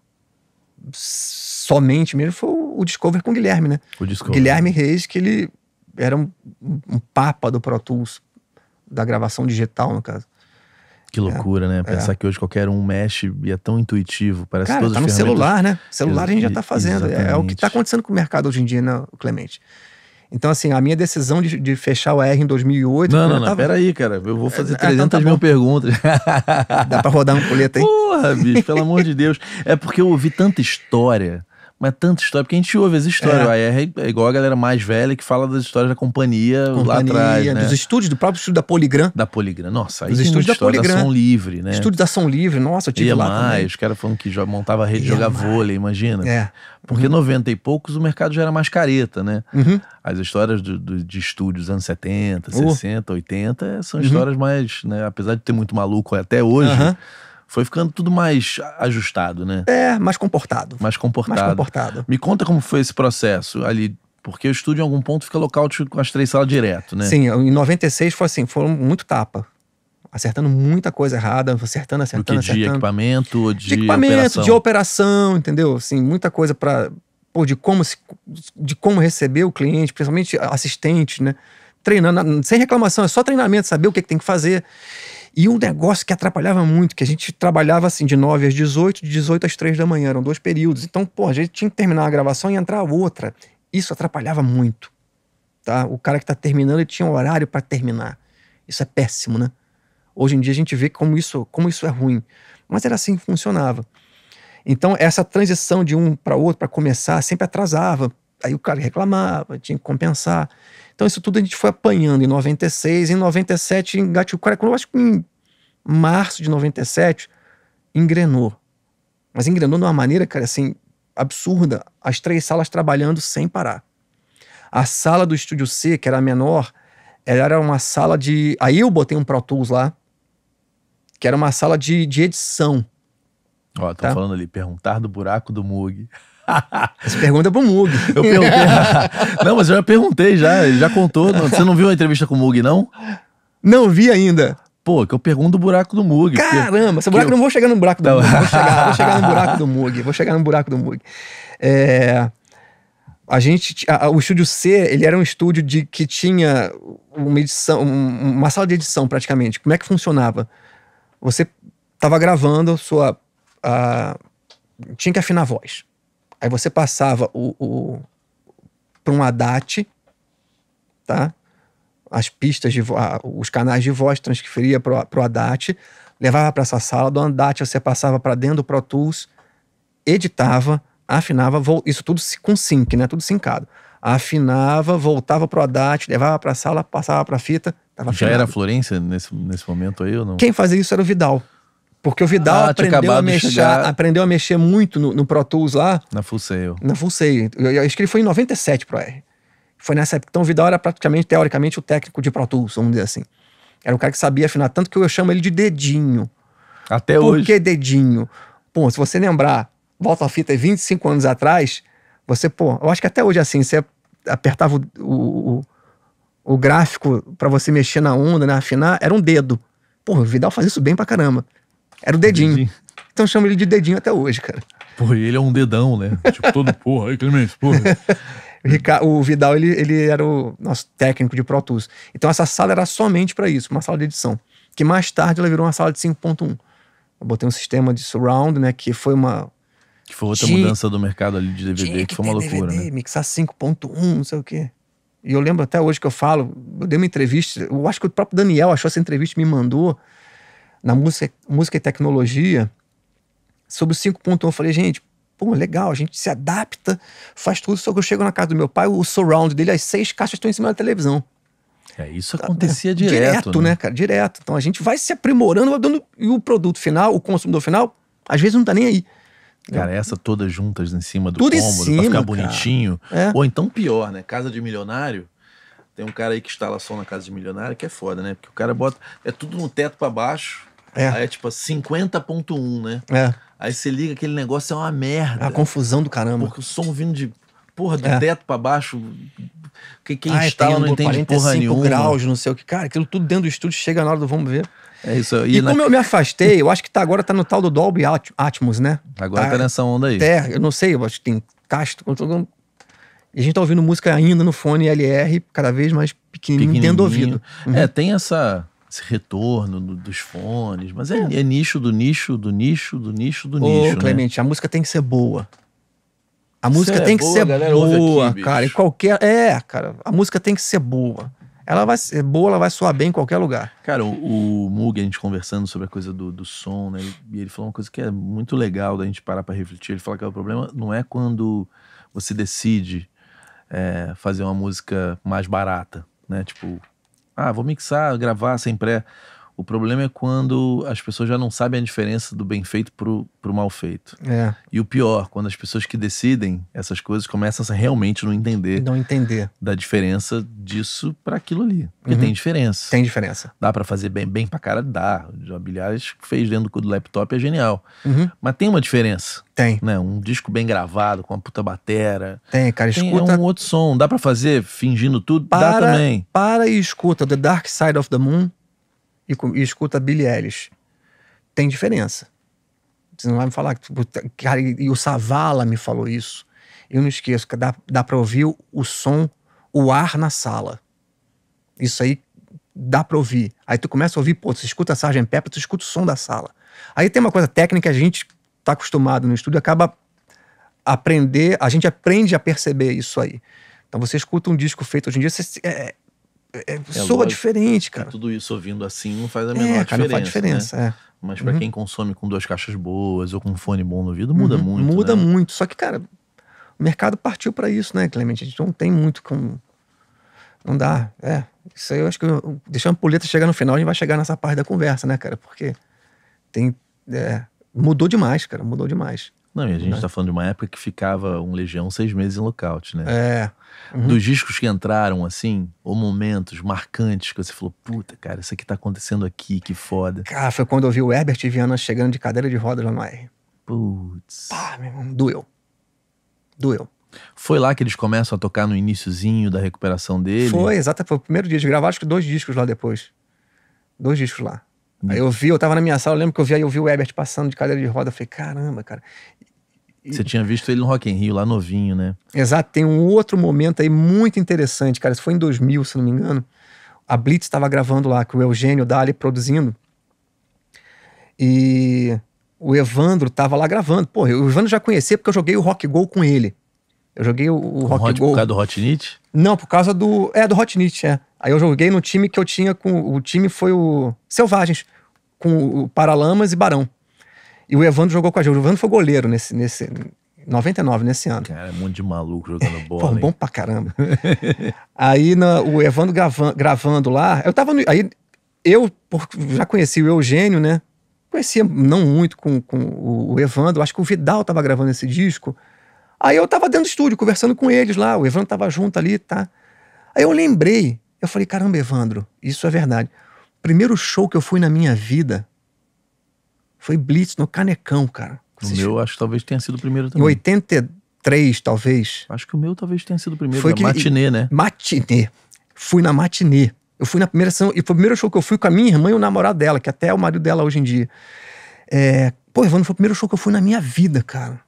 Speaker 2: somente mesmo foi o Discover com o Guilherme, né? O Discover. Guilherme Reis, que ele era um, um papa do Pro Tools, da gravação digital,
Speaker 1: no caso. Que é. loucura, né? É. Pensar que hoje qualquer um mexe e é tão intuitivo. Parece Cara, que todas tá no celular, né? O celular a gente já tá fazendo. É, é, o que
Speaker 2: tá acontecendo com o mercado hoje em dia, né, Clemente? Então, assim, a minha decisão de, de fechar o R em 2008. Não, não, não, tava... peraí,
Speaker 1: cara. Eu vou fazer 300 tá, tá, mil perguntas. Dá pra rodar um colete aí? Porra, bicho, pelo amor de Deus. É porque eu ouvi tanta história mas é tanta história, porque a gente ouve as histórias. É. O é, é igual a galera mais velha que fala das histórias da companhia, companhia lá atrás. Né? Dos né? estúdios, do próprio estúdio da Poligram. Da Poligram, nossa, aí Dos estúdios da Poligram. Da ação livre, né? Estúdio da ação livre, nossa, eu tive Ia é lá mais, Os caras falam que montava rede de é jogar vôlei, imagina. É. Porque uhum. 90 e poucos o mercado já era mais careta, né? Uhum. As histórias do, do, de estúdios anos 70, 60, 80 são uhum. histórias mais, né? Apesar de ter muito maluco até hoje. Uhum foi ficando tudo mais ajustado, né? É, mais comportado. Mais comportado. Mais comportado. Me conta como foi esse processo ali porque o estúdio em algum ponto fica local com as três salas direto, né? Sim, em
Speaker 2: 96 foi assim, foram muito tapa. Acertando muita coisa errada, acertando, acertando, Do que acertando. De
Speaker 1: equipamento, de, de equipamento, operação. de
Speaker 2: operação, entendeu? Assim, muita coisa para de como se, de como receber o cliente, principalmente assistente, né? Treinando, sem reclamação, é só treinamento, saber o que, é que tem que fazer. E um negócio que atrapalhava muito, que a gente trabalhava assim de 9 às 18, de 18 às 3 da manhã, eram dois períodos. Então, pô, a gente tinha que terminar a gravação e entrar outra. Isso atrapalhava muito. Tá? O cara que está terminando, ele tinha um horário para terminar. Isso é péssimo, né? Hoje em dia a gente vê como isso, como isso é ruim. Mas era assim que funcionava. Então, essa transição de um para outro, para começar, sempre atrasava. Aí o cara reclamava, tinha que compensar. Então, isso tudo a gente foi apanhando em 96, em 97, engatilhou. Cara, eu acho que em março de 97, engrenou. Mas engrenou de uma maneira, cara, assim, absurda. As três salas trabalhando sem parar. A sala do Estúdio C, que era a menor, ela era uma sala de. Aí eu botei um Pro Tools lá, que era uma sala de, de edição. Ó, tô tá? falando ali,
Speaker 1: perguntar do buraco do Mug. Você pergunta pro Mug. Eu perguntei. não, mas eu já perguntei já, ele já contou. você não viu a entrevista com o Mug, não? Não vi ainda. Pô, que eu pergunto o buraco do Mug. Caramba, esse buraco eu... não vou chegar no buraco do Mug. Vou chegar, vou chegar no buraco do
Speaker 2: Mug. Vou chegar no buraco do Mug. É, a gente, a, o estúdio C, ele era um estúdio de que tinha uma edição, uma sala de edição praticamente. Como é que funcionava? Você estava gravando sua, a, tinha que afinar a voz. Aí você passava o, o para um ADAT, tá? As pistas de a, os canais de voz transferia para o ADAT, levava para essa sala do ADAT, você passava para dentro do Pro Tools, editava, afinava, isso tudo com sync, né? Tudo sincado. Afinava, voltava para o ADAT, levava para a sala, passava para a fita, já era
Speaker 1: Florença nesse, nesse momento aí ou não? Quem
Speaker 2: fazia isso era o Vidal. Porque o Vidal ah, aprendeu, a mexer, aprendeu a mexer muito no, no Pro Tools lá.
Speaker 1: Na Full Sail.
Speaker 2: Na Full Sail. Eu, eu acho que ele foi em 97 pro R. Foi nessa época. Então o Vidal era praticamente, teoricamente, o técnico de Pro Tools, vamos dizer assim. Era um cara que sabia afinar, tanto que eu chamo ele de dedinho.
Speaker 1: Até Por hoje. Por que
Speaker 2: dedinho? Pô, se você lembrar, volta a fita 25 anos atrás, você, pô, eu acho que até hoje é assim, você apertava o, o, o gráfico para você mexer na onda, né, afinar, era um dedo. Pô, o Vidal fazia isso bem pra caramba. Era o dedinho. dedinho. Então chama ele de dedinho até hoje, cara. Porra, ele é um dedão, né? tipo, todo porra, aí, Clemens, porra. o Vidal, ele, ele era o nosso técnico de Pro Tools. Então essa sala era somente para isso, uma sala de edição. Que mais tarde ela virou uma sala de 5.1. Eu botei um sistema de surround, né? Que foi uma.
Speaker 1: Que foi outra mudança do mercado ali de DVD, que, que foi uma loucura, DVD, né?
Speaker 2: Mixar 5.1, não sei o quê. E eu lembro até hoje que eu falo, eu dei uma entrevista, eu acho que o próprio Daniel achou essa entrevista me mandou na música, música e tecnologia, sobre o 5.1, eu falei, gente, pô, legal, a gente se adapta, faz tudo. Só que eu chego na casa do meu pai, o surround dele, as seis caixas estão em cima da televisão.
Speaker 1: É, isso acontecia é, direto. Direto, né? né?
Speaker 2: cara? Direto. Então a gente vai se aprimorando, vai dando. E o produto final, o consumidor final, às vezes não tá nem aí.
Speaker 1: Cara, essa todas juntas em cima do Tudo cômodo, cima, pra ficar bonitinho. É. Ou então pior, né? Casa de milionário. Tem um cara aí que instala som na casa de milionário, que é foda, né? Porque o cara bota. É tudo no teto para baixo. É. Aí é tipo 50.1, né? É. Aí você liga aquele negócio, é uma merda. É
Speaker 2: confusão do caramba. Porque
Speaker 1: o som vindo de porra, do é. teto para baixo. Que quem ah, instala não entende porra nenhuma. graus,
Speaker 2: não sei o que. Cara, aquilo tudo dentro do estúdio chega na hora do vamos ver.
Speaker 1: É isso. E, e na... como eu me
Speaker 2: afastei, eu acho que tá, agora tá no tal do Dolby Atmos, né? Agora tá, tá,
Speaker 1: nessa onda aí. É, eu não
Speaker 2: sei, eu acho que tem casto. E a gente tá ouvindo música ainda no fone LR, cada vez mais pequenininho, pequenininho. ouvido. É, uhum. É,
Speaker 1: tem essa esse retorno do, dos fones. Mas é, é. é, nicho do nicho, do nicho, do nicho, do nicho. Ô, né? Clemente, né? a música tem que ser boa. A música é tem que boa, ser boa, aqui, cara. Em qualquer. É, cara,
Speaker 2: a música tem que ser boa.
Speaker 1: Ela vai ser boa, ela vai soar bem em qualquer lugar. Cara, o, o Mug, a gente conversando sobre a coisa do, do som, né? E ele, ele falou uma coisa que é muito legal da gente parar pra refletir. Ele fala que o problema não é quando você decide é, fazer uma música mais barata, né? Tipo, ah, vou mixar, gravar sem pré. O problema é quando as pessoas já não sabem a diferença do bem feito pro, pro mal feito. É. E o pior, quando as pessoas que decidem essas coisas começam a realmente não entender. Não entender. Da diferença disso para aquilo ali. Porque uhum. tem diferença. Tem diferença. Dá para fazer bem, bem pra cara, dá. O Job Bilhares fez dentro do laptop é genial. Uhum. Mas tem uma diferença. Tem. Né? Um disco bem gravado, com uma puta batera. Tem, cara, tem, escuta. É um outro som. Dá para fazer fingindo tudo? Para, dá também.
Speaker 2: Para e escuta The Dark Side of the Moon e, e escuta Billy Ellis. Tem diferença. Você não vai me falar que. Tipo, tá, cara, e, o Savala me falou isso. Eu não esqueço, que dá, dá para ouvir o, som, o ar na sala. Isso aí dá para ouvir. Aí tu começa a ouvir, pô, tu escuta Sargent Pepper, tu escuta o som da sala. Aí tem uma coisa técnica, a gente tá acostumado no estúdio, acaba aprender, a gente aprende a perceber isso aí. Então você escuta um disco
Speaker 1: feito hoje em dia, você, é, é, é, é soa lógico, diferente, cara. É tudo isso ouvindo assim não faz a é, menor é, cara, diferença. faz diferença, né? é. Mas para uhum. quem consome com duas caixas boas ou com um fone bom no ouvido, muda uhum. muito. Muda né? muito. Só que, cara, o mercado partiu para isso, né, Clemente? A gente não tem muito como.
Speaker 2: Não dá. É. Isso aí eu acho que. Eu... Deixando a poleta chegar no final, a gente vai chegar nessa parte da conversa, né, cara? Porque tem. É... mudou demais, cara. Mudou demais.
Speaker 1: Não, e a gente né? tá falando de uma época que ficava um Legião seis meses em lockout, né? É. Uhum. Dos discos que entraram, assim, ou momentos marcantes que você falou, puta, cara, isso aqui tá acontecendo aqui, que foda.
Speaker 2: Cara, foi quando eu vi o Herbert e Viana chegando de cadeira de roda lá no R.
Speaker 1: Putz. Pá,
Speaker 2: meu irmão, doeu.
Speaker 1: Doeu. Foi lá que eles começam a tocar no iníciozinho da recuperação dele? Foi, exato.
Speaker 2: Foi o primeiro dia. de gravar, acho que dois discos lá depois. Dois discos lá. Aí eu vi, eu tava na minha sala, eu lembro que eu vi, aí eu vi o Ebert passando de cadeira de roda, eu falei, caramba, cara.
Speaker 1: E... Você tinha visto ele no Rock in Rio, lá novinho, né?
Speaker 2: Exato, tem um outro momento aí muito interessante, cara, isso foi em 2000, se não me engano, a Blitz estava gravando lá, com o Eugênio Dali produzindo, e o Evandro tava lá gravando. Pô, o Evandro já conhecia porque eu joguei o Rock Go com ele. Eu joguei o, o Rock Hot, Go. Por causa
Speaker 1: do Hot Hotnit?
Speaker 2: Não, por causa do... é, do Hot Hotnit, é. Aí eu joguei no time que eu tinha com. O time foi o Selvagens, com o Paralamas e Barão. E o Evandro jogou com a gente. O Evandro foi goleiro nesse, nesse 99, nesse ano. Cara, um monte de maluco jogando bola. Pô, bom pra caramba. aí na, o Evandro gravando lá, eu tava no, Aí eu por, já conheci o Eugênio, né? Conhecia não muito com, com o, o Evandro, acho que o Vidal tava gravando esse disco. Aí eu tava dentro do estúdio, conversando com eles lá, o Evandro tava junto ali, tá? Aí eu lembrei eu falei, caramba, Evandro, isso é verdade. O primeiro show que eu fui na minha vida foi Blitz no Canecão, cara. O meu, acho que talvez tenha sido o primeiro também. Em 83, talvez. Acho que o meu talvez tenha sido o primeiro. Foi né? que... Matinê, né? Matinê. Fui na matinê. Eu fui na primeira sessão, e foi o primeiro show que eu fui com a minha irmã e o namorado dela, que até é o marido dela hoje em dia. É, pô, Evandro, foi o primeiro show que eu fui na minha vida, cara.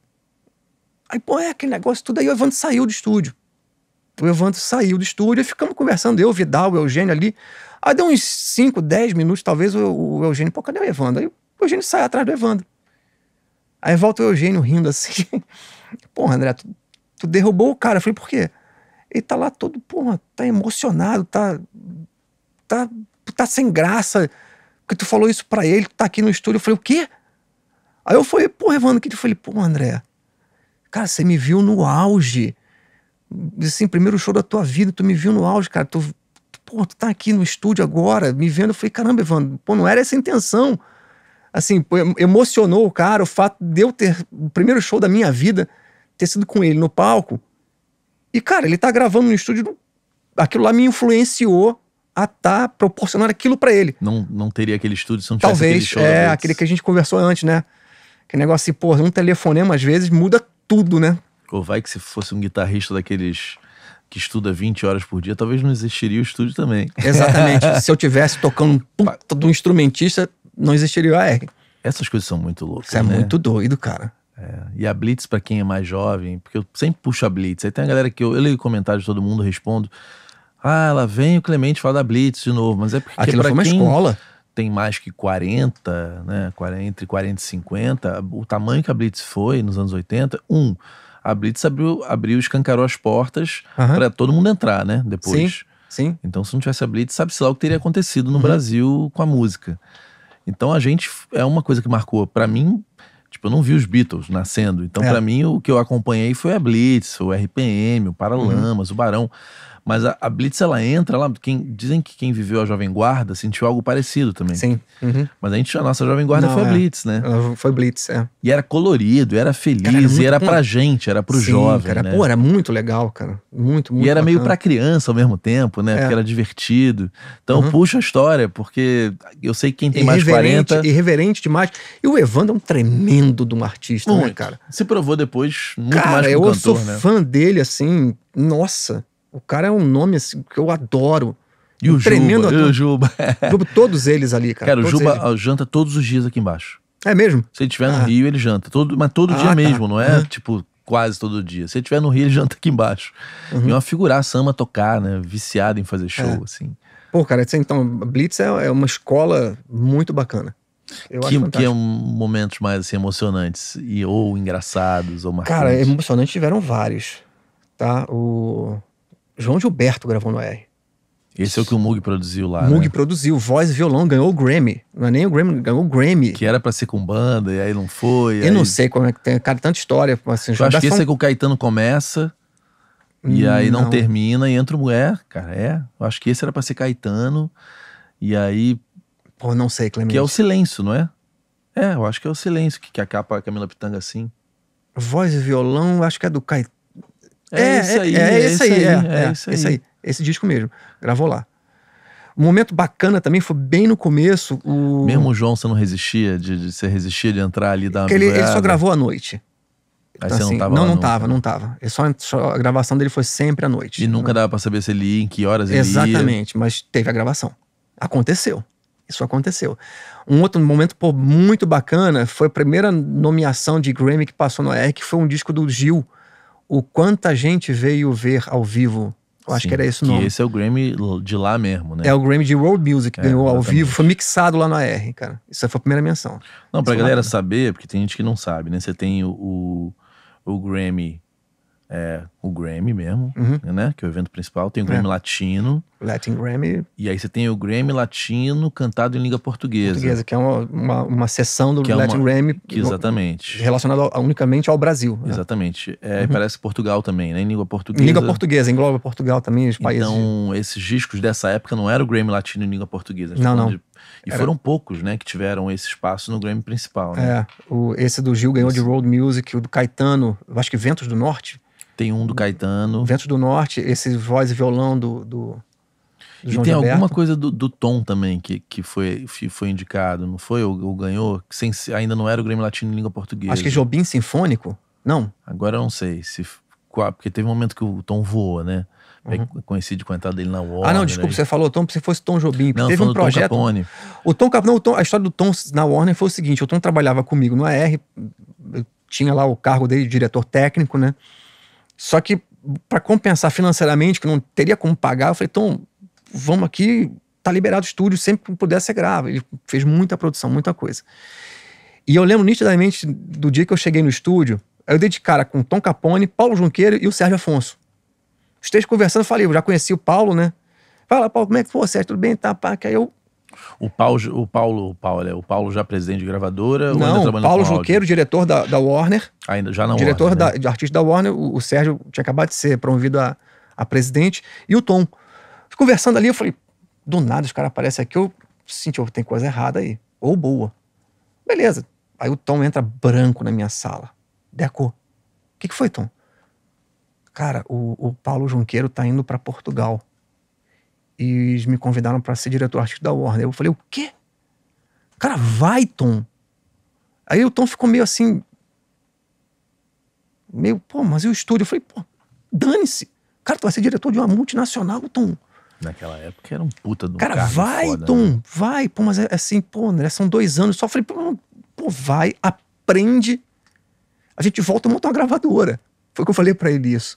Speaker 2: Aí, pô, é aquele negócio tudo. Aí o Evandro saiu do estúdio. Tipo, o Evandro saiu do estúdio e ficamos conversando, eu, Vidal, o Eugênio ali. Aí deu uns 5, 10 minutos, talvez, o, o Eugênio, pô, cadê o Evandro? Aí o Eugênio sai atrás do Evandro. Aí volta o Eugênio rindo assim. porra, André, tu, tu, derrubou o cara. Eu falei, por quê? Ele tá lá todo, porra, tá emocionado, tá. tá, tá sem graça. Porque tu falou isso pra ele, tu tá aqui no estúdio. Eu falei, o quê? Aí eu falei, porra, Evandro, que tu falei, pô, André, cara, você me viu no auge assim, primeiro show da tua vida, tu me viu no auge, cara, tu, pô, tu tá aqui no estúdio agora, me vendo, eu falei, caramba, Evandro, pô, não era essa a intenção. Assim, pô, emocionou o cara o fato de eu ter o primeiro show da minha vida ter sido com ele no palco. E, cara, ele tá gravando no estúdio, aquilo lá me influenciou a tá proporcionar aquilo para ele.
Speaker 1: Não, não teria aquele estúdio se não tivesse Talvez, aquele show. É, aquele que a
Speaker 2: gente conversou antes, né? Que negócio assim, pô, um telefonema às vezes muda tudo, né?
Speaker 1: Ou vai que se fosse um guitarrista daqueles que estuda 20 horas por dia, talvez não existiria o estúdio também. Exatamente. se
Speaker 2: eu tivesse tocando um instrumentista, não existiria o AR. Essas coisas são muito loucas. Isso é né? muito doido, cara. É.
Speaker 1: E a Blitz, para quem é mais jovem, porque eu sempre puxo a Blitz. Aí tem a galera que eu, eu leio comentários de todo mundo, respondo. Ah, ela vem o Clemente fala da Blitz de novo, mas é porque. Aquilo foi uma escola. Tem mais que 40, né? 40, entre 40 e 50. O tamanho que a Blitz foi nos anos 80, um a Blitz abriu, abriu escancarou as portas uhum. para todo mundo entrar, né? Depois. Sim, sim. Então, se não tivesse a Blitz, sabe-se lá o que teria acontecido no uhum. Brasil com a música. Então, a gente é uma coisa que marcou. Para mim, tipo, eu não vi os Beatles nascendo. Então, é. para mim, o que eu acompanhei foi a Blitz, o RPM, o uhum. Paralamas, uhum. o Barão. Mas a, a, Blitz, ela entra lá. Quem, dizem que quem viveu a Jovem Guarda sentiu algo parecido também. Sim. Uhum. Mas a gente, a nossa Jovem Guarda Não, foi a é.
Speaker 2: Blitz, né? foi Blitz, é.
Speaker 1: E era colorido, era feliz, cara, era muito, e era pra gente, era pro Sim, jovem. Cara, né? pô, era
Speaker 2: muito legal, cara. Muito, muito. E era bacana. meio pra
Speaker 1: criança ao mesmo tempo, né? É. Porque era divertido. Então, uhum. puxa a história, porque eu sei que quem tem mais 40.
Speaker 2: Irreverente demais. E o Evandro é um tremendo de um artista, né, muito. né, cara?
Speaker 1: Se provou depois muito cara, mais que um eu sou né?
Speaker 2: fã dele, assim, nossa. O cara é um nome assim, que eu adoro.
Speaker 1: E um o tremendo Juba, e o Juba.
Speaker 2: Juba. Todos eles ali, cara. Cara, o Juba
Speaker 1: eles. janta todos os dias aqui embaixo. É mesmo? Se ele estiver ah. no Rio, ele janta. Todo, mas todo ah, dia tá. mesmo, não é uhum. tipo quase todo dia. Se ele estiver no Rio, ele janta aqui embaixo. Uhum. E uma figuraça, ama tocar, né? Viciado em fazer é. show, é. assim.
Speaker 2: Pô, cara, então, Blitz é, é uma escola muito bacana. Eu que, que é um
Speaker 1: momentos mais assim, emocionantes e ou engraçados ou marcantes. Cara,
Speaker 2: emocionantes tiveram vários, tá? O João Gilberto gravou no
Speaker 1: R. Esse é o que o Mug produziu lá. Mug né?
Speaker 2: produziu, voz e violão, ganhou o Grammy. Não
Speaker 1: é nem o Grammy, ganhou o Grammy. Que era pra ser com banda, e aí não foi. Eu aí... não sei
Speaker 2: como é que tem. Cara, tanta história. Assim, Eu acho que esse é que o
Speaker 1: Caetano começa,
Speaker 2: hum, e aí não, não,
Speaker 1: termina, e entra o mulher, cara. É. Eu acho que esse era pra ser Caetano, e aí. Pô, não sei, Clemente. Que é o silêncio, não é? É, eu acho que é o silêncio que, que acaba a Camila Pitanga assim. Voz e violão, acho que é do Caetano. É, é, isso é, aí. É, é isso aí. É, isso aí.
Speaker 2: Esse disco mesmo. Gravou lá. Um momento bacana também foi bem no começo. O... Mesmo o
Speaker 1: João, você não resistia? De, de, você resistia de entrar ali da. Ele, ele só gravou à noite. Aí então, você assim, não tava Não, não nunca. tava, não
Speaker 2: tava. só, só, a gravação dele foi sempre à noite.
Speaker 1: E nunca né? dava pra saber se ele ia, em que horas ele Exatamente, ia. Exatamente,
Speaker 2: mas teve a gravação. Aconteceu. Isso aconteceu. Um outro momento pô, muito bacana foi a primeira nomeação de Grammy que passou no ERC, que foi um disco do Gil, o quanta gente veio ver ao vivo. Eu acho Sim, que era esse o nome. E
Speaker 1: esse é o Grammy de lá mesmo, né? É o Grammy
Speaker 2: de World Music, é, ganhou exatamente. ao vivo, foi
Speaker 1: mixado lá na
Speaker 2: R, cara. Isso foi a primeira menção.
Speaker 1: Não, pra galera saber, porque tem gente que não sabe, né? Você tem o, o, o Grammy é, o Grammy mesmo, uhum. né? Que é o evento principal. Tem o Grammy é. Latino.
Speaker 2: Latin Grammy.
Speaker 1: E aí você tem o Grammy Latino cantado em língua portuguesa. Portuguesa,
Speaker 2: que é uma, uma, uma sessão do que Latin é uma, Grammy. Que, exatamente. Relacionado unicamente ao Brasil.
Speaker 1: Né? Exatamente. É, uhum. Parece Portugal também, né? Em língua portuguesa. Em língua
Speaker 2: portuguesa, engloba Portugal também, os países.
Speaker 1: Então, esses discos dessa época não eram o Grammy Latino em língua portuguesa. Tá não, não. De... E era... foram poucos, né, que tiveram esse espaço no Grammy principal, né? É,
Speaker 2: o, esse do Gil ganhou de Road Music, o do Caetano, acho que Ventos do Norte tem um do Caetano. Ventos do Norte, esse voz e violão do. do, e tem alguma
Speaker 1: coisa do, do, Tom também que, que foi, foi indicado, não foi? Ou, ou ganhou? Sem, ainda não era o Grêmio Latino em língua portuguesa. Acho que Jobim
Speaker 2: Sinfônico?
Speaker 1: Não. Agora eu não sei se porque teve um momento que o Tom voou, né? É uhum. Coincide com a entrada dele na Warner. Ah, não, desculpa, aí. Né? você
Speaker 2: falou Tom, se fosse Tom Jobim, não, teve um projeto. Tom
Speaker 1: O Tom Capone, o Tom,
Speaker 2: a história do Tom na Warner foi o seguinte: o Tom trabalhava comigo no AR, tinha lá o cargo dele, diretor técnico, né? Só que para compensar financeiramente, que não teria como pagar, eu falei, então, vamos aqui, tá liberado o estúdio, sempre que puder ser grava. Ele fez muita produção, muita coisa. E eu lembro nitidamente do dia que eu cheguei no estúdio, eu dei de cara com Tom Capone, Paulo Junqueiro e o Sérgio Afonso. Os três conversando, eu falei, eu já conheci o Paulo, né? Fala, Paulo, como é que foi, Sérgio? Tudo bem? Tá, pá. Que aí eu
Speaker 1: o Paulo, o Paulo, o é, Paulo, o Paulo já presidente de gravadora? Não, Paulo Junqueiro, diretor da, da, Warner. Ainda, já não. Diretor
Speaker 2: Warner, da, né? de artista da Warner, o, o, Sérgio tinha acabado de ser promovido a, a presidente, e o Tom. Conversando ali, eu falei, do nada os caras aparecem aqui, eu senti, oh, tem coisa errada aí, ou boa. Beleza. Aí o Tom entra branco na minha sala. Deco, o que, que foi, Tom? Cara, o, o Paulo Junqueiro tá indo para Portugal e eles me convidaram para ser diretor artístico da Warner. Eu falei, o quê? Cara, vai, Tom. Aí o Tom ficou meio assim. Meio, pô, mas e o estúdio? Eu falei, pô, dane-se. Cara, tu vai ser diretor de uma multinacional, Tom.
Speaker 1: Naquela época era um puta do um Cara, vai, foda, né? Tom, né?
Speaker 2: vai. Pô, mas é, é assim, pô, né, são dois anos. Só falei, pô, pô, vai, aprende. A gente volta e monta uma gravadora. Foi o que eu falei para ele isso.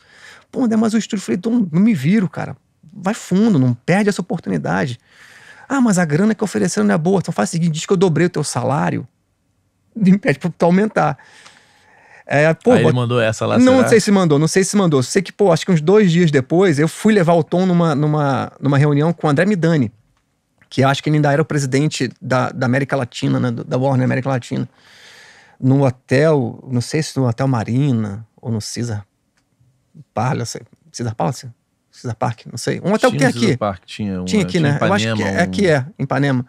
Speaker 2: Pô, André, mas o estúdio, eu falei, Tom, não me viro, cara vai fundo, não perde essa oportunidade. Ah, mas a grana que ofereceram não é boa. Então faz o seguinte, diz que eu dobrei o teu salário me pede pra tu aumentar. É, pô, Aí ele
Speaker 1: mandou essa lá, Não será? sei se
Speaker 2: mandou, não sei se mandou. Sei que, pô, acho que uns dois dias depois, eu fui levar o Tom numa, numa, numa reunião com o André Midani, que acho que ele ainda era o presidente da, da América Latina, né, da Warner América Latina, no hotel, não sei se no Hotel Marina ou no Cesar Palace, Cesar Palace? Cesar Park, não sei. Um hotel tinha que tem aqui. Park,
Speaker 1: tinha, tinha aqui, tinha né? Ipanema, eu acho que é, é um...
Speaker 2: é Ipanema.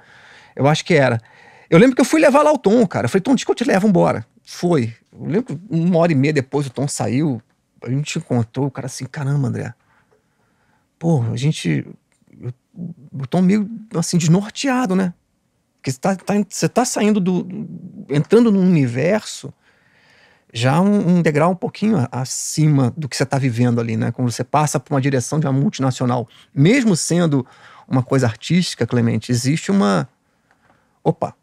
Speaker 2: Eu acho que era. Eu lembro que eu fui levar lá o Tom, cara. Eu falei, Tom, diz que eu te levo, embora. Foi. Eu lembro que uma hora e meia depois o Tom saiu, a gente encontrou, o cara assim, caramba, André. Pô, a gente. Eu, o Tom meio assim, desnorteado, né? Porque você tá, tá, você tá saindo do. entrando num universo já um, um, degrau um pouquinho acima do que você está vivendo ali, né? Quando você passa por uma direção de uma multinacional, mesmo sendo uma coisa artística, Clemente, existe uma. Opa,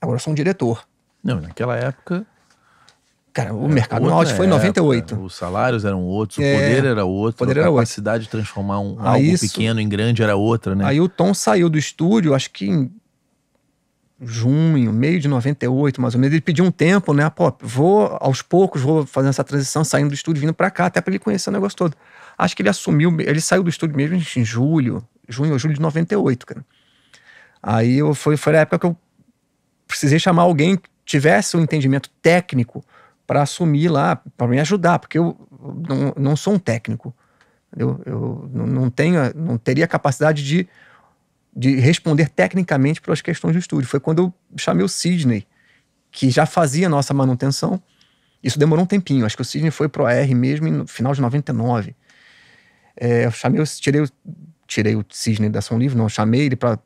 Speaker 2: agora eu sou um diretor.
Speaker 1: Não, naquela época. Cara, o mercado no áudio foi em 98. Né? Os salários eram outros, é, o poder era outro, poder a era capacidade outro. de transformar um, algo isso, pequeno em grande era outra, né? Aí o
Speaker 2: Tom saiu do estúdio, acho que em junho, meio de 98, mais ou menos, ele pediu um tempo, né? Pô, vou aos poucos, vou fazendo essa transição, saindo do estúdio, vindo para cá, até para ele conhecer o negócio todo. Acho que ele assumiu, ele saiu do estúdio mesmo em julho, junho ou julho de 98, cara. Aí eu, foi, foi a época que eu precisei chamar alguém que tivesse um entendimento técnico para assumir lá, para me ajudar, porque eu não, não sou um técnico. Eu não, não, tenho, não teria capacidade de de responder tecnicamente pelas questões do estúdio. Foi quando eu chamei o Sidney, que já fazia nossa manutenção. Isso demorou um tempinho. Acho que o Sidney foi pro AR mesmo no final de 99. É, eu chamei, eu tirei, tirei o Sidney da São Livre, não, chamei ele para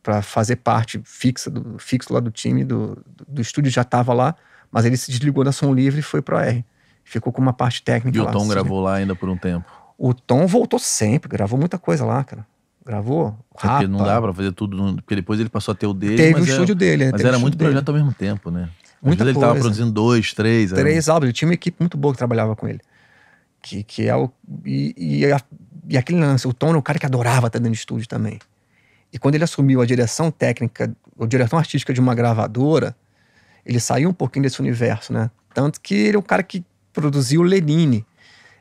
Speaker 2: para fazer parte fixa do, fixo lá do time, do, do, do estúdio já estava lá, mas ele se desligou da Som Livre e foi pro AR. Ficou com uma parte técnica e lá. E o Tom gravou
Speaker 1: lá ainda por um tempo?
Speaker 2: O Tom voltou sempre, gravou muita coisa lá, cara. Gravou? ah não dá
Speaker 1: pra fazer tudo, porque depois ele passou a ter o dele. Teve o é- estúdio dele, né? Mas era muito projeto dele. ao mesmo tempo, né? Às vezes coisa. ele tava produzindo dois, três. Três
Speaker 2: álbuns. Ele tinha uma equipe muito boa que trabalhava com ele. Que, que é o. E, e, a, e aquele lance, o Tom era é um cara que adorava estar dentro estúdio também. E quando ele assumiu a direção técnica, a direção artística de uma gravadora, ele saiu um pouquinho desse universo, né? Tanto que ele é o cara que produziu Lenine.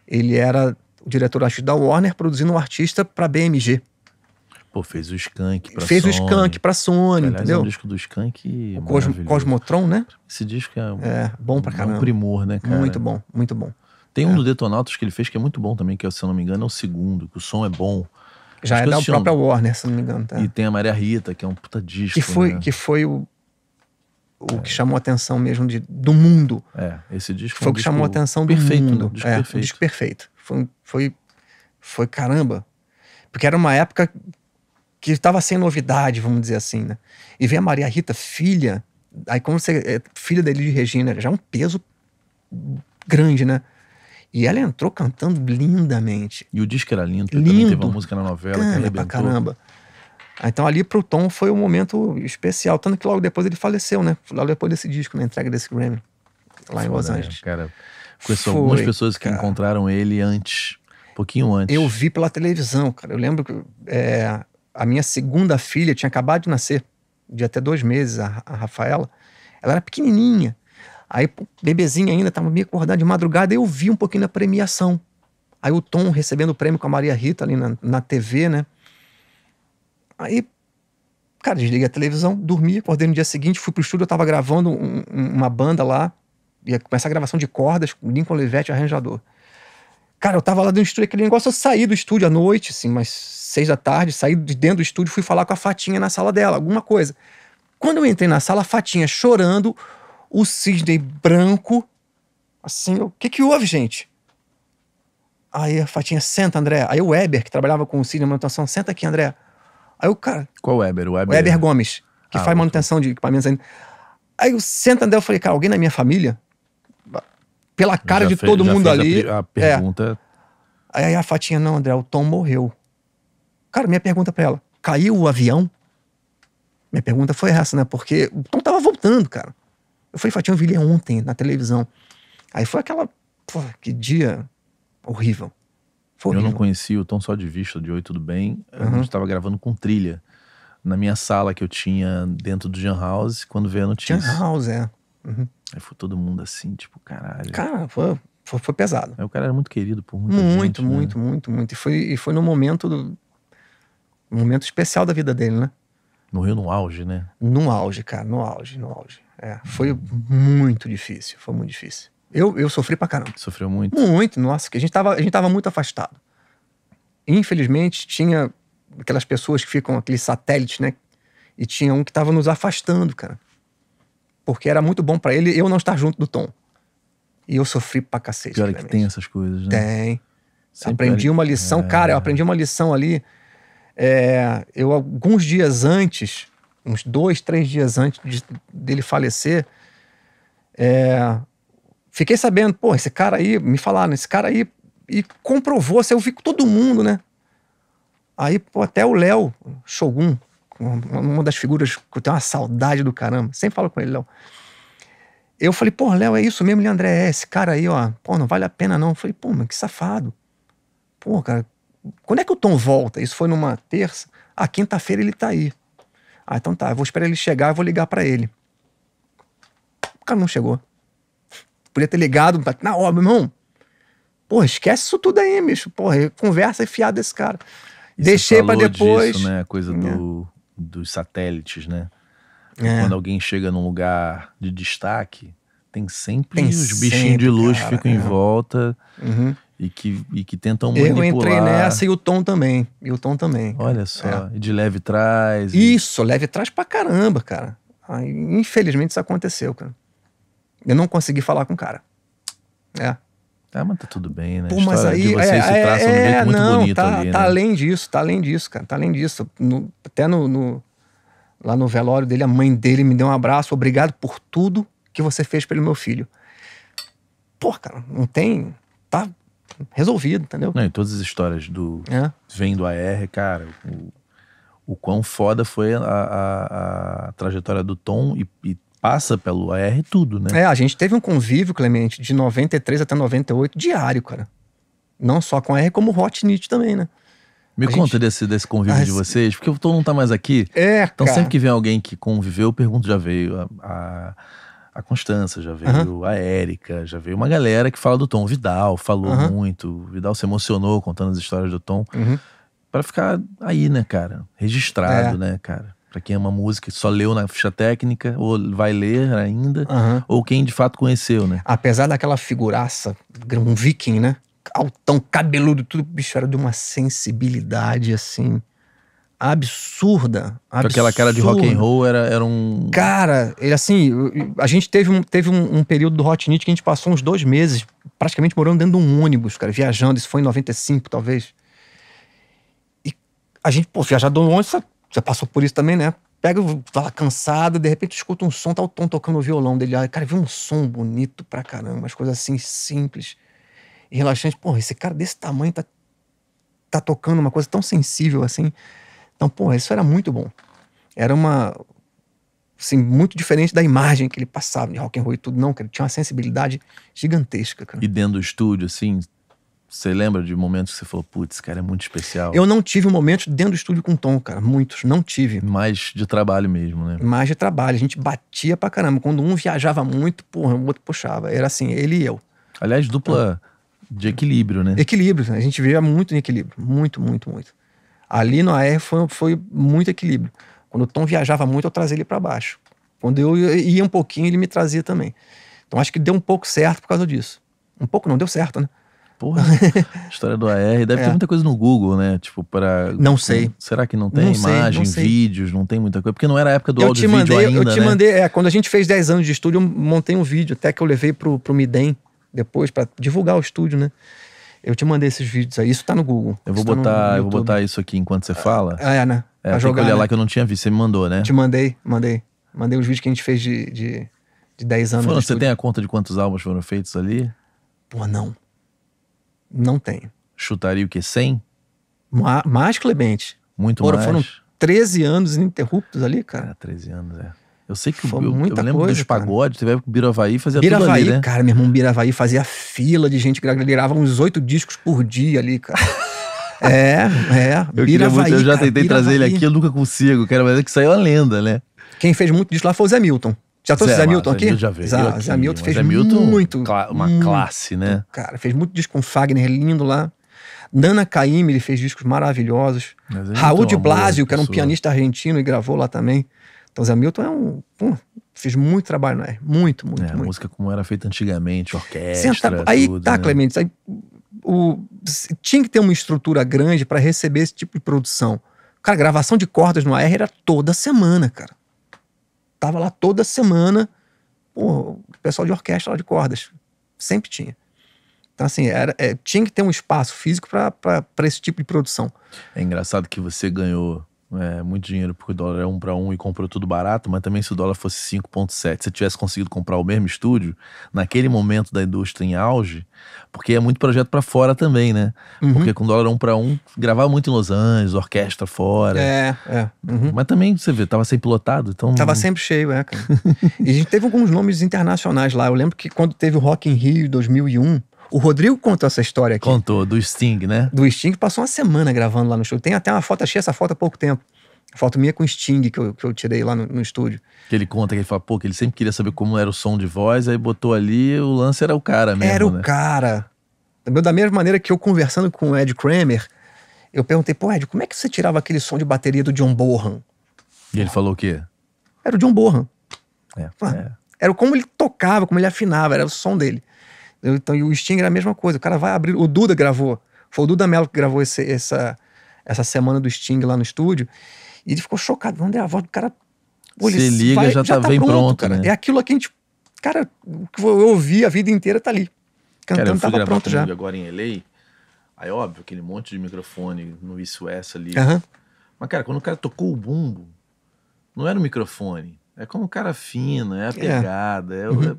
Speaker 2: Ele era o diretor artístico da Warner produzindo um artista para BMG.
Speaker 1: Pô, fez o Skank pra fez Sony. Fez o Skank pra Sony, Aliás, entendeu? É um disco do Skank. O Cosmo,
Speaker 2: Cosmotron, né? Esse disco é, é bom pra caramba. É um primor, né, cara? Muito bom,
Speaker 1: muito bom. Tem um é. do Detonautas que ele fez que é muito bom também, que se eu não me engano é o segundo, que o som é bom. Já Acho é da tinham... própria
Speaker 2: Warner, se não me engano. Tá? E
Speaker 1: tem a Maria Rita, que é um puta disco. Que foi, né? que foi o,
Speaker 2: o é. que chamou a atenção mesmo de, do mundo. É, esse disco é foi um o que chamou a atenção do perfeito, né? mundo. Né? Disco é, perfeito. Um disco perfeito. Foi, foi, foi caramba. Porque era uma época que estava sem novidade, vamos dizer assim, né? E ver a Maria Rita, filha, aí como você é filha dele de Regina, já é um peso grande, né? E ela entrou cantando lindamente.
Speaker 1: E o disco era lindo, lindo. também teve uma música na
Speaker 2: novela Cana, que arrebentou. pra caramba. Então ali pro Tom foi um momento especial, tanto que logo depois ele faleceu, né? Logo depois desse disco, na entrega desse Grammy,
Speaker 1: lá em Los né? Angeles. Cara,
Speaker 2: conheço foi, algumas pessoas
Speaker 1: que cara. encontraram ele antes, um pouquinho antes. Eu vi pela televisão, cara. Eu
Speaker 2: lembro que é, a minha segunda filha tinha acabado de nascer, de até dois meses, a, a Rafaela. Ela era pequenininha. Aí, bebezinha ainda, estava meio acordando de madrugada, eu vi um pouquinho da premiação. Aí o Tom recebendo o prêmio com a Maria Rita ali na, na TV, né? Aí, cara, desliguei a televisão, dormi, acordei no dia seguinte, fui pro estúdio, eu tava gravando um, uma banda lá, ia começar a gravação de cordas, com Lincoln Levette, arranjador. Cara, eu tava lá dentro do estúdio, aquele negócio, eu saí do estúdio à noite, assim, mas seis da tarde, saí de dentro do estúdio, fui falar com a Fatinha na sala dela, alguma coisa. Quando eu entrei na sala, a Fatinha chorando, o Sidney branco, assim, o que que houve, gente? Aí a Fatinha, senta, André. Aí o Weber, que trabalhava com o Sidney na manutenção, senta aqui, André. Aí o cara... Qual Weber? O Weber? O Weber Gomes, que ah, faz manutenção de equipamentos ainda. Aí eu senta, André, eu falei, cara, alguém na minha família? Pela cara já de fez, todo mundo ali. A, é. pergunta... É. Aí a Fatinha, não, André, o Tom morreu. Cara, minha pergunta para ela: caiu o avião? Minha pergunta foi essa, né? Porque o Tom tava voltando, cara. Eu fui Fatinho Vilha ontem na televisão. Aí foi aquela. Pô, que dia horrível. Foi horrível. Eu não
Speaker 1: conhecia o Tom só de vista, de Oi, tudo bem. Uhum. A gente tava gravando com trilha na minha sala que eu tinha dentro do Jan House quando veio a notícia. Jan House,
Speaker 2: é. Uhum.
Speaker 1: Aí foi todo mundo assim, tipo, caralho. Cara, foi, foi, foi pesado. Aí o cara era muito querido por muita muito, gente. Muito, né? muito,
Speaker 2: muito, muito. E foi, e foi no momento do, um momento especial da vida dele, né? Morreu no auge, né? No auge, cara, no auge, no auge. É, foi muito difícil, foi muito difícil. Eu, eu sofri pra caramba.
Speaker 1: Sofreu muito?
Speaker 2: Muito, nossa, que a gente tava, a gente tava muito afastado. Infelizmente, tinha aquelas pessoas que ficam, aqueles satélites, né? E tinha um que tava nos afastando, cara. Porque era muito bom para ele eu não estar junto do Tom. E eu sofri pra cacete. Pior é que tem essas coisas, né? Tem. Sempre aprendi é uma lição, é... cara, eu aprendi uma lição ali é, eu, alguns dias antes, uns dois, três dias antes de, dele falecer, é, fiquei sabendo, pô, esse cara aí, me falaram, esse cara aí, e comprovou, assim, eu vi com todo mundo, né? Aí, pô, até o Léo Shogun, uma das figuras que eu tenho uma saudade do caramba, sempre falo com ele, Léo. Eu falei, pô, Léo, é isso mesmo, Leandré, é esse cara aí, ó, pô, não vale a pena não. Eu falei, pô, mas que safado. Pô, cara, quando é que o Tom volta? Isso foi numa terça. A quinta-feira ele tá aí. Ah, então tá, eu vou esperar ele chegar, eu vou ligar para ele. O cara não chegou. Podia ter ligado tá na obra, meu irmão. Porra, esquece isso tudo aí, bicho. Porra, é conversa enfiada desse cara. E Deixei para depois. Disso,
Speaker 1: né? A coisa é. do, dos satélites, né? É. Quando alguém chega num lugar de destaque, tem sempre tem os bichinhos de luz que ficam é. em volta. Uhum. E que, e que tentam manipular. Eu entrei nessa
Speaker 2: e o Tom também. E o Tom também. Cara. Olha só. É. De leve trás. E... Isso, leve trás pra caramba, cara. Aí, infelizmente isso aconteceu, cara. Eu não consegui falar com o cara. É.
Speaker 1: Ah, mas tá tudo bem, né? Pô, mas aí, é, é, um é, é não, tá, ali, tá né?
Speaker 2: além disso, tá além disso, cara, tá além disso. No, até no, no, lá no velório dele, a mãe dele me deu um abraço, obrigado por tudo que você fez pelo meu filho. Pô, cara, não
Speaker 1: tem, tá resolvido, entendeu? Não, e todas as histórias do é. vendo a R, cara, o, o quão foda foi a, a, a trajetória do Tom e, e passa pelo AR tudo, né?
Speaker 2: É, a gente teve um convívio, Clemente, de 93 até 98, diário, cara. Não só com a R, como Hot Nit também, né?
Speaker 1: Me a conta gente... desse, desse convívio ah, de vocês, porque o Tom não tá mais aqui. É, Então cara. sempre que vem alguém que conviveu, eu pergunto, já veio a... a a Constança, já veio uhum. a Érica, já veio uma galera que fala do Tom. O Vidal falou uhum. muito. O Vidal se emocionou contando as histórias do Tom. Uhum. para ficar aí, né, cara? Registrado, é. né, cara? Pra quem ama música, só leu na ficha técnica, ou vai ler ainda, ou quem de fato conheceu, né? Apesar daquela figuraça,
Speaker 2: um viking, né? Altão, cabeludo, tudo, bicho, era de uma sensibilidade assim absurda.
Speaker 1: absurda. Aquela cara de rock and roll era, era
Speaker 2: um. Cara, ele assim, a gente teve um, teve um, um período do Hot Knit que a gente passou uns dois meses praticamente morando dentro de um ônibus, cara, viajando. Isso foi em 95, talvez. E a gente, pô, viajar do ônibus, você passou por isso também, né? Pega, fala tá lá cansado, de repente escuta um som, tá o Tom tocando o violão dele. Ah, cara, viu um som bonito pra caramba, umas coisas assim simples e relaxantes. Pô, esse cara desse tamanho tá, tá tocando uma coisa tão sensível assim. Então, porra, isso era muito bom. Era uma. Assim, muito diferente da imagem que ele passava de rock and roll e tudo, não, cara. Ele tinha uma sensibilidade gigantesca,
Speaker 1: cara. E dentro do estúdio, assim, você lembra de momentos que você falou, putz, cara, é muito especial? Eu não tive
Speaker 2: momentos dentro do estúdio com Tom, cara. Muitos, não tive. Mais de trabalho mesmo, né? Mais de trabalho. A gente batia pra caramba. Quando um viajava muito, porra, o outro puxava. Era assim, ele e eu.
Speaker 1: Aliás, dupla então, de equilíbrio, né?
Speaker 2: Equilíbrio. Né? A gente via muito em equilíbrio. Muito, muito, muito. Ali no AR foi, foi muito equilíbrio. Quando o Tom viajava muito, eu trazia ele para baixo. Quando eu ia um pouquinho, ele me trazia também. Então acho que deu um pouco certo por causa disso. Um pouco não, deu certo, né? Porra,
Speaker 1: história do AR. Deve é. ter muita coisa no Google, né? Tipo, para. Não sei. Será que não tem não imagem, sei, não vídeos, não tem muita coisa? Porque não era a época do eu áudio te mandei, Eu te né? mandei,
Speaker 2: é, quando a gente fez 10 anos de estúdio, eu montei um vídeo, até que eu levei pro, pro Midem depois, para divulgar o estúdio, né? Eu te mandei esses vídeos aí. Isso tá no Google. Eu vou, tá botar, tá eu vou botar
Speaker 1: isso aqui enquanto você fala. Ah, é né? É, pra jogar, que olhar né? lá que eu não tinha visto. Você me mandou, né? Te
Speaker 2: mandei, mandei. Mandei os vídeos que a gente fez de, de, de 10 anos. de você tem
Speaker 1: a conta de quantos álbuns foram feitos ali? Pô,
Speaker 2: não. Não tenho.
Speaker 1: Chutaria o quê? 100?
Speaker 2: Ma mais,
Speaker 1: Clemente. Muito Pô, mais. Foram
Speaker 2: 13 anos ininterruptos ali, cara. É, 13 anos, é. Eu sei que Foi o, muita eu lembro coisa, dos
Speaker 1: pagodes, teve o Biravaí fazia Biravaí, tudo ali, né? cara, meu irmão Biravaí
Speaker 2: fazia fila de gente, ele gravava uns oito discos por dia ali, cara. é, é. Eu, Biravaí, muito, eu já cara, tentei Biravaí. trazer ele aqui, eu
Speaker 1: nunca consigo, cara, mas é que saiu a é lenda, né? Quem fez muito disso lá foi o Zé
Speaker 2: Milton. Já trouxe o Zé Milton aqui? Já veio Zé, aqui, Zé Milton fez Zé Milton, muito.
Speaker 1: Cla uma muito, classe, né?
Speaker 2: Cara, fez muito disco com Fagner, é lindo lá. Nana Caymmi, ele fez discos maravilhosos.
Speaker 1: É Raul de Blasio, que era um pianista
Speaker 2: argentino e gravou lá também. Então Zé Milton é um. Pô, fez muito trabalho na né? muito, muito, é,
Speaker 1: muito. música como era feita antigamente, orquestra. Senta, aí tudo, tá, né? Clemente,
Speaker 2: aí, o, tinha que ter uma estrutura grande para receber esse tipo de produção. Cara, gravação de cordas no AR era toda semana, cara. Tava lá toda semana pô, o pessoal de orquestra lá de cordas. Sempre tinha.
Speaker 1: Então, assim, era, é, tinha que ter um espaço físico para esse tipo de produção. É engraçado que você ganhou é, muito dinheiro porque o dólar é um para um e comprou tudo barato, mas também se o dólar fosse 5,7, se tivesse conseguido comprar o mesmo estúdio, naquele momento da indústria em auge, porque é muito projeto para fora também, né? Uhum. Porque com dólar um para um, gravava muito em Los Angeles, orquestra fora. É, é. Uhum. Mas também, você vê, tava sempre lotado, então. Tava sempre cheio, é, cara.
Speaker 2: e a gente teve alguns nomes internacionais lá. Eu lembro que quando teve o Rock in Rio 2001, o Rodrigo contou essa história aqui. Contou, do Sting, né? Do Sting, passou uma semana gravando lá no show. Tem até uma foto, achei essa foto há pouco tempo. foto minha com o Sting que eu, que eu tirei lá no, no, estúdio.
Speaker 1: Que ele conta que ele fala, pô, que ele sempre queria saber como era o som de voz, aí botou ali, o lance era o cara mesmo. Era né? o
Speaker 2: cara. Da mesma maneira que eu conversando com o Ed Kramer, eu perguntei, pô, Ed, como é que você tirava aquele som de bateria do John Bohan?
Speaker 1: E ele falou o quê?
Speaker 2: Era o John Bohan. É, é. Era como ele tocava, como ele afinava, era o som dele. Então, e o Sting era a mesma coisa. O cara vai abrir. O Duda gravou. Foi o Duda Melo que gravou esse, essa, essa semana do Sting lá no estúdio. E ele ficou chocado. Vamos é a voz do cara.
Speaker 1: Pô, Se liga, vai, já, já tá, tá, bem pronto, pronto cara. Né? É
Speaker 2: aquilo que a gente. Cara, o que eu ouvi a vida inteira tá ali. Cantando, cara, eu fui tava pronto já.
Speaker 1: agora em LA. Aí, óbvio, aquele monte de microfone no isso essa ali. Mas, cara, quando o cara tocou o bumbo, não era o microfone. É como o cara fina, é a é. pegada. É. É, uhum. é,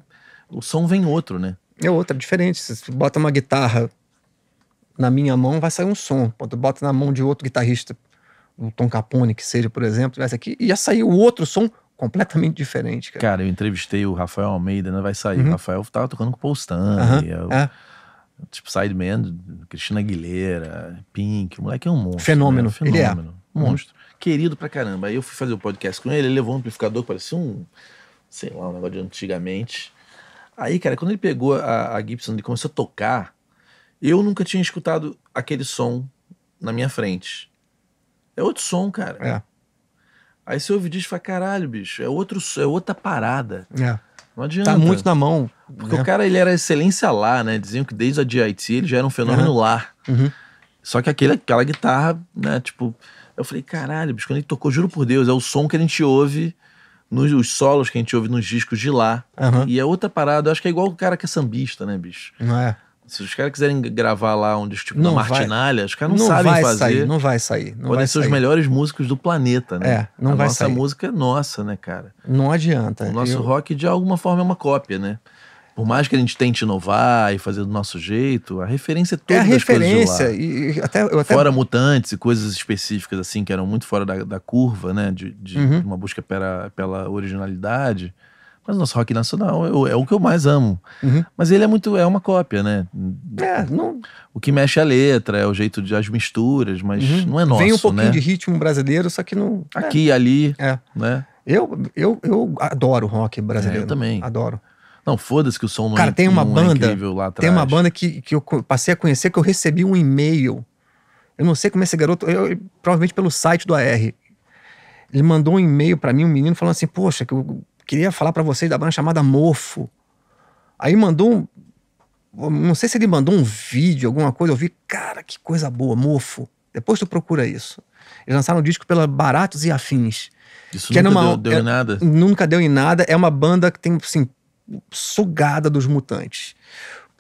Speaker 1: o som vem outro, né? é outra, é diferente. Você
Speaker 2: bota uma guitarra na minha mão, vai sair um som. Quando bota na mão de outro guitarrista, o Tom Capone, que seja, por exemplo, vai aqui, e já saiu outro som completamente diferente,
Speaker 1: cara. Cara, eu entrevistei o Rafael Almeida, né? Vai sair. Uhum. O Rafael tava tocando com o Paul Stanley, uhum. é. tipo Sideman, Cristina Aguilera, Pink, o moleque é um monstro. Fenômeno. Né? É. Fenômeno. É. Monstro. Uhum. Querido pra caramba. Aí eu fui fazer o um podcast com ele, ele levou um amplificador, parecia um, sei lá, um negócio de antigamente. Aí, cara, quando ele pegou a, a Gibson e começou a tocar, eu nunca tinha escutado aquele som na minha frente. É outro som, cara. É. Aí você ouve disso e fala, caralho, bicho, é, outro, é outra parada. É. Não adianta. Tá muito na
Speaker 2: mão. Porque né? o
Speaker 1: cara, ele era excelência lá, né? Diziam que desde a DIT ele já era um fenômeno uhum. lá. Uhum. Só que aquele, aquela guitarra, né? Tipo, eu falei, caralho, bicho, quando ele tocou, juro por Deus, é o som que a gente ouve nos solos que a gente ouve nos discos de lá. Uhum. E é outra parada, eu acho que é igual o cara que é sambista, né, bicho? Não é. Se os caras quiserem gravar lá um disco tipo não Martinalha, os caras não, não, sabem vai fazer. Sair, não vai sair. Não Podem vai ser sair. os melhores músicos do planeta, né? É, não a vai nossa sair. música é nossa, né, cara? Não adianta. O nosso eu... rock, de alguma forma, é uma cópia, né? Por mais que a gente tente inovar e fazer do nosso jeito, a referência é toda é a referência e, e até, até, fora mutantes e coisas específicas assim que eram muito fora da, da curva, né, de, de uhum. uma busca pela, pela originalidade. Mas o nosso rock nacional é, é o que eu mais amo. Uhum. Mas ele é muito é uma cópia, né? É, não... O que mexe é a letra, é o jeito de as misturas, mas uhum. não é nosso, Vem um pouquinho né? de
Speaker 2: ritmo brasileiro, só que não aqui é. e ali, é.
Speaker 1: né? Eu,
Speaker 2: eu, eu adoro rock brasileiro. eu também. Adoro. Não, foda-se que o som não Cara, é, tem uma banda. É tem uma banda que, que eu passei a conhecer que eu recebi um e-mail. Eu não sei como é esse garoto, eu, provavelmente pelo site do AR. Ele mandou um e-mail para mim, um menino, falando assim: Poxa, que eu queria falar para vocês da banda chamada Mofo. Aí mandou um. Não sei se ele mandou um vídeo, alguma coisa. Eu vi, cara, que coisa boa, Mofo. Depois tu procura isso. Eles lançaram um disco pela Baratos e Afins. Isso é nunca numa, deu, deu é, em nada? Nunca deu em nada. É uma banda que tem, assim, sugada dos mutantes.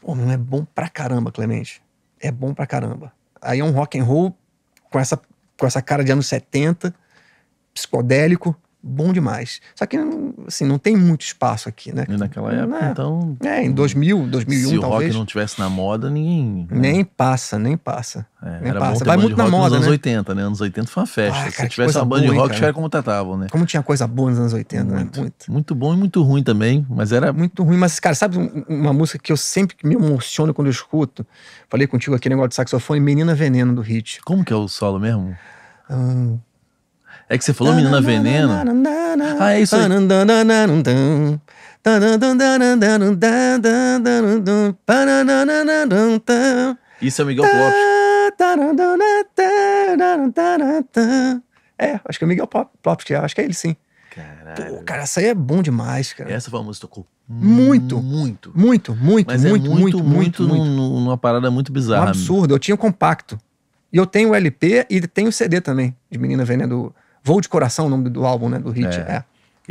Speaker 2: Pô, não é bom pra caramba, Clemente. É bom pra caramba. Aí é um rock and roll com essa, com essa cara de anos 70, psicodélico, bom demais. Só que, assim, não tem muito espaço aqui, né? E naquela época, é. então... É, em 2000, 2001, se talvez. Se o rock não
Speaker 1: tivesse na moda, ninguém... Né? Nem
Speaker 2: passa, nem passa. É, nem passa. Vai muito na moda, nos né? né? anos
Speaker 1: 80, né? Anos 80 foi uma festa. Ah, cara, se tivesse uma banda de rock, cara. era como tratavam, né?
Speaker 2: Como tinha coisa boa nos anos 80, né? muito, né? Muito. Muito bom e muito ruim também, mas era... Muito ruim, mas, cara, sabe uma música que eu sempre me emociono quando eu escuto? Falei contigo aqui, negócio de saxofone, Menina Veneno, do Hit. Como que é o solo mesmo? Hum... É que você falou Menina Veneno. Ah, é isso aí.
Speaker 1: Isso é o Miguel Pop.
Speaker 2: É, acho que é o Miguel Pop, Pop acho que é ele sim. Caralho. Pô, cara, essa aí é bom
Speaker 1: demais, cara. Essa foi uma música tocou
Speaker 2: muito, muito, muito, muito, Mas muito, é muito, muito, muito, muito, num,
Speaker 1: numa parada muito bizarra. Um
Speaker 2: absurdo. Eu tinha o compacto. E eu tenho o LP e tenho o CD também, de Menina Veneno do Voo de Coração, o nome do álbum, né? Do hit. É. é.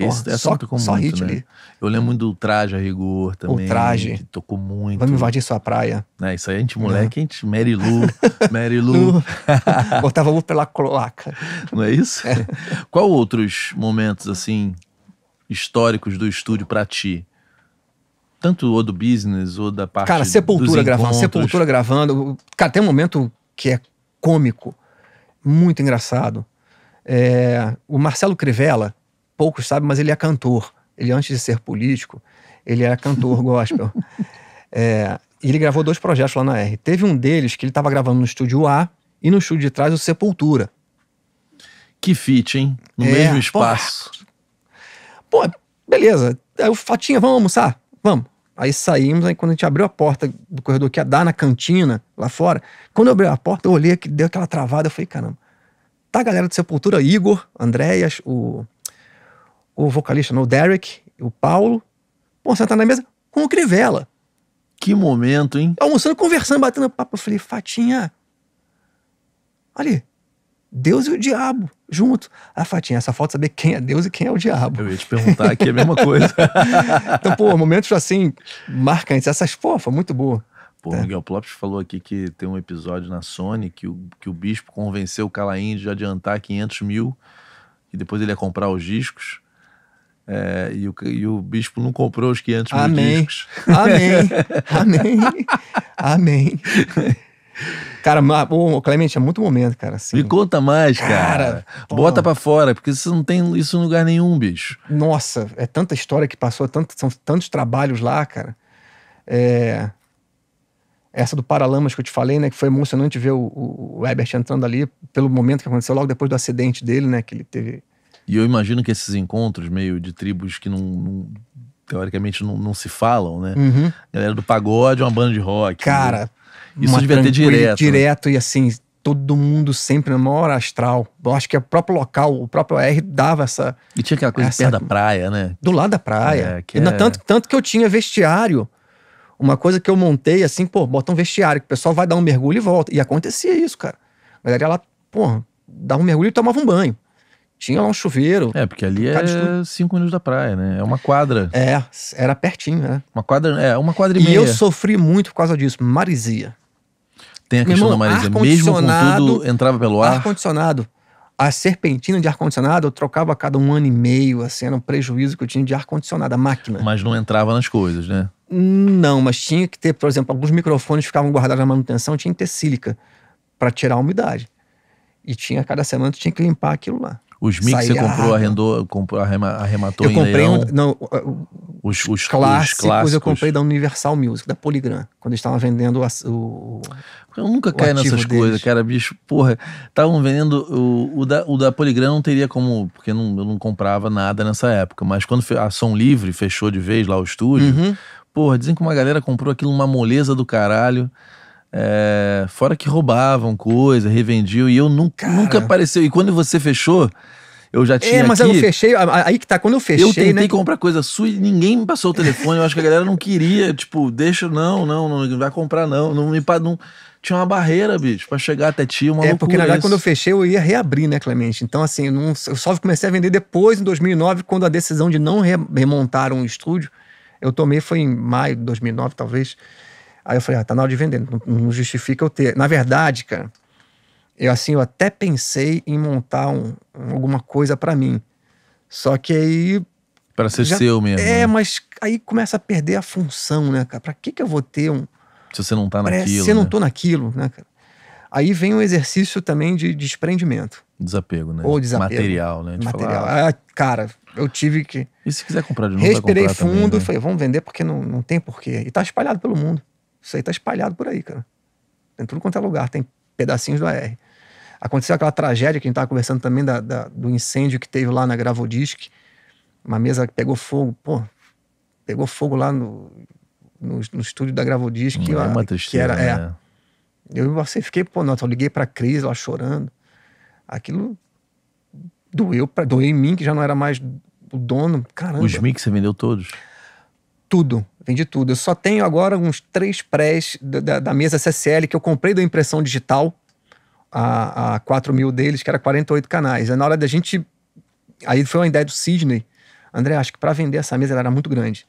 Speaker 2: Esse Porra, é só, tocou só muito, hit né? ali.
Speaker 1: Eu lembro muito do Traje a Rigor também. O Traje. Que tocou muito. Vamos invadir sua praia. É, isso aí a gente é. moleque, a gente Mary Lou, Mary Lou. Botava o pela cloaca. Não é isso? É. Qual outros momentos, assim, históricos do estúdio para ti? Tanto ou do business ou da parte Cara, Sepultura gravando, Sepultura
Speaker 2: gravando. Cara, tem um momento que é cômico, muito engraçado. É, o Marcelo Crivella, poucos sabem, mas ele é cantor. Ele, antes de ser político, ele era cantor gospel. É, e ele gravou dois projetos lá na R. Teve um deles que ele estava gravando no estúdio A e no estúdio de trás o Sepultura. Que fit, hein? No é, mesmo espaço. Pô, pô, beleza. Aí o Fatinha, vamos almoçar? Vamos. Aí saímos, aí quando a gente abriu a porta do corredor que ia dar na cantina, lá fora, quando eu abri a porta, eu olhei que deu aquela travada, eu falei, caramba tá a galera do Sepultura, Igor, Andréas, o, o vocalista, não, o Derek, o Paulo. Pô, sentar na mesa com o Crivella. Que momento, hein? Almoçando, conversando, batendo papo. Eu falei, Fatinha, ali, Deus e o diabo junto. A ah, Fatinha, essa falta saber quem é Deus e quem é o diabo. Eu ia te perguntar aqui a mesma coisa. então, pô, momentos assim, marcantes. Essas, pô, foi muito boa.
Speaker 1: Pô, é. Miguel Plopes falou aqui que tem um episódio na Sony que o, que o bispo convenceu o Calaim de adiantar 500 mil e depois ele ia comprar os discos. É, e, o, e o bispo não comprou os 500 Amém. mil discos. Amém. Amém. Amém. Cara, o Clemente, é muito momento, cara. Assim. Me conta mais, cara. cara Bota para fora, porque você não tem isso em lugar nenhum, bicho. Nossa, é tanta
Speaker 2: história que passou, tanto, são tantos trabalhos lá, cara. É, essa do Paralamas que eu te falei, né? Que foi emocionante ver o, o Ebert entrando ali pelo momento que aconteceu, logo depois do acidente dele, né? Que ele teve.
Speaker 1: E eu imagino que esses encontros meio de tribos que não, não teoricamente não, não, se falam, né? Uhum. Galera do pagode, uma banda de rock. Né? Cara, né? isso devia ter direto. Direto
Speaker 2: né? e assim, todo mundo sempre na maior astral. Eu acho que o próprio local, o próprio R dava essa. E tinha aquela coisa essa, perto da
Speaker 1: praia, né? Do
Speaker 2: lado da praia. É, que é... tanto, tanto que eu tinha vestiário uma coisa que eu montei, assim, pô, bota um vestiário, que o pessoal vai dar um mergulho e volta. E acontecia isso, cara. A galera lá, pô, dava um
Speaker 1: mergulho e tomava um banho. Tinha lá um chuveiro. É, porque ali é de... cinco minutos da praia, né? É uma quadra. É, era pertinho, né? Uma quadra, é, uma quadra e, e meia. E eu
Speaker 2: sofri muito por
Speaker 1: causa disso. marisia Tem a questão irmão, da marisia. Mesmo com tudo, entrava pelo ar.
Speaker 2: Ar-condicionado. A serpentina de ar-condicionado eu trocava a cada um ano e meio, assim, era um prejuízo que eu tinha de ar-condicionado, a máquina.
Speaker 1: Mas não entrava nas coisas, né?
Speaker 2: Não, mas tinha que ter, por exemplo, alguns microfones ficavam guardados na manutenção, tinha que ter sílica para tirar a umidade. E tinha, cada semana, tinha que limpar aquilo lá. Os mix Saía você comprou,
Speaker 1: arrendou, comprou, arrematou eu comprei um, não, os, os, clássicos, os, clássicos, eu comprei da
Speaker 2: Universal Music, da Polygram, quando eles estavam vendendo o,
Speaker 1: o, Eu nunca caí nessas deles. coisas, cara, bicho, porra. Estavam vendendo. O, o, da, o da Polygram não teria como, porque não, eu não comprava nada nessa época, mas quando a Som Livre fechou de vez lá o estúdio. Uhum Porra, dizem que uma galera comprou aquilo uma moleza do caralho. É, fora que roubavam coisa, revendiam, e eu nunca, Cara. nunca apareceu. E quando você fechou, eu já é, tinha. É, mas aqui, eu fechei.
Speaker 2: Aí que tá, quando eu fechei. Eu tentei né?
Speaker 1: comprar coisa sua e ninguém me passou o telefone. Eu acho que a galera não queria, tipo, deixa, não, não, não, vai comprar, não. Não me não, Tinha uma barreira, bicho, pra chegar até ti, uma É, porque na verdade, isso. quando eu fechei, eu ia reabrir,
Speaker 2: né, Clemente? Então, assim, eu, não, eu só comecei a vender depois, em 2009, quando a decisão de não remontar um estúdio eu tomei, foi em maio de 2009, talvez. Aí eu falei, ah, tá na hora de vender, não, não justifica eu ter. Na verdade, cara, eu assim, eu até pensei em
Speaker 1: montar um,
Speaker 2: alguma coisa para mim. Só que aí.
Speaker 1: Para ser já, seu mesmo. É, né?
Speaker 2: mas aí começa a perder a função, né, cara? Pra que, que eu vou ter um. Se você não
Speaker 1: tá naquilo. Se eu né? não
Speaker 2: tô naquilo, né, cara? Aí vem um exercício também de desprendimento.
Speaker 1: Desapego, né? Ou desapego. Né? Material, né? De Material. Falar, ah, ah, cara, eu tive que. E se quiser comprar de novo? Respirei fundo também, né? e
Speaker 2: falei, vamos vender porque não, não tem porquê. E tá espalhado pelo mundo. Isso aí tá espalhado por aí, cara. Tem tudo quanto é lugar, tem pedacinhos do AR. Aconteceu aquela tragédia que a gente tava conversando também da, da do incêndio que teve lá na Gravodisc. Uma mesa que pegou fogo, pô, pegou fogo lá no, no, no estúdio da Gravodisc. É uma tristeza, que era, é. né? é, Eu assim, fiquei, pô, nossa, eu liguei pra Cris, lá chorando. Aquilo doeu, pra, doeu em mim, que já não era mais o dono. Caramba. Os mix
Speaker 1: você vendeu todos?
Speaker 2: Tudo. Vendi tudo. Eu só tenho agora uns três prés da, da, da mesa CCL que eu comprei da impressão digital, a, a 4 mil deles, que era 48 canais. Aí na hora da gente. Aí foi uma ideia do Sidney. André, acho que para vender essa mesa ela era muito grande.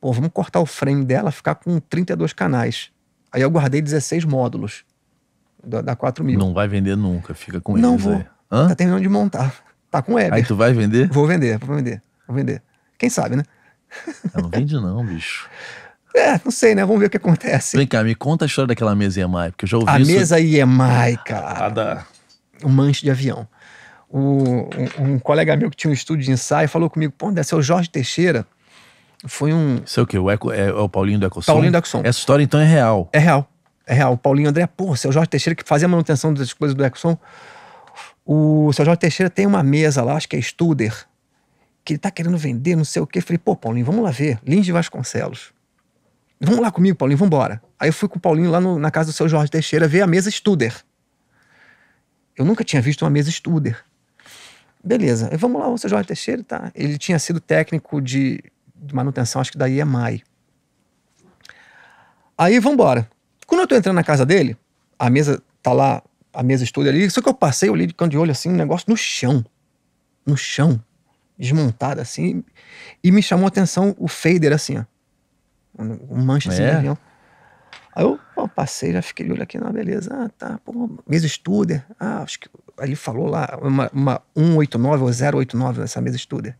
Speaker 2: Pô, vamos cortar o frame dela, ficar com 32 canais. Aí eu guardei 16 módulos da, da 4 mil. Não
Speaker 1: vai vender nunca, fica com ele. Não vou. Hã?
Speaker 2: Tá terminando de montar. Tá com web. Aí
Speaker 1: tu vai vender? Vou vender,
Speaker 2: vou vender, vou vender. Quem sabe, né?
Speaker 1: não vende não, bicho. É, não sei, né? Vamos ver o que acontece. Vem cá, me conta a história daquela mesa IEMAI, porque eu já ouvi a isso... mesa
Speaker 2: IEMAI, cara. Ah, da... Um manche de avião. O, um, um, colega meu que tinha um estúdio de ensaio falou comigo, pô, André, seu Jorge Teixeira
Speaker 1: foi um... Sei o quê? O Eco, é, é o Paulinho do Ecossom? Paulinho do Ecossom. Essa história, então, é real? É real
Speaker 2: é real. O Paulinho André, pô, seu Jorge Teixeira, que fazia a manutenção das coisas do Exxon. O seu Jorge Teixeira tem uma mesa lá, acho que é Studer, que ele tá querendo vender, não sei o quê. Falei, pô, Paulinho, vamos lá ver. Lins de Vasconcelos. Vamos lá comigo, Paulinho, vamos embora. Aí eu fui com o Paulinho lá no, na casa do seu Jorge Teixeira ver a mesa Studer. Eu nunca tinha visto uma mesa Studer. Beleza, aí, vamos lá, o seu Jorge Teixeira, tá? Ele tinha sido técnico de, de manutenção, acho que daí é Mai. Aí, vamos embora. Quando eu tô entrando na casa dele, a mesa tá lá, a mesa estuda ali, só que eu passei, ali de canto de olho assim, um negócio no chão. No chão. Desmontado assim. E me chamou a atenção o fader assim, ó. Um mancha assim é. de avião. Aí eu passei, já fiquei de olho aqui, não, beleza. Ah, tá, pô, mesa estuda. Ah, acho que ele falou lá, uma, uma 189 ou 089 nessa mesa estuda.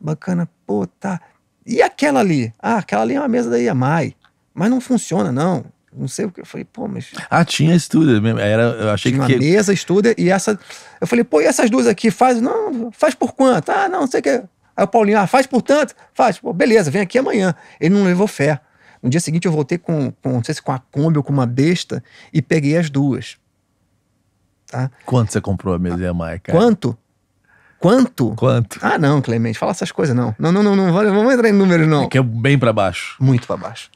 Speaker 2: Bacana, pô, tá. E aquela ali? Ah, aquela ali é uma mesa da Yamai. Mas não funciona, não não sei o que. Eu falei, pô, mas.
Speaker 1: Ah, tinha estúdio mesmo. Era, eu achei tinha que. Uma mesa, estúdio e essa. Eu falei, pô,
Speaker 2: e essas duas aqui? Faz. Não, faz por quanto? Ah, não, não sei o que. Aí o Paulinho, ah, faz por tanto? Faz. Pô, beleza, vem aqui amanhã. Ele não levou fé. No dia seguinte eu voltei com, com não sei se com a Kombi ou com uma besta e peguei as duas.
Speaker 1: Tá? Quanto você comprou a mesa Yamaha,
Speaker 2: cara? Quanto? Quanto? Quanto? Ah, não, Clemente, fala essas coisas não. Não, não, não, não, vamos entrar
Speaker 1: em números não. É que é bem para baixo. Muito para baixo.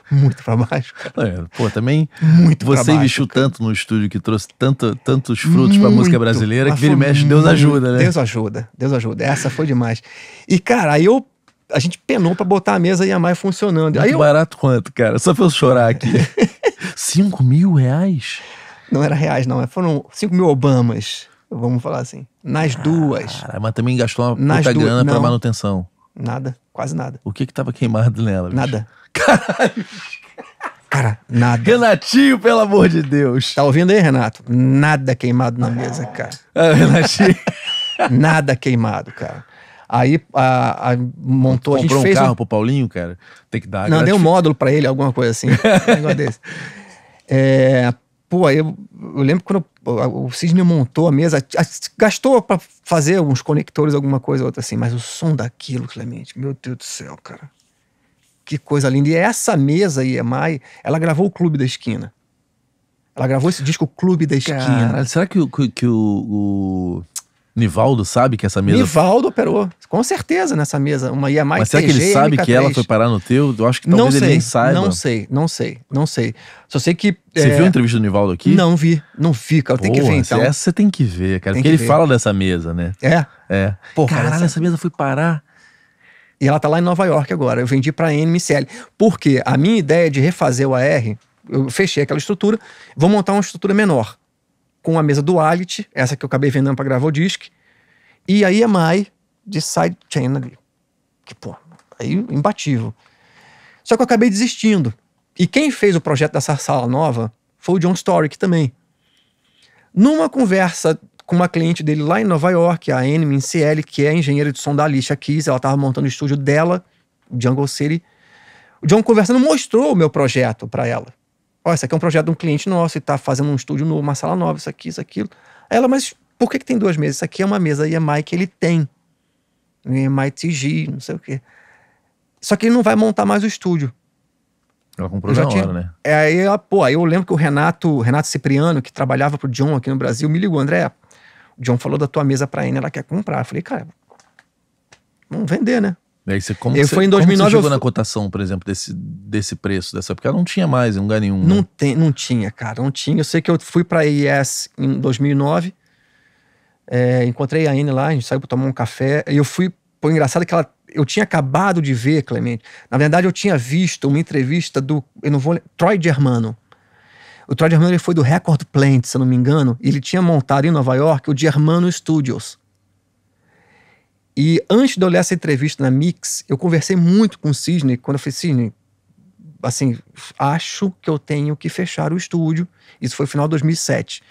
Speaker 1: muito para baixo. Cara. É, pô, também muito você baixo, investiu tanto no estúdio que trouxe tanto, tantos frutos para música brasileira que vira e mexe, Deus ajuda, né? Deus
Speaker 2: ajuda, Deus ajuda. Essa foi demais. E, cara, aí eu a gente penou para botar a mesa e a mais funcionando. aí eu...
Speaker 1: barato quanto, cara? Só pra eu chorar aqui.
Speaker 2: 5 mil reais? Não era reais, não. Foram 5 mil Obamas, vamos falar assim. Nas
Speaker 1: duas. mas também gastou uma puta grana não. pra manutenção. Nada, quase nada. O que que tava queimado nela? Bicho? Nada. Caralho.
Speaker 2: Cara, nada. Renatinho, pelo amor de Deus. Tá ouvindo aí, Renato? Nada queimado na mesa, cara. Ah, Renatinho. nada queimado, cara. Aí a, a montou Comprou a gente fez um carro um... pro
Speaker 1: Paulinho, cara. Tem que dar. Não, deu um
Speaker 2: módulo para ele,
Speaker 1: alguma coisa assim.
Speaker 2: um negócio desse. É, pô, eu, eu lembro quando o Cisne montou a mesa, a, gastou para fazer uns conectores, alguma coisa outra assim, mas o som daquilo, Clemente, meu Deus do céu, cara. Que coisa linda. E é essa mesa, aí Iemai, é ela gravou o Clube da Esquina. Ela gravou esse disco Clube da Esquina. Cara,
Speaker 1: será que, que, que o, o Nivaldo sabe que essa mesa. Nivaldo
Speaker 2: operou, com certeza nessa mesa. Uma IA mais Mas será TG, que ele sabe MK3. que ela foi
Speaker 1: parar no teu? Eu acho que talvez não sei, ele nem saiba. Não sei,
Speaker 2: não sei, não sei. Só sei que. Você é... viu a entrevista do
Speaker 1: Nivaldo aqui? Não
Speaker 2: vi, não vi, cara. Tem que ver então. Essa você tem que
Speaker 1: ver, cara. Tem porque ele ver. fala dessa mesa, né? É. É.
Speaker 2: Porra, Caralho, essa... essa mesa foi parar. E ela tá lá em Nova York agora. Eu vendi pra NMCL. Porque a minha ideia de refazer o AR, eu fechei aquela estrutura, vou montar uma estrutura menor com a mesa do Alit, essa que eu acabei vendendo para gravar o disco, e a EMI de sidechain ali. Que, pô, aí imbatível. Só que eu acabei desistindo. E quem fez o projeto dessa sala nova foi o John Story, que também. Numa conversa com uma cliente dele lá em Nova York, a Enemy CL, que é engenheira de som da Alicia Keys, ela estava montando o estúdio dela, Jungle City. O John conversando mostrou o meu projeto para ela. Ó, oh, isso aqui é um projeto de um cliente nosso e tá fazendo um estúdio novo, uma sala nova, isso aqui, isso aquilo. Aí ela, mas por que, que tem duas mesas? Isso aqui é uma mesa EMI que ele tem. EMI TG, não sei o quê. Só que ele não vai montar mais o estúdio.
Speaker 1: Ela comprou já na hora, né?
Speaker 2: É, aí, ela, pô, aí eu lembro que o Renato, Renato Cipriano, que trabalhava pro John aqui no Brasil, me ligou, André, o John falou da tua mesa pra ele ela quer comprar. Eu falei, cara, vamos vender, né?
Speaker 1: Daí você, como eu você, foi em 2009 como você chegou eu... na cotação, por exemplo, desse, desse preço dessa porque não tinha mais em lugar nenhum. Não
Speaker 2: né? tem, não tinha, cara, não tinha. Eu sei que eu fui para a IES em 2009. É, encontrei a Anne lá, a gente saiu para tomar um café. E eu fui, pô, engraçado que ela eu tinha acabado de ver, Clemente. Na verdade, eu tinha visto uma entrevista do, eu não vou, Troy Germano. O Troy Germano ele foi do Record Plant, se eu não me engano, e ele tinha montado em Nova York o Germano Studios e antes de eu ler essa entrevista na Mix, eu conversei muito com o Sidney, quando eu falei, Sidney, assim, acho que eu tenho que fechar o estúdio. Isso foi final de 2007.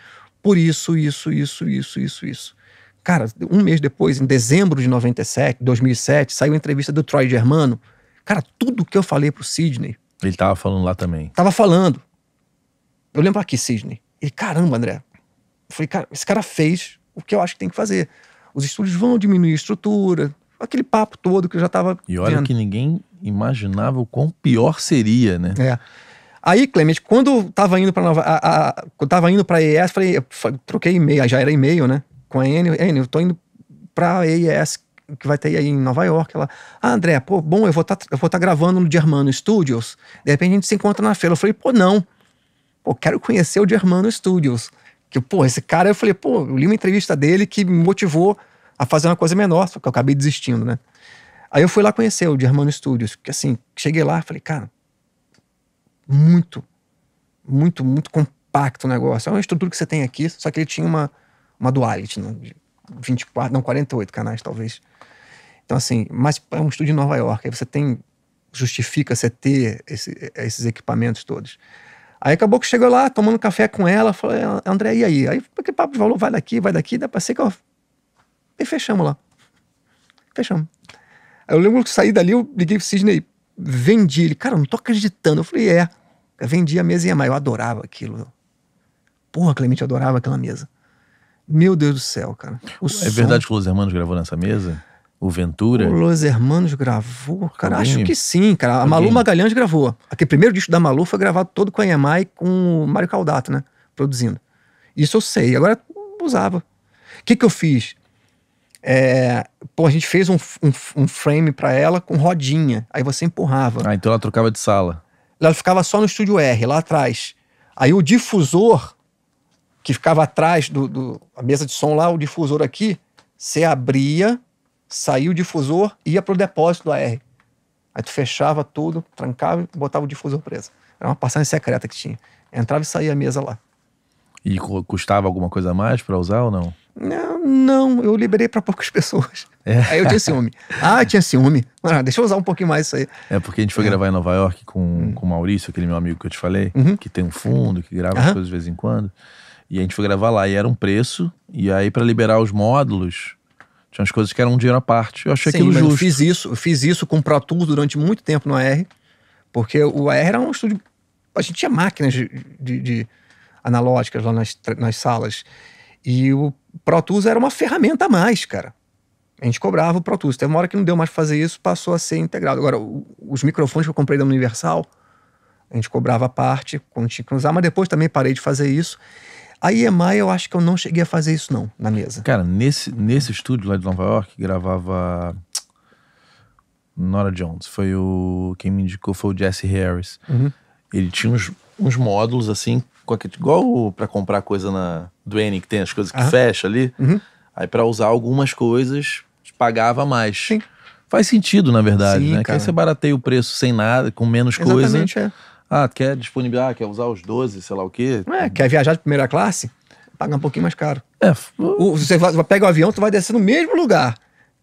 Speaker 2: Por isso, isso, isso, isso, isso, isso. Cara, um mês depois, em dezembro de 97, 2007, saiu a entrevista do Troy Germano. Cara, tudo que eu falei pro Sidney.
Speaker 1: Ele tava falando lá também.
Speaker 2: Tava falando. Eu lembro aqui, Sidney. E caramba, André. Eu falei, cara, esse cara fez o que eu acho que tem que fazer os estúdios vão diminuir a estrutura, aquele papo todo que eu já estava. E olha vendo. que ninguém imaginava o quão pior seria, né? É. Aí, Clemente, quando eu tava indo para Nova, a, a, quando tava indo para ES, falei, troquei e-mail, já era e-mail, né? Com a N, N, eu tô indo para ES que vai ter aí em Nova York. Ela, ah, André, pô, bom, eu vou tá, estar tá gravando no Germano Studios. De repente a gente se encontra na feira. Eu falei, pô, não. Pô, quero conhecer o Germano Studios. Que, pô, esse cara, eu falei, pô, eu li uma entrevista dele que me motivou a fazer uma coisa menor, só que eu acabei desistindo, né? Aí eu fui lá conhecer o Germano Studios, que assim, cheguei lá, falei, cara, muito, muito, muito compacto o negócio. É uma estrutura que você tem aqui, só que ele tinha uma, uma duality, né? 24, não, 48 canais, talvez. Então, assim, mas é um estúdio em Nova York, aí você tem, justifica você ter esse, esses equipamentos todos. Aí acabou que chegou lá, tomando café com ela, falou: é, André, e aí? Aí, que papo de valor, vai daqui, vai daqui, dá pra ser que eu... E fechamos lá. Fechamos. Aí eu lembro que saí dali, eu liguei pro Sidney, vendi. Ele, cara, não tô acreditando. Eu falei, é. Eu vendi a mesa e a Eu adorava aquilo. Porra, Clemente, adorava aquela mesa. Meu Deus
Speaker 1: do céu, cara. O é som... verdade que o Los Hermanos gravou nessa mesa? o Ventura. O Los
Speaker 2: Hermanos gravou? Cara, Alguém? acho que sim, cara. A Malu Magalhães
Speaker 1: gravou. Aquele primeiro disco da Malu foi gravado todo com
Speaker 2: a e com o Mário Caldato, né? Produzindo. Isso eu sei. Agora usava. O que, que eu fiz? É, pô, a gente fez um, um, um frame para ela com rodinha. Aí você empurrava. Ah, então ela trocava de sala. Ela ficava só no estúdio R, lá atrás. Aí o difusor, que ficava atrás do, do a mesa de som lá, o difusor aqui, você abria saía o difusor, ia para o depósito do AR. Aí tu fechava tudo, trancava e botava o difusor preso. Era uma passagem secreta que tinha. Entrava e saía a mesa lá.
Speaker 1: E custava alguma coisa a mais para usar ou não?
Speaker 2: Não, não, eu liberei para poucas pessoas. É. Aí eu tinha ciúme. Ah, tinha ciúme.
Speaker 1: Mano, ah, deixa eu usar um pouquinho mais isso aí. É porque a gente foi é. gravar em Nova York com, hum. com o Maurício, aquele meu amigo que eu te falei, uhum. que tem um fundo, que grava uhum. as coisas de vez em quando. E a gente foi gravar lá e era um preço. E aí, para liberar os módulos, tinha as coisas que eram um dinheiro à parte. Eu achei Sim, aquilo mas justo. Eu fiz
Speaker 2: isso, eu fiz isso com Pro Tools durante muito tempo no AR, porque o AR era um estúdio. A gente tinha máquinas de, de, de analógicas lá nas, nas salas. E o Pro Tools era uma ferramenta a mais, cara. A gente cobrava o Pro Tools. Teve uma hora que não deu mais pra fazer isso, passou a ser integrado. Agora, os microfones que eu comprei da Universal, a gente cobrava a parte quando tinha que usar, mas depois também parei de fazer isso. A EMI eu acho que eu não cheguei a fazer isso não, na
Speaker 1: mesa. Cara, nesse, nesse estúdio lá de Nova York, gravava Nora Jones. Foi o... Quem me indicou foi o Jesse Harris. Uhum. Ele tinha uns, uns módulos assim, igual para comprar coisa na... Do N, que tem as coisas que uhum. fecha ali. Uhum. Aí para usar algumas coisas, pagava mais. Sim. Faz sentido, na verdade, Sim, né? Cara. Que aí você barateia o preço sem nada, com menos Exatamente, coisa. É. Ah, quer disponibilizar, quer usar os 12, sei lá o quê. É, quer viajar de primeira classe? Paga um pouquinho
Speaker 2: mais caro. É. Você vai pega o avião, tu vai descer no mesmo lugar.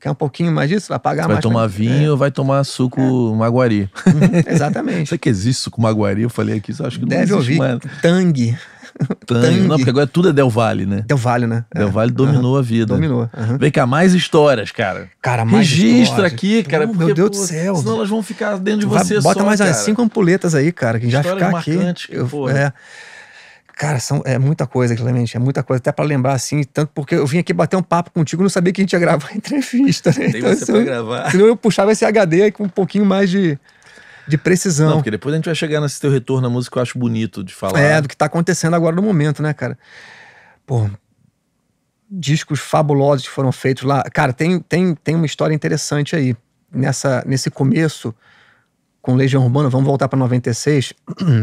Speaker 2: Quer um pouquinho mais disso? Vai pagar mais. Vai tomar pra... É. vinho é.
Speaker 1: ou vai tomar suco é. maguari? Uhum, exatamente. Você que existe suco maguari? Eu falei aqui, só acho que Deve não existe ouvir mais. Tangue. Tangue. Tangue. Não, porque agora tudo é Del Valle, né? Del Valle, né? Del é. Valle dominou uhum. a vida. Dominou. Uhum. Vem cá, mais histórias, cara. Cara, mais Registra histórias. aqui, cara. porque, meu Deus pô, do céu. Senão elas vão ficar dentro de você Vai, Bota só, mais cara. cinco ampuletas aí, cara, que já ficar aqui. Eu, pô, é.
Speaker 2: Cara, são, é muita coisa, Clemente, é muita coisa. Até para lembrar, assim, tanto porque eu vim aqui bater um papo contigo, não sabia que a gente ia gravar a entrevista, né? Tem então, você assim, pra eu, gravar. Senão eu puxava esse HD com um pouquinho mais de, de precisão. Não, porque
Speaker 1: depois a gente vai chegar nesse teu retorno à música que eu acho bonito de falar. É, do
Speaker 2: que tá acontecendo agora no momento, né, cara? Pô, discos fabulosos que foram feitos lá. Cara, tem, tem, tem uma história interessante aí. Nessa, nesse começo, com Legião Urbana, vamos voltar para 96.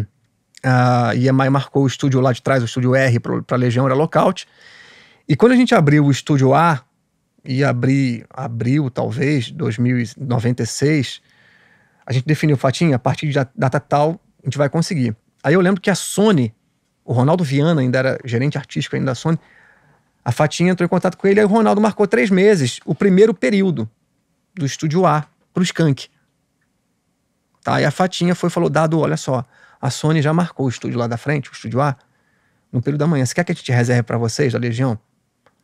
Speaker 2: Ah, a EMI marcou o estúdio lá de trás, o estúdio R para Legião era Lockout. E quando a gente abriu o estúdio A, e abri, talvez, 2096, a gente definiu, Fatinha, a partir de data tal, a gente vai conseguir. Aí eu lembro que a Sony, o Ronaldo Viana ainda era gerente artístico ainda da Sony, a Fatinha entrou em contato com ele, aí o Ronaldo marcou três meses, o primeiro período do Estúdio A, o Skank. Tá? E a Fatinha foi falou, Dado, olha só, a Sony já marcou o estúdio lá da frente, o estúdio A, no período da manhã. Você quer que a gente reserve para vocês da Legião?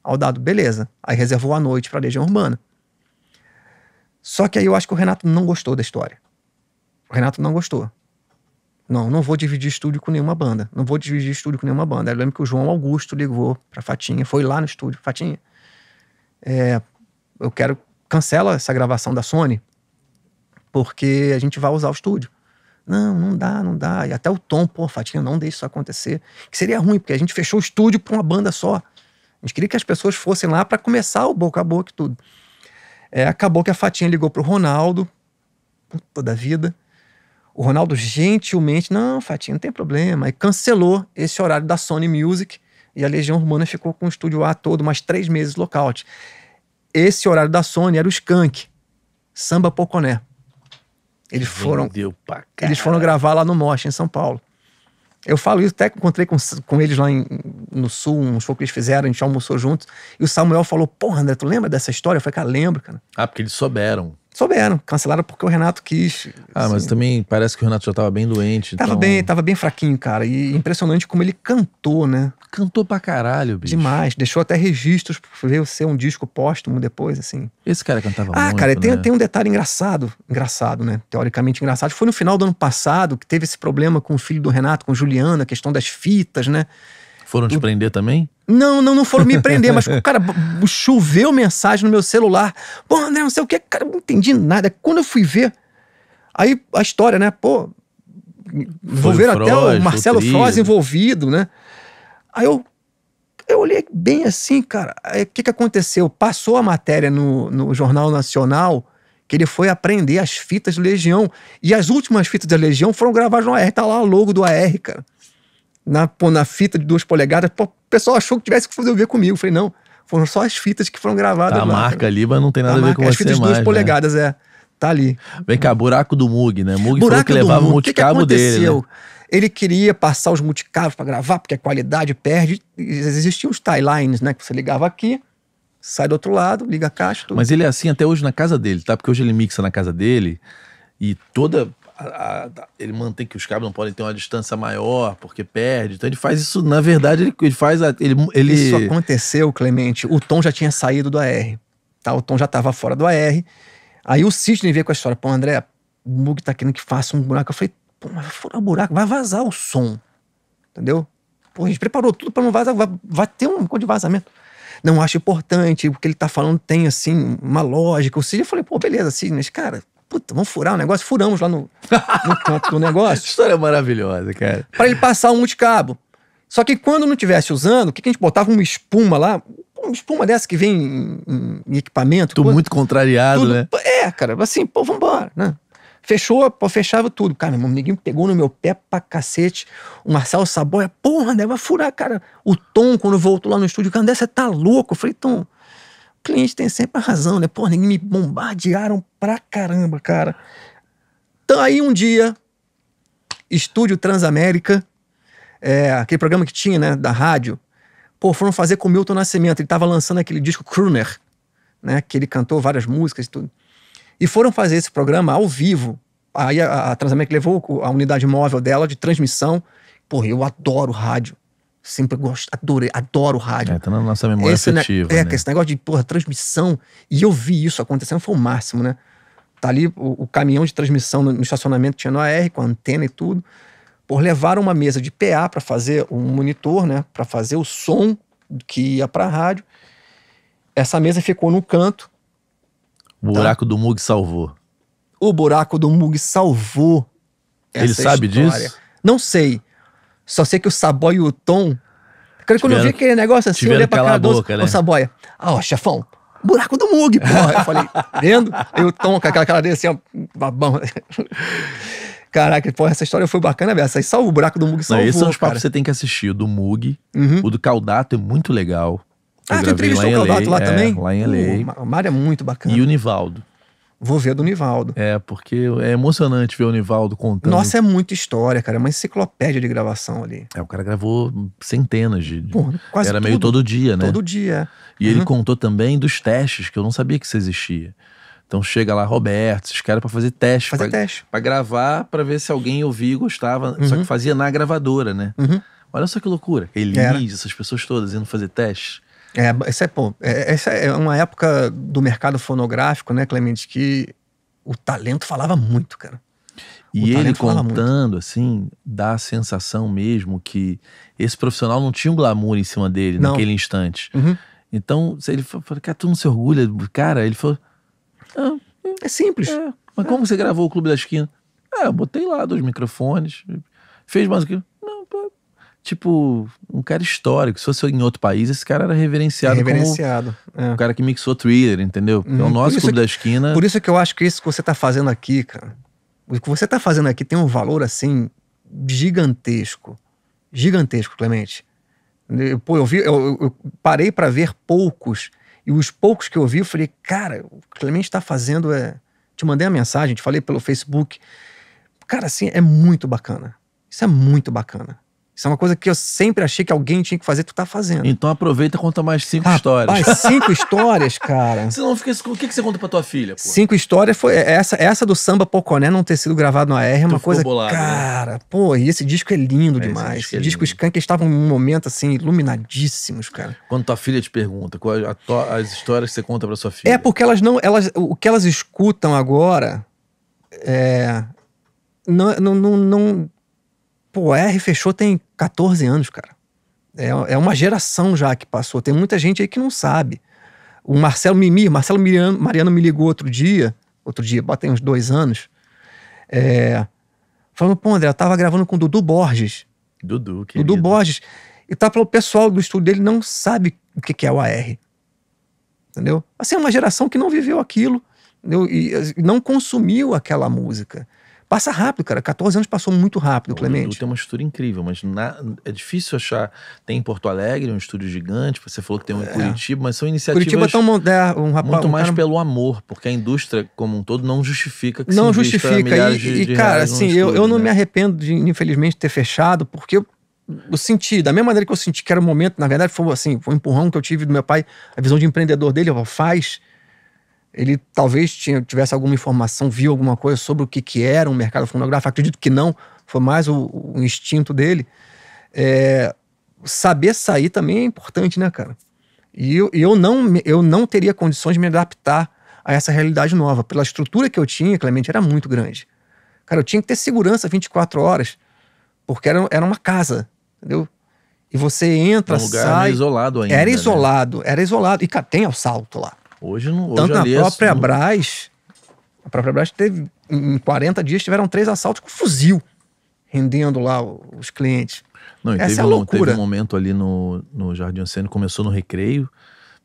Speaker 2: Ao dado, beleza. Aí reservou a noite para a Legião Urbana. Só que aí eu acho que o Renato não gostou da história. O Renato não gostou. Não, não vou dividir estúdio com nenhuma banda. Não vou dividir estúdio com nenhuma banda. Eu lembro que o João Augusto ligou pra Fatinha, foi lá no estúdio. Fatinha, é, eu quero. Cancela essa gravação da Sony, porque a gente vai usar o estúdio. Não, não dá, não dá. E até o Tom, pô, Fatinho, não deixa isso acontecer. Que seria ruim, porque a gente fechou o estúdio para uma banda só. A gente queria que as pessoas fossem lá para começar o boca a boca e tudo. É, acabou que a Fatinha ligou pro Ronaldo, puta da vida. O Ronaldo gentilmente, não, Fatinha, não tem problema. E cancelou esse horário da Sony Music e a Legião Romana ficou com o estúdio A todo, mais três meses lockout. Esse horário da Sony era o Skank, Samba Poconé. Eles foram, eles foram gravar lá no Mosh, em São Paulo. Eu falo isso, até encontrei com, com eles lá em, no Sul, um show que eles fizeram, a gente almoçou juntos. E o Samuel falou: Porra, André, tu lembra dessa história? Eu falei: Cara, lembro, cara.
Speaker 1: Ah, porque eles souberam.
Speaker 2: Souberam, cancelaram
Speaker 1: porque o Renato quis. Ah, assim. mas também parece que o Renato já tava bem doente. Tava então... bem,
Speaker 2: tava bem fraquinho, cara. E impressionante como ele cantou, né? Cantou pra caralho, bicho. Demais.
Speaker 1: Deixou até registros
Speaker 2: pra ver ser um disco póstumo depois, assim. Esse cara cantava ah, muito. Ah, cara, né? tem, tem um detalhe engraçado. Engraçado, né? Teoricamente engraçado. Foi no final do ano passado que teve esse problema com o filho do Renato, com Juliana, a questão das fitas, né?
Speaker 1: Foram te prender também?
Speaker 2: Não, não, não foram me prender, mas, cara, choveu mensagem no meu celular. Pô, André, não sei o que, cara, não entendi nada. Quando eu fui ver, aí a história, né? Pô, envolveram até o Marcelo Froz envolvido, né? Aí eu, eu olhei bem assim, cara. O que, que aconteceu? Passou a matéria no, no Jornal Nacional que ele foi aprender as fitas do Legião. E as últimas fitas da Legião foram gravadas no AR. Tá lá o logo do AR, cara na, na fita de duas polegadas. Pô, o pessoal achou que tivesse que fazer o ver comigo. Eu falei, não, foram só as fitas que foram gravadas. Tá, a marca ali, mas não tem tá nada a, a ver marca, com as fitas de duas né? polegadas, é. Tá ali.
Speaker 1: Vem cá, buraco do Mug, né? Mug buraco que levava o multicabo que que dele. Né?
Speaker 2: Ele queria passar os multicabos para gravar, porque a qualidade perde. Existiam os tie lines, né? Que você ligava aqui, sai do outro lado, liga a caixa. Tudo. Mas ele
Speaker 1: é assim até hoje na casa dele, tá? Porque hoje ele mixa na casa dele e toda a, a, ele mantém que os cabos não podem ter uma distância maior, porque perde. Então ele faz isso, na verdade, ele, ele faz. A, ele, ele... Isso aconteceu, Clemente.
Speaker 2: O Tom já tinha saído do AR. Tá? O Tom já estava fora do AR. Aí o Sidney veio com a história: pô, André, o Mug tá querendo que faça um buraco. Eu falei: pô, mas vai furar um buraco, vai vazar o som. Entendeu? Pô, a gente preparou tudo para não vazar, vai, vai ter um de vazamento não acho importante, o que ele tá falando tem, assim, uma lógica. O Sidney, eu falei, pô, beleza, Sidney, mas, cara, Puta, vamos furar o um negócio? Furamos lá no,
Speaker 1: no canto do negócio. História maravilhosa, cara.
Speaker 2: Para ele passar um multicabo. Só que quando não estivesse usando, o que, que a gente botava? Uma espuma lá, uma espuma dessa que vem em, em equipamento. Tô coisa, muito contrariado, tudo, né? É, cara, assim, pô, vambora, né? Fechou, pô, fechava tudo. Cara, meu ninguém pegou no meu pé pra cacete. O Marcelo Saboia, porra, deve furar, cara. O Tom, quando voltou lá no estúdio, cara, André, você tá louco? Eu falei, Tom, cliente tem sempre a razão, né? Pô, me bombardearam pra caramba, cara. Então aí um dia, Estúdio Transamérica, é, aquele programa que tinha, né, da rádio, pô, foram fazer com o Milton Nascimento. Ele tava lançando aquele disco Kruner, né, que ele cantou várias músicas e tudo. E foram fazer esse programa ao vivo. Aí a, a Transamérica levou a unidade móvel dela de transmissão. Pô, eu adoro rádio. Sempre gosto, adorei, adoro rádio. É, tá na nossa memória esse, afetiva. é, né? esse negócio de, porra, transmissão. E eu vi isso acontecendo, foi o máximo, né? Tá ali o, o caminhão de transmissão no, no estacionamento, tinha no AR, com antena e tudo. Por levar uma mesa de PA para fazer um monitor, né? Para fazer o som que ia pra rádio. Essa mesa ficou no canto.
Speaker 1: O tá. buraco tá? do Mug salvou.
Speaker 2: O buraco do Mug salvou.
Speaker 1: Ele sabe história. disso?
Speaker 2: Não sei. Só sei que o Saboia e o Tom. Cara, quando eu vi aquele negócio assim, eu olhei pra cara doce, né? o Saboia. Ah, ó, chefão, buraco do Mug, porra. Eu falei, vendo? Aí o Tom com aquela cara dele assim, ó, babão. Caraca, porra, essa história foi bacana, velho. Aí salva o buraco do Mug, salvou, Não, Esses são é os papos que você
Speaker 1: tem que assistir. O do Mug, uhum. o do Caldato é muito legal. Eu ah, tu entrevistou o Caldato lá é, também? Lá em LA.
Speaker 2: O Mário é muito bacana.
Speaker 1: E o Nivaldo. Vou ver a do Nivaldo. É, porque é emocionante ver o Nivaldo contando. Nossa, é
Speaker 2: muita história, cara. É uma enciclopédia de gravação
Speaker 1: ali. É, o cara gravou centenas de. Pô,
Speaker 2: quase Era tudo. meio todo dia, né? Todo
Speaker 1: dia. E uhum. ele contou também dos testes, que eu não sabia que isso existia. Então chega lá Roberto, esses caras para fazer teste, fazer pra, teste, para gravar, para ver se alguém ouvia e gostava, uhum. só que fazia na gravadora, né? Uhum. Olha só que loucura. Elis, essas pessoas todas indo fazer teste. É, essa é, pô, é,
Speaker 2: é, essa é uma época do mercado fonográfico, né, Clemente, que o talento falava muito, cara. E ele contando,
Speaker 1: assim, dá a sensação mesmo que esse profissional não tinha um glamour em cima dele não. naquele instante. Uhum. Então, ele falou, cara, tu não se orgulha? Cara, ele falou... Ah, é simples. É, mas como é. você gravou o Clube da Esquina? Ah, eu botei lá dois microfones, fez mais o que tipo, um cara histórico. Se fosse em outro país, esse cara era reverenciado, é reverenciado como é. o cara que mixou thriller, entendeu? Uhum. É o nosso clube que, da esquina. Por isso que eu acho que isso que você tá fazendo
Speaker 2: aqui, cara, o que você tá fazendo aqui tem um valor assim gigantesco. Gigantesco, Clemente. Eu, pô, eu vi, eu, eu parei para ver poucos. E os poucos que eu vi, eu falei, cara, o Clemente está fazendo é. Te mandei a mensagem, te falei pelo Facebook. Cara, assim, é muito bacana. Isso é muito bacana. Isso é uma coisa que eu sempre achei que alguém tinha que fazer, tu tá fazendo.
Speaker 1: Então aproveita e conta mais cinco ah, histórias. Mais cinco
Speaker 2: histórias, cara. Você
Speaker 1: não fica. O que, que você conta pra tua filha? Pô?
Speaker 2: Cinco histórias foi. É, essa, essa do samba Poconé não ter sido gravado no AR é uma coisa. Bolado, né? cara, né? pô, e esse disco é lindo é, demais. Esse disco, é lindo. disco Skank estavam num momento assim, iluminadíssimos, cara.
Speaker 1: Quando tua filha te pergunta, quais é a, as histórias que você conta pra sua filha?
Speaker 2: É porque elas não. Elas, o que elas escutam agora é. Não, não, não, não Pô, R fechou tem 14 anos, cara. É, é uma geração já que passou. Tem muita gente aí que não sabe. O Marcelo Mimi, Marcelo Mariano, Mariano me ligou outro dia, outro dia, bota uns dois anos, é, falando, pô, André, eu tava gravando com o Dudu Borges.
Speaker 1: Dudu, que Dudu
Speaker 2: Borges. E tá falando, o pessoal do estúdio dele não sabe o que, que é o AR. Entendeu? Assim, é uma geração que não viveu aquilo entendeu? e não consumiu
Speaker 1: aquela música. Passa rápido, cara. 14 anos passou muito rápido, Clemente. O Dudu tem uma estrutura incrível, mas na, é difícil achar. Tem em Porto Alegre um estúdio gigante, você falou que tem um em é. Curitiba, mas são iniciativas. Curitiba tão tá moderno, um rapaz, muito um mais cara... pelo amor, porque a indústria como um todo não justifica que Não se justifica. E, de, e de cara, assim, estúdio, eu, eu não
Speaker 2: né? me arrependo de, infelizmente, ter fechado, porque eu, eu senti, da mesma maneira que eu senti que era o um momento, na verdade, foi assim, foi um empurrão que eu tive do meu pai, a visão de empreendedor dele, eu falo, faz ele talvez tinha, tivesse alguma informação, viu alguma coisa sobre o que, que era um mercado fonográfico, acredito que não, foi mais o, o instinto dele. É, saber sair também é importante, né, cara? E eu, eu, não, eu não teria condições de me adaptar a essa realidade nova. Pela estrutura que eu tinha, Clemente, era muito grande. Cara, eu tinha que ter segurança 24 horas, porque era, era uma casa, entendeu? E você entra, é um lugar sai... Era isolado ainda. Era né? isolado, né? era isolado. E, cara, tem assalto lá.
Speaker 1: Hoje não. Hoje Tanto na própria Braz.
Speaker 2: Brás, a própria Brás teve, em 40 dias, tiveram três assaltos com fuzil, rendendo lá os clientes.
Speaker 1: Não, e Essa teve, é a loucura. Um, teve um momento ali no, no Jardim Oceânico, começou no recreio,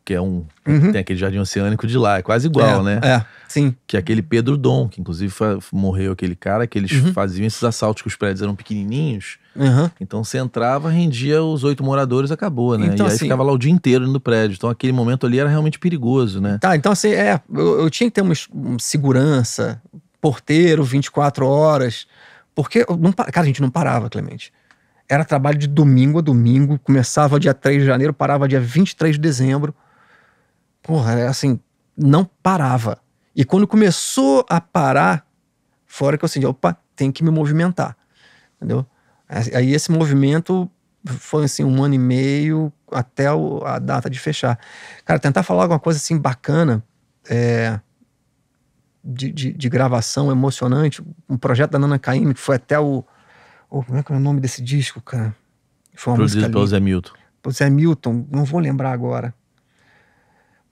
Speaker 1: que é um. Uhum. Tem aquele jardim oceânico de lá, é quase igual, é, né? É, sim. Que é aquele Pedro Dom, que inclusive foi, morreu aquele cara, que eles uhum. faziam esses assaltos que os prédios eram pequenininhos Uhum. Então você entrava, rendia os oito moradores, acabou, né? Então, e aí assim, ficava lá o dia inteiro no prédio. Então aquele momento ali era realmente perigoso, né?
Speaker 2: Tá, então assim, é, eu, eu tinha que ter uma, uma segurança, porteiro 24 horas. Porque, não, cara, a gente não parava, Clemente. Era trabalho de domingo a domingo, começava dia 3 de janeiro, parava dia 23 de dezembro. Porra, era é, assim, não parava. E quando começou a parar, fora que eu senti, opa, tem que me movimentar. Entendeu? Aí esse movimento foi assim um ano e meio até o, a data de fechar. Cara, tentar falar alguma coisa assim bacana é, de, de, de, gravação emocionante, um projeto da Nana Caymmi que foi até o, o, como é que é o nome desse disco, cara? Foi uma Produzido pelo Zé Milton. Pelo Zé Milton, não vou lembrar agora.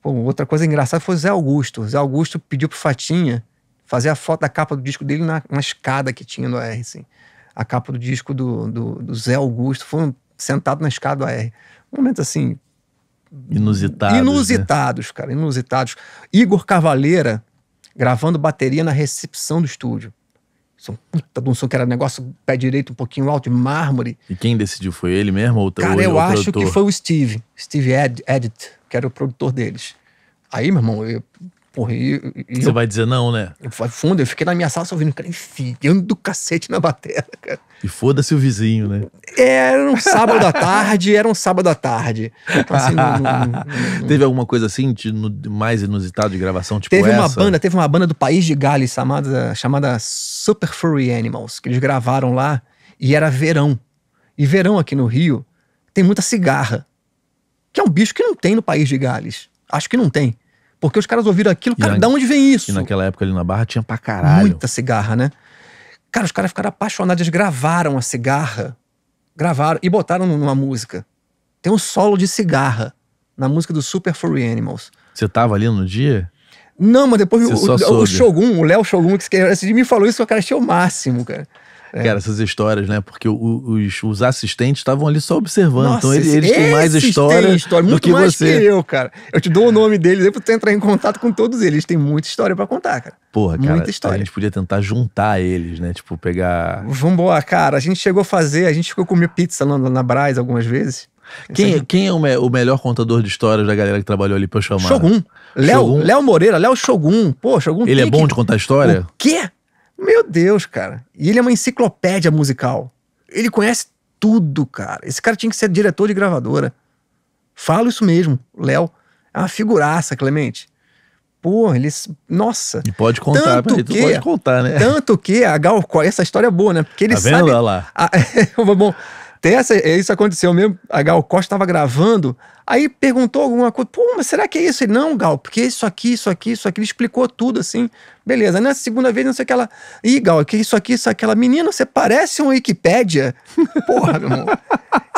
Speaker 2: Pô, outra coisa engraçada foi o Zé Augusto. O Zé Augusto pediu pro Fatinha fazer a foto da capa do disco dele na, na escada que tinha no R, assim a capa do disco do, do, do Zé Augusto, foram sentados na escada do AR. Um momento assim.
Speaker 1: Inusitados. Inusitados,
Speaker 2: né? cara, inusitados. Igor Cavaleira gravando bateria na recepção do estúdio. são é puta de um som que era negócio pé direito um pouquinho alto, de mármore.
Speaker 1: E quem decidiu foi ele mesmo? Ou Cara, eu acho produtor? que foi
Speaker 2: o Steve, Steve Ed, Edit, que era o produtor deles. Aí, meu irmão, eu porra. E, e Você eu, vai
Speaker 1: dizer não, né? Eu, fundo, eu fiquei na
Speaker 2: minha sala só ouvindo o cara enfiando o cacete na batera, cara.
Speaker 1: E foda-se o vizinho, né?
Speaker 2: É, era um sábado à tarde, era um sábado à tarde. Então, assim, não, não,
Speaker 1: não, Teve alguma coisa assim, de, no, mais inusitado de gravação, tipo teve essa? Uma banda,
Speaker 2: teve uma banda do País de Gales chamada, chamada Super Furry Animals, que eles gravaram lá e era verão. E verão aqui no Rio tem muita cigarra, que é um bicho que não tem no País de Gales. Acho que não tem. Porque os caras ouviram aquilo, cara, na, da onde vem isso?
Speaker 1: E naquela época ali na Barra tinha pra caralho.
Speaker 2: Muita cigarra, né? Cara, os caras ficaram apaixonados, eles gravaram a cigarra, gravaram e botaram numa música. Tem um solo de cigarra na música do Super Furry
Speaker 1: Animals. Você tava ali no dia? Não, mas depois o, o, Shogun,
Speaker 2: o Léo Shogun, que era, assim, me falou isso, o cara achei o máximo, cara.
Speaker 1: É. Cara, essas histórias, né? Porque os, os assistentes estavam ali só observando. Nossa, então eles, eles têm mais história, têm história muito do que mais você. que eu, cara. Eu te
Speaker 2: dou o nome deles aí pra tu entrar em contato com todos eles. Tem muita história para contar, cara.
Speaker 1: Porra, cara. Muita história. A gente podia tentar juntar eles, né? Tipo, pegar. Vambora, cara. A gente chegou a fazer, a gente ficou comer pizza
Speaker 2: lá na, na Braz algumas vezes.
Speaker 1: Quem, quem é o, me, o, melhor contador de histórias da galera que trabalhou ali pra eu chamar? Shogun. Léo, Léo
Speaker 2: Moreira, Léo Shogun. Pô, Shogun. Ele é bom que... de
Speaker 1: contar história? O
Speaker 2: quê? Meu Deus, cara. E ele é uma enciclopédia musical. Ele conhece tudo, cara. Esse cara tinha que ser diretor de gravadora. Falo isso mesmo, Léo. É uma figuraça, Clemente. Porra, ele. Nossa. E
Speaker 1: pode contar, tanto aí, que, pode contar, né? Tanto
Speaker 2: que a Gal Costa, essa história é boa, né? Porque ele tá vendo? sabe. Olha lá. A, é, bom, tem essa, é, isso aconteceu mesmo. A Gal Costa estava gravando, aí perguntou alguma coisa. Pô, mas será que é isso? Ele, não, Gal, porque isso aqui, isso aqui, isso aqui. Ele explicou tudo assim. Beleza. Na segunda vez, não sei o que ela. Ih, Gal, que isso aqui, isso aquela. Menina, você parece um Wikipédia. Porra, meu amor.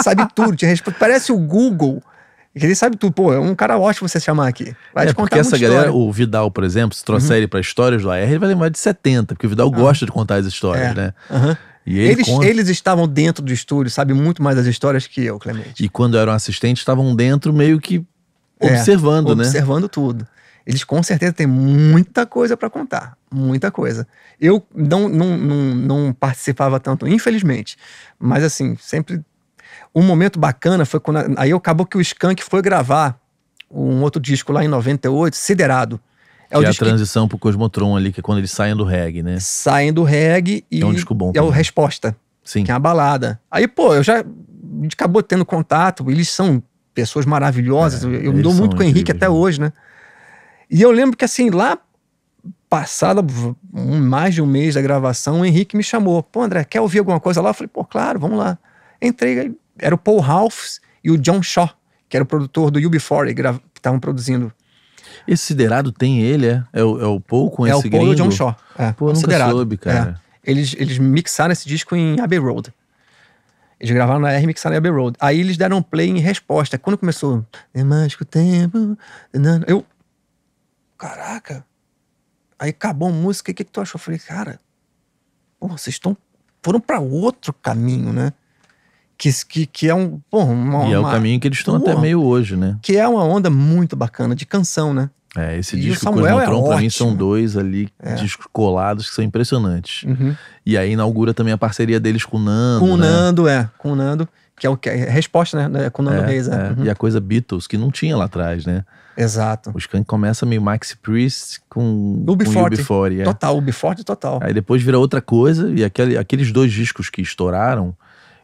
Speaker 2: Sabe tudo, te responde. Parece o Google. Ele sabe tudo. Pô, é um cara ótimo você chamar aqui. Vai é, te contar porque essa história. galera,
Speaker 1: o Vidal, por exemplo, se trouxer uhum. ele para histórias do AR, ele vai lembrar de 70, porque o Vidal ah. gosta de contar as histórias, é. né? Uhum. E ele eles, conta... eles estavam
Speaker 2: dentro do estúdio, sabem muito mais das histórias que eu, Clemente.
Speaker 1: E quando eram assistentes, estavam dentro meio que é, observando, é, né?
Speaker 2: Observando tudo. Eles com certeza têm muita coisa para contar, muita coisa. Eu não, não, não, não participava tanto, infelizmente, mas assim, sempre. Um momento bacana foi quando. Aí acabou que o Skank foi gravar um outro disco lá em 98, Siderado.
Speaker 1: É, o é a transição que... pro Cosmotron ali, que é quando eles saem do reggae, né? Saem do reggae e. É um disco bom. É o Resposta. Sim. Que é uma balada. Aí, pô, eu já.
Speaker 2: A gente acabou tendo contato, eles são pessoas maravilhosas. É, eu me dou muito com o Henrique até né? hoje, né? E eu lembro que, assim, lá passado um, mais de um mês da gravação, o Henrique me chamou. Pô, André, quer ouvir alguma coisa lá? Eu falei, pô, claro, vamos lá. Entrei, era o Paul Ralphs e o John Shaw, que era o produtor do ub 4 que estavam produzindo esse Siderado tem ele, é?
Speaker 1: É o, é o Paul com é esse É o Paul gringo? e o John Shaw. É. Pô, eu é nunca soube, é. cara.
Speaker 2: É. Eles, eles mixaram esse disco em Abbey Road. Eles gravaram na R e mixaram em Abbey Road. Aí eles deram play em resposta. Quando começou... É mágico tempo... Eu... Caraca... Aí acabou a música, o que, que tu achou? Eu falei, cara... Pô, vocês estão... Foram para outro caminho, né? Que, que, que, é um. Porra, uma, e é uma, o caminho que eles estão até meio hoje, né? Que é uma onda muito bacana de canção, né?
Speaker 1: É, esse e disco e o Cosmotron, é pra ótimo. mim, são dois ali, é. discos colados que são impressionantes. Uhum. E aí inaugura também a parceria deles com o Nando. Com o né?
Speaker 2: Nando, é. Com o Nando, que é o que é resposta, né, né? Com o Nando é, Reis, é. é. Uhum. E
Speaker 1: a coisa Beatles, que não tinha lá atrás, né? Exato. Os Skank começa meio Maxi Priest com o ub é. Total, UB40 total. Aí depois vira outra coisa, e aquele, aqueles dois discos que estouraram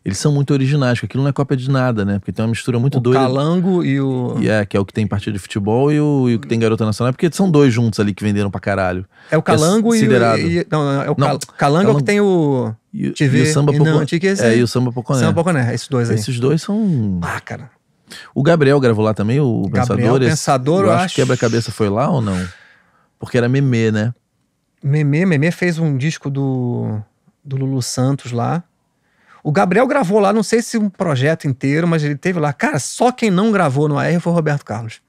Speaker 1: eles são muito originais, porque aquilo não é cópia de nada, né? Porque tem uma mistura muito o doida. O calango e o. E é, que é o que tem partido de futebol e o, e o que tem garota nacional, porque são dois juntos ali que venderam pra caralho. É o é calango é e, o, e. Não, é o não, calango, é o que tem o. E, e o samba e, não, É, é e o samba Poconé. Samba Poconé, esses dois aí. Esses dois são. Ah, cara. O Gabriel gravou lá também, o Pensador. Gabriel, Pensador, eu acho. acho... Quebra-cabeça foi lá ou não? Porque era Meme, né?
Speaker 2: Meme, Meme fez um disco do, do Lulu Santos lá. O Gabriel gravou lá, não sei se um projeto inteiro, mas ele teve lá. Cara, só quem não gravou no AR foi o Roberto Carlos.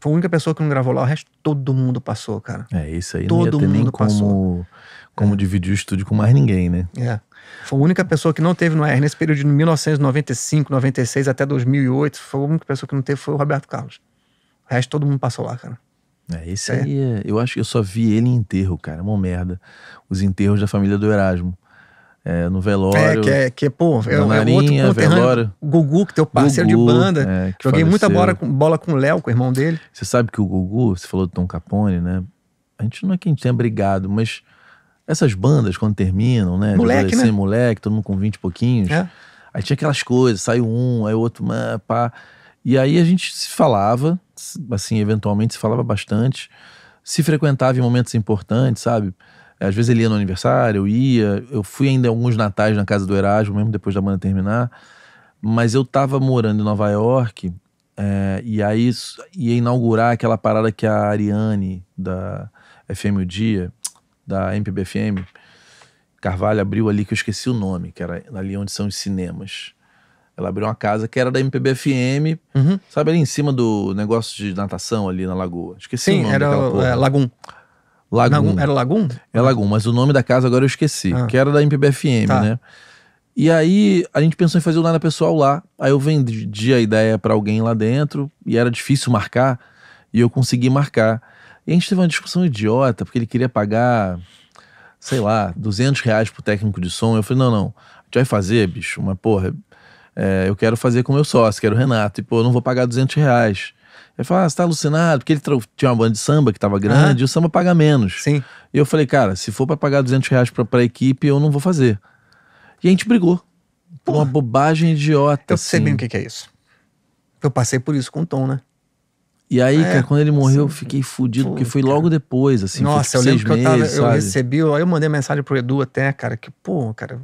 Speaker 2: Foi a única pessoa que não gravou lá, o resto todo mundo passou, cara.
Speaker 1: É, isso aí. Todo não mundo nem passou. Como é. dividir o estúdio com mais ninguém, né?
Speaker 2: É. Foi a única pessoa que não teve no AR nesse período de 1995, 96 até 2008. Foi a única pessoa que não teve foi o Roberto Carlos. O resto todo mundo passou lá, cara.
Speaker 1: É, esse é. aí, é, eu acho que eu só vi ele em enterro, cara, é uma merda. Os enterros da família do Erasmo é, no velório. É, que é, que,
Speaker 2: é, pô, é, Marinha, é outro velório. Gugu, que teu parceiro Gugu, de banda. É, Joguei faleceu. muita bola,
Speaker 1: bola com o Léo, com o irmão dele. Você sabe que o Gugu, você falou do Tom Capone, né? A gente não é que a gente tenha brigado, mas essas bandas, quando terminam, né? Moleque, né? Assim, moleque, todo mundo com 20 e pouquinhos. É. Aí tinha aquelas coisas, saiu um, aí o outro, pá. E aí a gente se falava, assim, eventualmente se falava bastante, se frequentava em momentos importantes, sabe? Às vezes ele ia no aniversário, eu ia. Eu fui ainda alguns natais na casa do Erasmo, mesmo depois da banda terminar. Mas eu tava morando em Nova York é, e aí ia inaugurar aquela parada que a Ariane da FM O Dia, da MPBFM, Carvalho abriu ali, que eu esqueci o nome, que era ali onde são os cinemas. Ela abriu uma casa que era da MPBFM, uhum. sabe, ali em cima do negócio de natação ali na lagoa. Esqueci Sim, o nome era, daquela porra. É, Lagum. Lagum. Lagum. Era Lagum? É Lagum, mas o nome da casa agora eu esqueci, ah. que era da MPBFM, tá. né? E aí a gente pensou em fazer o nada pessoal lá. Aí eu vendi a ideia para alguém lá dentro e era difícil marcar e eu consegui marcar. E a gente teve uma discussão idiota porque ele queria pagar, sei lá, 200 reais pro técnico de som. Eu falei não, não, a gente vai fazer, bicho, uma porra. É, eu quero fazer com meu sócio, quero o Renato. E pô, eu não vou pagar 200 reais. Ele falou, ah, você tá alucinado, porque ele tinha uma banda de samba que tava grande e o samba paga menos. Sim. E eu falei, cara, se for para pagar 200 reais pra, pra equipe, eu não vou fazer. E a gente brigou. Por uma bobagem idiota. Eu assim. sei bem o que, é isso. Eu passei por isso com o Tom, né? E aí, é, cara, quando ele morreu, eu fiquei fudido, porque foi logo depois, assim. Nossa, tipo eu lembro que eu tava. eu recebi,
Speaker 2: aí eu mandei mensagem pro Edu até, cara, que, pô, cara.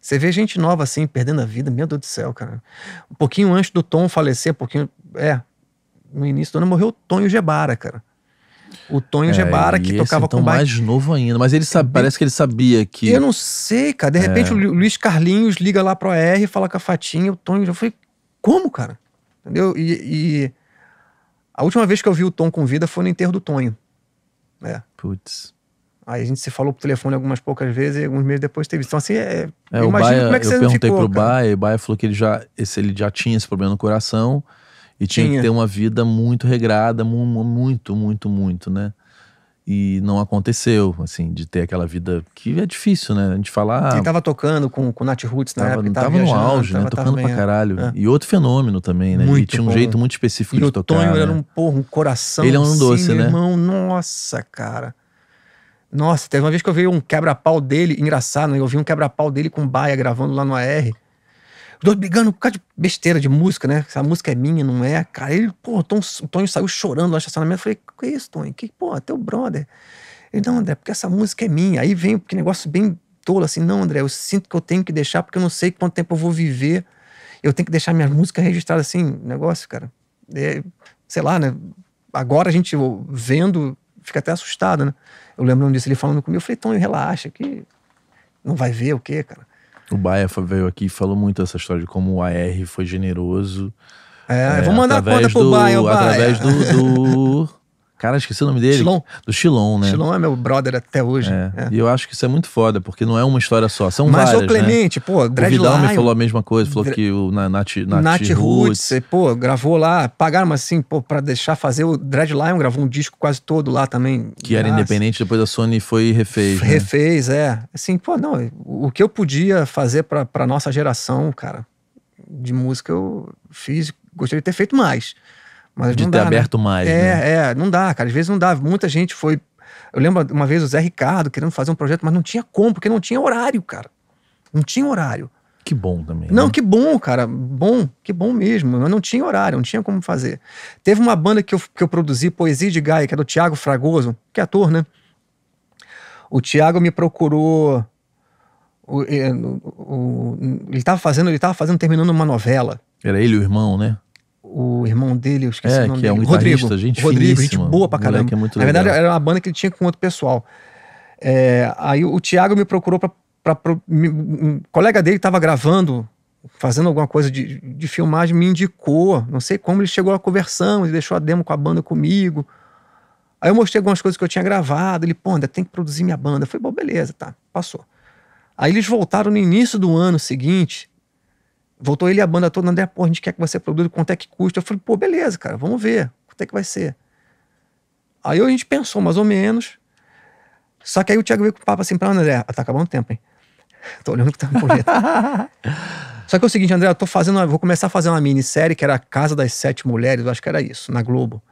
Speaker 2: Você vê gente nova assim, perdendo a vida, meu Deus do céu, cara. Um pouquinho antes do Tom falecer, um pouquinho. É, no início do ano, morreu o Tonho Gebara, cara.
Speaker 1: O Tonho é, Gebara, que tocava então com mais novo ainda, mas ele sabe, é parece que ele sabia que. Eu não
Speaker 2: sei, cara. De é. repente é. o Luiz Carlinhos liga lá pro e fala com a Fatinha, o Tonho. Eu falei, como, cara? Entendeu? E, e, a última vez que eu vi o Tom com vida foi no enterro do Tonho. É. Putz. Aí a gente se falou por telefone algumas poucas vezes e alguns meses depois teve. Então, assim, é. é eu imagino Baia, como é que você Eu perguntei ficou, pro cara. Baia,
Speaker 1: e o Baia falou que ele já, esse, ele já tinha esse problema no coração e tinha, tinha, que ter uma vida muito regrada, muito, muito, muito, né? E não aconteceu, assim, de ter aquela vida que é difícil, né? A gente falar. Ele ah,
Speaker 2: tava tocando com o Nat Roots na tava, época. Tava, tava no auge, né? tava, né? Tocando tava pra caralho. É.
Speaker 1: E outro fenômeno também, né? Muito e tinha um bom. jeito muito específico e de o tocar. O Tonho né? era um
Speaker 2: porra, um coração. Ele é um assim, doce, né? Irmão, nossa, cara. Nossa, teve uma vez que eu vi um quebra-pau dele, engraçado, né? Eu vi um quebra-pau dele com baia gravando lá no AR dois brigando por causa de besteira de música, né? essa música é minha, não é. Cara, ele, pô, o, Tonho saiu chorando lá no estacionamento. Eu falei, que é isso, Tonho? Que, pô, teu brother. Ele, não, André, porque essa música é minha. Aí vem que negócio bem tolo, assim, não, André, eu sinto que eu tenho que deixar porque eu não sei quanto tempo eu vou viver. Eu tenho que deixar minha música registrada, assim, negócio, cara. É, sei lá, né? Agora a gente vendo, fica até assustado, né? Eu lembro disso, ele falando comigo, eu falei, Tonho, relaxa, que não vai ver o quê,
Speaker 1: cara. O Baia veio aqui e falou muito essa história de como o AR foi generoso. É, é vou mandar a conta pro do, Baia, Baia. Através do, do Cara, esqueci o nome dele. Chilon. Do Chilon, né? Chilon é meu brother até hoje. É. É. E eu acho que isso é muito foda, porque não é uma história só. São Mas várias, né? o Clemente, né? pô, Dread O Vidal Lion, me falou a mesma coisa, falou que o Nath, Nath, Roots, Roots.
Speaker 2: pô, gravou lá, pagaram assim, pô, pra deixar fazer o Dread Lion, gravou um disco quase todo lá também. Que era
Speaker 1: independente, depois a Sony foi e refez. Né?
Speaker 2: Refez, é. Assim, pô, não, o que eu podia fazer pra, pra nossa geração, cara, de música eu fiz, gostaria de ter feito mais. Mas de ter dá, né? aberto né? mais. É, né? é, não dá, cara. Às vezes não dá. Muita gente foi. Eu lembro uma vez o Zé Ricardo querendo fazer um projeto, mas não tinha como, porque não tinha horário, cara. Não tinha horário. Que bom também. Não, né? que bom, cara. Bom, que bom mesmo. Mas não tinha horário, não tinha como fazer. Teve uma banda que eu, que eu produzi, Poesia de Gaia, que é do Tiago Fragoso, que é ator, né? O Tiago me procurou. O, eh, o, o, ele estava fazendo, ele tava fazendo, terminando uma novela.
Speaker 1: Era ele o irmão, né? o irmão dele, eu esqueci é, o nome que é dele. É um Rodrigo. Gente Rodrigo, gente boa pra caramba. É muito Na verdade, era
Speaker 2: uma banda que ele tinha com outro pessoal. É, aí o Thiago me procurou pra. pra, pra um colega dele estava gravando, fazendo alguma coisa de, de filmagem, me indicou. Não sei como ele chegou à conversão ele deixou a demo com a banda comigo. Aí eu mostrei algumas coisas que eu tinha gravado. Ele, pô, ainda tem que produzir minha banda. Eu falei, bom, beleza, tá, passou. Aí eles voltaram no início do ano seguinte Voltou ele e a banda toda, André, pô, a gente quer que você produza, quanto é que custa? Eu falei, pô, beleza, cara, vamos ver, quanto é que vai ser? Aí a gente pensou, mais ou menos. Só que aí o Thiago veio com o papo assim pra André, ah, tá acabando o tempo, hein? Tô olhando que tá
Speaker 1: bonita.
Speaker 2: Só que é o seguinte, André, eu tô fazendo, uma, vou começar a fazer uma minissérie que era a Casa das Sete Mulheres, eu acho que era isso, na Globo.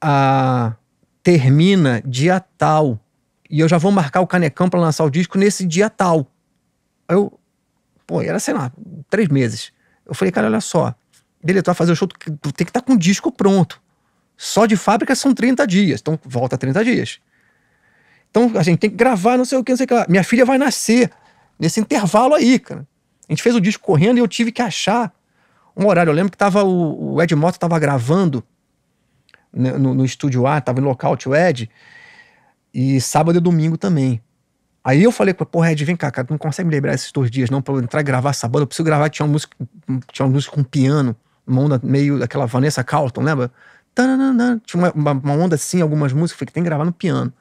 Speaker 2: Ah, termina dia tal. E eu já vou marcar o canecão para lançar o disco nesse dia tal. Eu, Pô, era, sei lá, três meses. Eu falei, cara, olha só. Dele, tu vai fazer o show, tu tem que estar tá com o disco pronto. Só de fábrica são 30 dias. Então, volta 30 dias. Então, a gente tem que gravar, não sei o que, não sei o que lá. Minha filha vai nascer nesse intervalo aí, cara. A gente fez o disco correndo e eu tive que achar um horário. Eu lembro que tava o, o Ed Mota tava gravando no, né, no, no estúdio A, tava em local o Ed. E sábado e domingo também. Aí eu falei, porra, Ed, vem cá, cara, tu não consegue me lembrar esses dois dias, não, pra eu entrar e gravar essa banda. Eu preciso gravar, tinha uma música, tinha uma música com piano, uma onda meio daquela Vanessa Carlton, lembra? Tananana, tinha uma, uma, onda assim, algumas músicas, eu falei que tem que gravar no piano.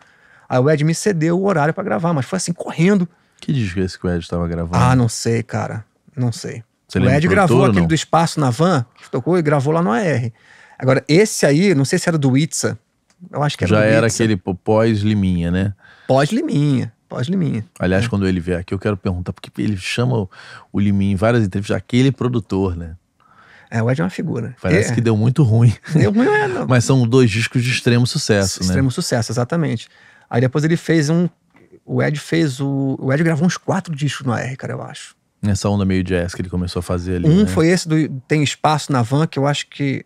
Speaker 2: Aí o Ed me cedeu o horário para gravar, mas foi assim, correndo. Que disco esse que o Ed tava gravando? Ah, não sei, cara, não sei.
Speaker 1: Você o Ed gravou aquele do
Speaker 2: Espaço na Van, que tocou e gravou lá no AR. Agora, esse aí, não sei se era do Itza, eu acho que era Já do era
Speaker 1: Itza. aquele pós-Liminha, né? Pós-Liminha pós Liminha. Aliás, é. quando ele vier aqui, eu quero perguntar, porque ele chama o Liminha em várias entrevistas, aquele produtor, né?
Speaker 2: É, o Ed é uma figura. Parece é. que deu muito ruim. Deu ruim, é,
Speaker 1: não. Mas são dois discos de extremo sucesso, extremo né? Extremo
Speaker 2: sucesso, exatamente. Aí depois ele fez um. O Ed fez o. O Ed gravou uns quatro discos no AR, cara, eu acho.
Speaker 1: Nessa onda meio jazz que ele começou a fazer ali. Um né? foi
Speaker 2: esse do Tem Espaço na Van, que eu acho que.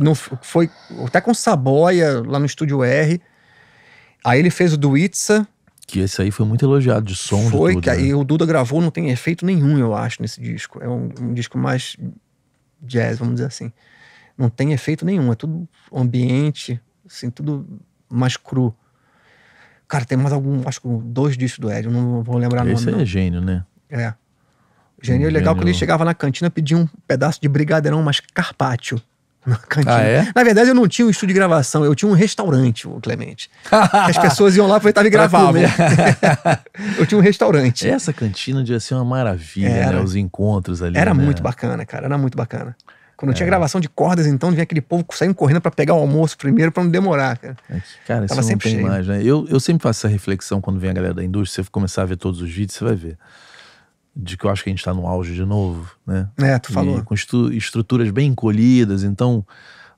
Speaker 2: Não, foi até com Saboia lá no estúdio R. Aí ele fez o do Itza,
Speaker 1: que esse aí foi muito elogiado de som. Foi, de tudo, né?
Speaker 2: o Duda gravou, não tem efeito nenhum, eu acho, nesse disco. É um, um disco mais jazz, vamos dizer assim. Não tem efeito nenhum, é tudo ambiente, assim, tudo mais cru. Cara, tem mais algum, acho que dois discos do Ed, não vou lembrar Esse nome. Esse é
Speaker 1: gênio, né? É. Gênio, gênio legal que ele
Speaker 2: chegava na cantina e pedia um pedaço de brigadeirão, mas carpaccio na cantina. Ah, é? Na verdade, eu não tinha um
Speaker 1: estúdio de gravação, eu tinha um
Speaker 2: restaurante, o Clemente. as pessoas iam lá, aproveitava e gravavam.
Speaker 1: eu tinha um restaurante. Essa cantina devia ser uma maravilha, né? era, né? Os encontros ali. Era né? muito
Speaker 2: bacana, cara, era muito bacana. Quando é. tinha gravação de cordas, então, vinha aquele povo saindo correndo para pegar o almoço primeiro para não demorar, cara. É cara, Tava isso é sempre não tem cheio. mais,
Speaker 1: né? Eu, eu sempre faço essa reflexão quando vem a galera da indústria, você começar a ver todos os vídeos, você vai ver de que eu acho que a gente está no auge de novo, né? É, tu falou. E com estruturas bem encolhidas, então,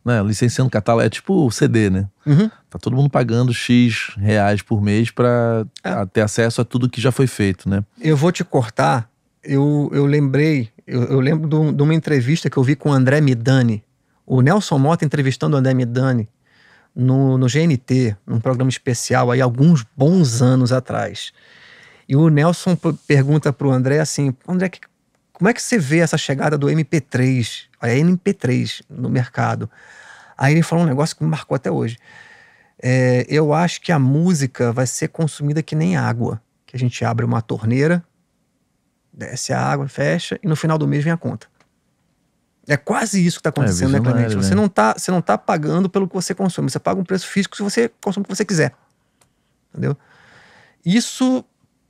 Speaker 1: né, licenciando catálogo é tipo CD, né? Uhum. Tá todo mundo pagando X reais por mês para é. ter acesso a tudo que já foi feito, né?
Speaker 2: Eu vou te cortar, eu, eu lembrei, eu, eu lembro de uma entrevista que eu vi com o André Midani, o Nelson Mota entrevistando o André Midani no, no GNT, num programa especial aí alguns bons anos atrás. E o Nelson pergunta para o André assim: André, que, como é que você vê essa chegada do MP3, a MP3 no mercado? Aí ele falou um negócio que me marcou até hoje. É, eu acho que a música vai ser consumida que nem água, que a gente abre uma torneira, desce a água, fecha e no final do mês vem a conta. É quase isso que está é, acontecendo, é, né, Clemente? Você né? não está, você não tá pagando pelo que você consome. Você paga um preço físico se você consome o que você quiser, entendeu? Isso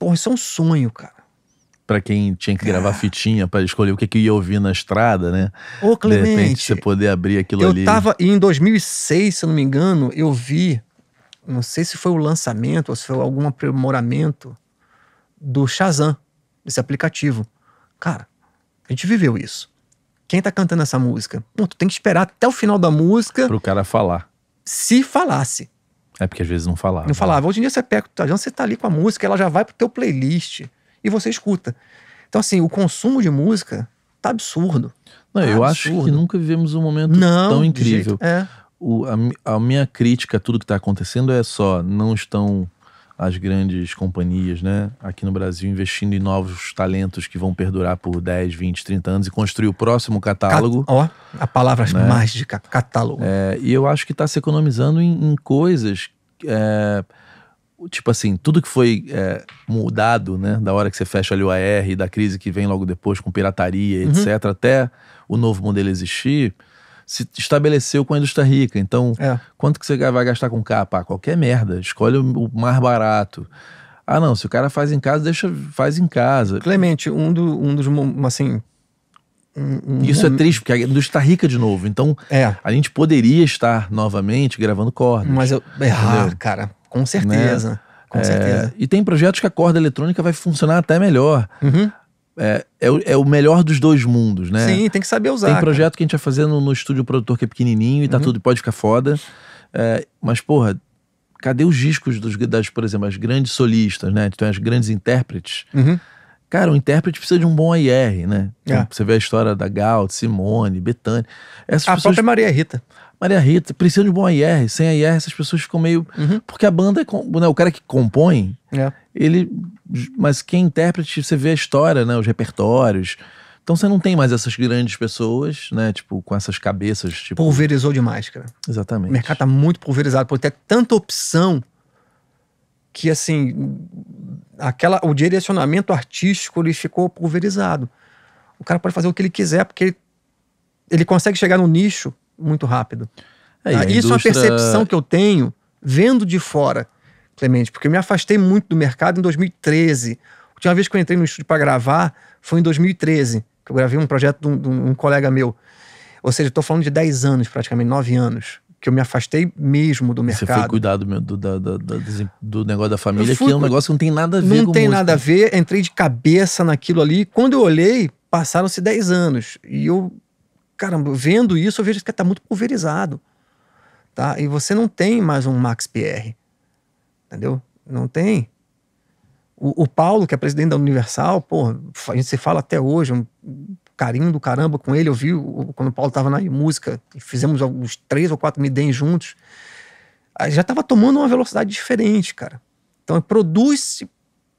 Speaker 2: Porra, isso é um sonho, cara
Speaker 1: para quem tinha que gravar ah. fitinha para escolher o que, é que ia ouvir na estrada, né? Ô, Clemente, de repente você poder abrir aquilo eu ali. Eu tava
Speaker 2: em 2006, se eu não me engano, eu vi, não sei se foi o lançamento ou se foi algum aprimoramento do Shazam, desse aplicativo. Cara, a gente viveu isso. Quem tá cantando essa música? Pô, tu tem que esperar até o final da música pro cara falar. Se falasse. É porque às vezes não falava. Não falava. Hoje em dia você pega o tá, você tá ali com a música, ela já vai pro teu playlist e você escuta. Então, assim, o consumo de música
Speaker 1: tá absurdo. Não, tá eu absurdo. acho que nunca vivemos um momento não, tão incrível. Jeito, é. o, a, a, minha crítica a tudo que está acontecendo é só, não estão as grandes companhias né, aqui no Brasil investindo em novos talentos que vão perdurar por 10, 20, 30 anos e construir o próximo catálogo. Cat, ó, a palavra
Speaker 2: né? mágica,
Speaker 1: catálogo. É, e eu acho que está se economizando em, em coisas. É, tipo assim, tudo que foi é, mudado, né, da hora que você fecha ali o AR, da crise que vem logo depois com pirataria, uhum. etc., até o novo modelo existir se estabeleceu com a indústria rica. Então, é. quanto que você vai gastar com capa? Ah, qualquer merda. Escolhe o mais barato. Ah, não, se o cara faz em casa, deixa, faz em casa. Clemente, um, do, um dos, assim...
Speaker 2: Um, um, Isso é
Speaker 1: triste, porque a indústria está rica de novo. Então, é. a gente poderia estar novamente gravando cordas. Mas eu... errar, ah, cara, com certeza. Né? Com é, certeza. e tem projetos que a corda eletrônica vai funcionar até melhor. Uhum. É, é, o, é, o, melhor dos dois mundos, né? Sim, tem que saber usar. Tem projeto cara. que a gente vai fazer no, no estúdio produtor que é pequenininho e tá uhum. tudo, pode ficar foda. É, mas, porra, cadê os discos dos, das, por exemplo, as grandes solistas, né? Então, as grandes intérpretes. Uhum. Cara, o intérprete precisa de um bom IR, né? é. Você vê a história da Gal, Simone, Betânia. a pessoas... própria Maria Rita. Maria Rita precisa de um bom IR. Sem IR, essas pessoas ficam meio. Uhum. Porque a banda é. Né, o cara que compõe, é. ele. Mas quem é intérprete, você vê a história, né? Os repertórios. Então você não tem mais essas grandes pessoas, né? Tipo, com essas cabeças. Tipo...
Speaker 2: Pulverizou demais, cara. Exatamente. O mercado tá muito pulverizado, por ter tanta opção que assim aquela o direcionamento artístico ele ficou pulverizado. O cara pode fazer o que ele quiser porque ele, ele consegue chegar no nicho muito rápido.
Speaker 1: É, ah, Isso indústria... é uma percepção que
Speaker 2: eu tenho vendo de fora, Clemente, porque eu me afastei muito do mercado em 2013. A última vez que eu entrei no estúdio para gravar foi em 2013, que eu gravei um projeto de um, de um colega meu. Ou seja, estou falando de 10 anos, praticamente, 9 anos que eu me afastei mesmo do mercado. Você foi
Speaker 1: cuidado do, do, do negócio da família, fui, que é um negócio que não tem nada a ver não com Não tem música. nada a
Speaker 2: ver, entrei de cabeça naquilo ali. Quando eu olhei, passaram-se 10 anos. E eu, caramba, vendo isso, eu vejo que tá muito pulverizado. Tá? E você não tem mais um Max Pierre. Entendeu? Não tem. O, o Paulo, que é presidente da Universal, pô, a gente se fala até hoje, um carinho do caramba com ele. Eu vi quando o Paulo estava na música, fizemos alguns três ou quatro midens juntos. Aí já estava tomando uma velocidade diferente, cara. Então produz-se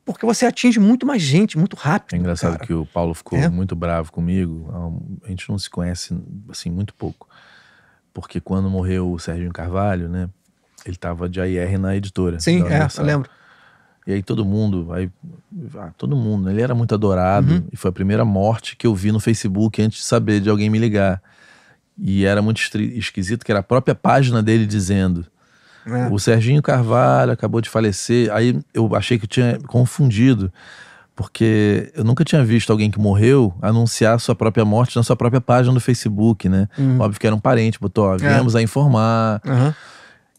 Speaker 2: porque você atinge muito mais gente, muito
Speaker 1: rápido. É engraçado cara. que o Paulo ficou é? muito bravo comigo. É a gente não se conhece assim muito pouco. Porque quando morreu o Sérgio Carvalho, né? Ele estava de IR na editora. Sim, é, eu lembro. E aí todo mundo, aí, ah, todo mundo, né? ele era muito adorado. Uhum. E foi a primeira morte que eu vi no Facebook antes de saber de alguém me ligar. E era muito esquisito que era a própria página dele dizendo. É. O Serginho Carvalho acabou de falecer. Aí eu achei que eu tinha confundido, porque eu nunca tinha visto alguém que morreu anunciar sua própria morte na sua própria página do Facebook, né? Uhum. Óbvio que era um parente, botou, ó, é. viemos é. a informar. Uhum.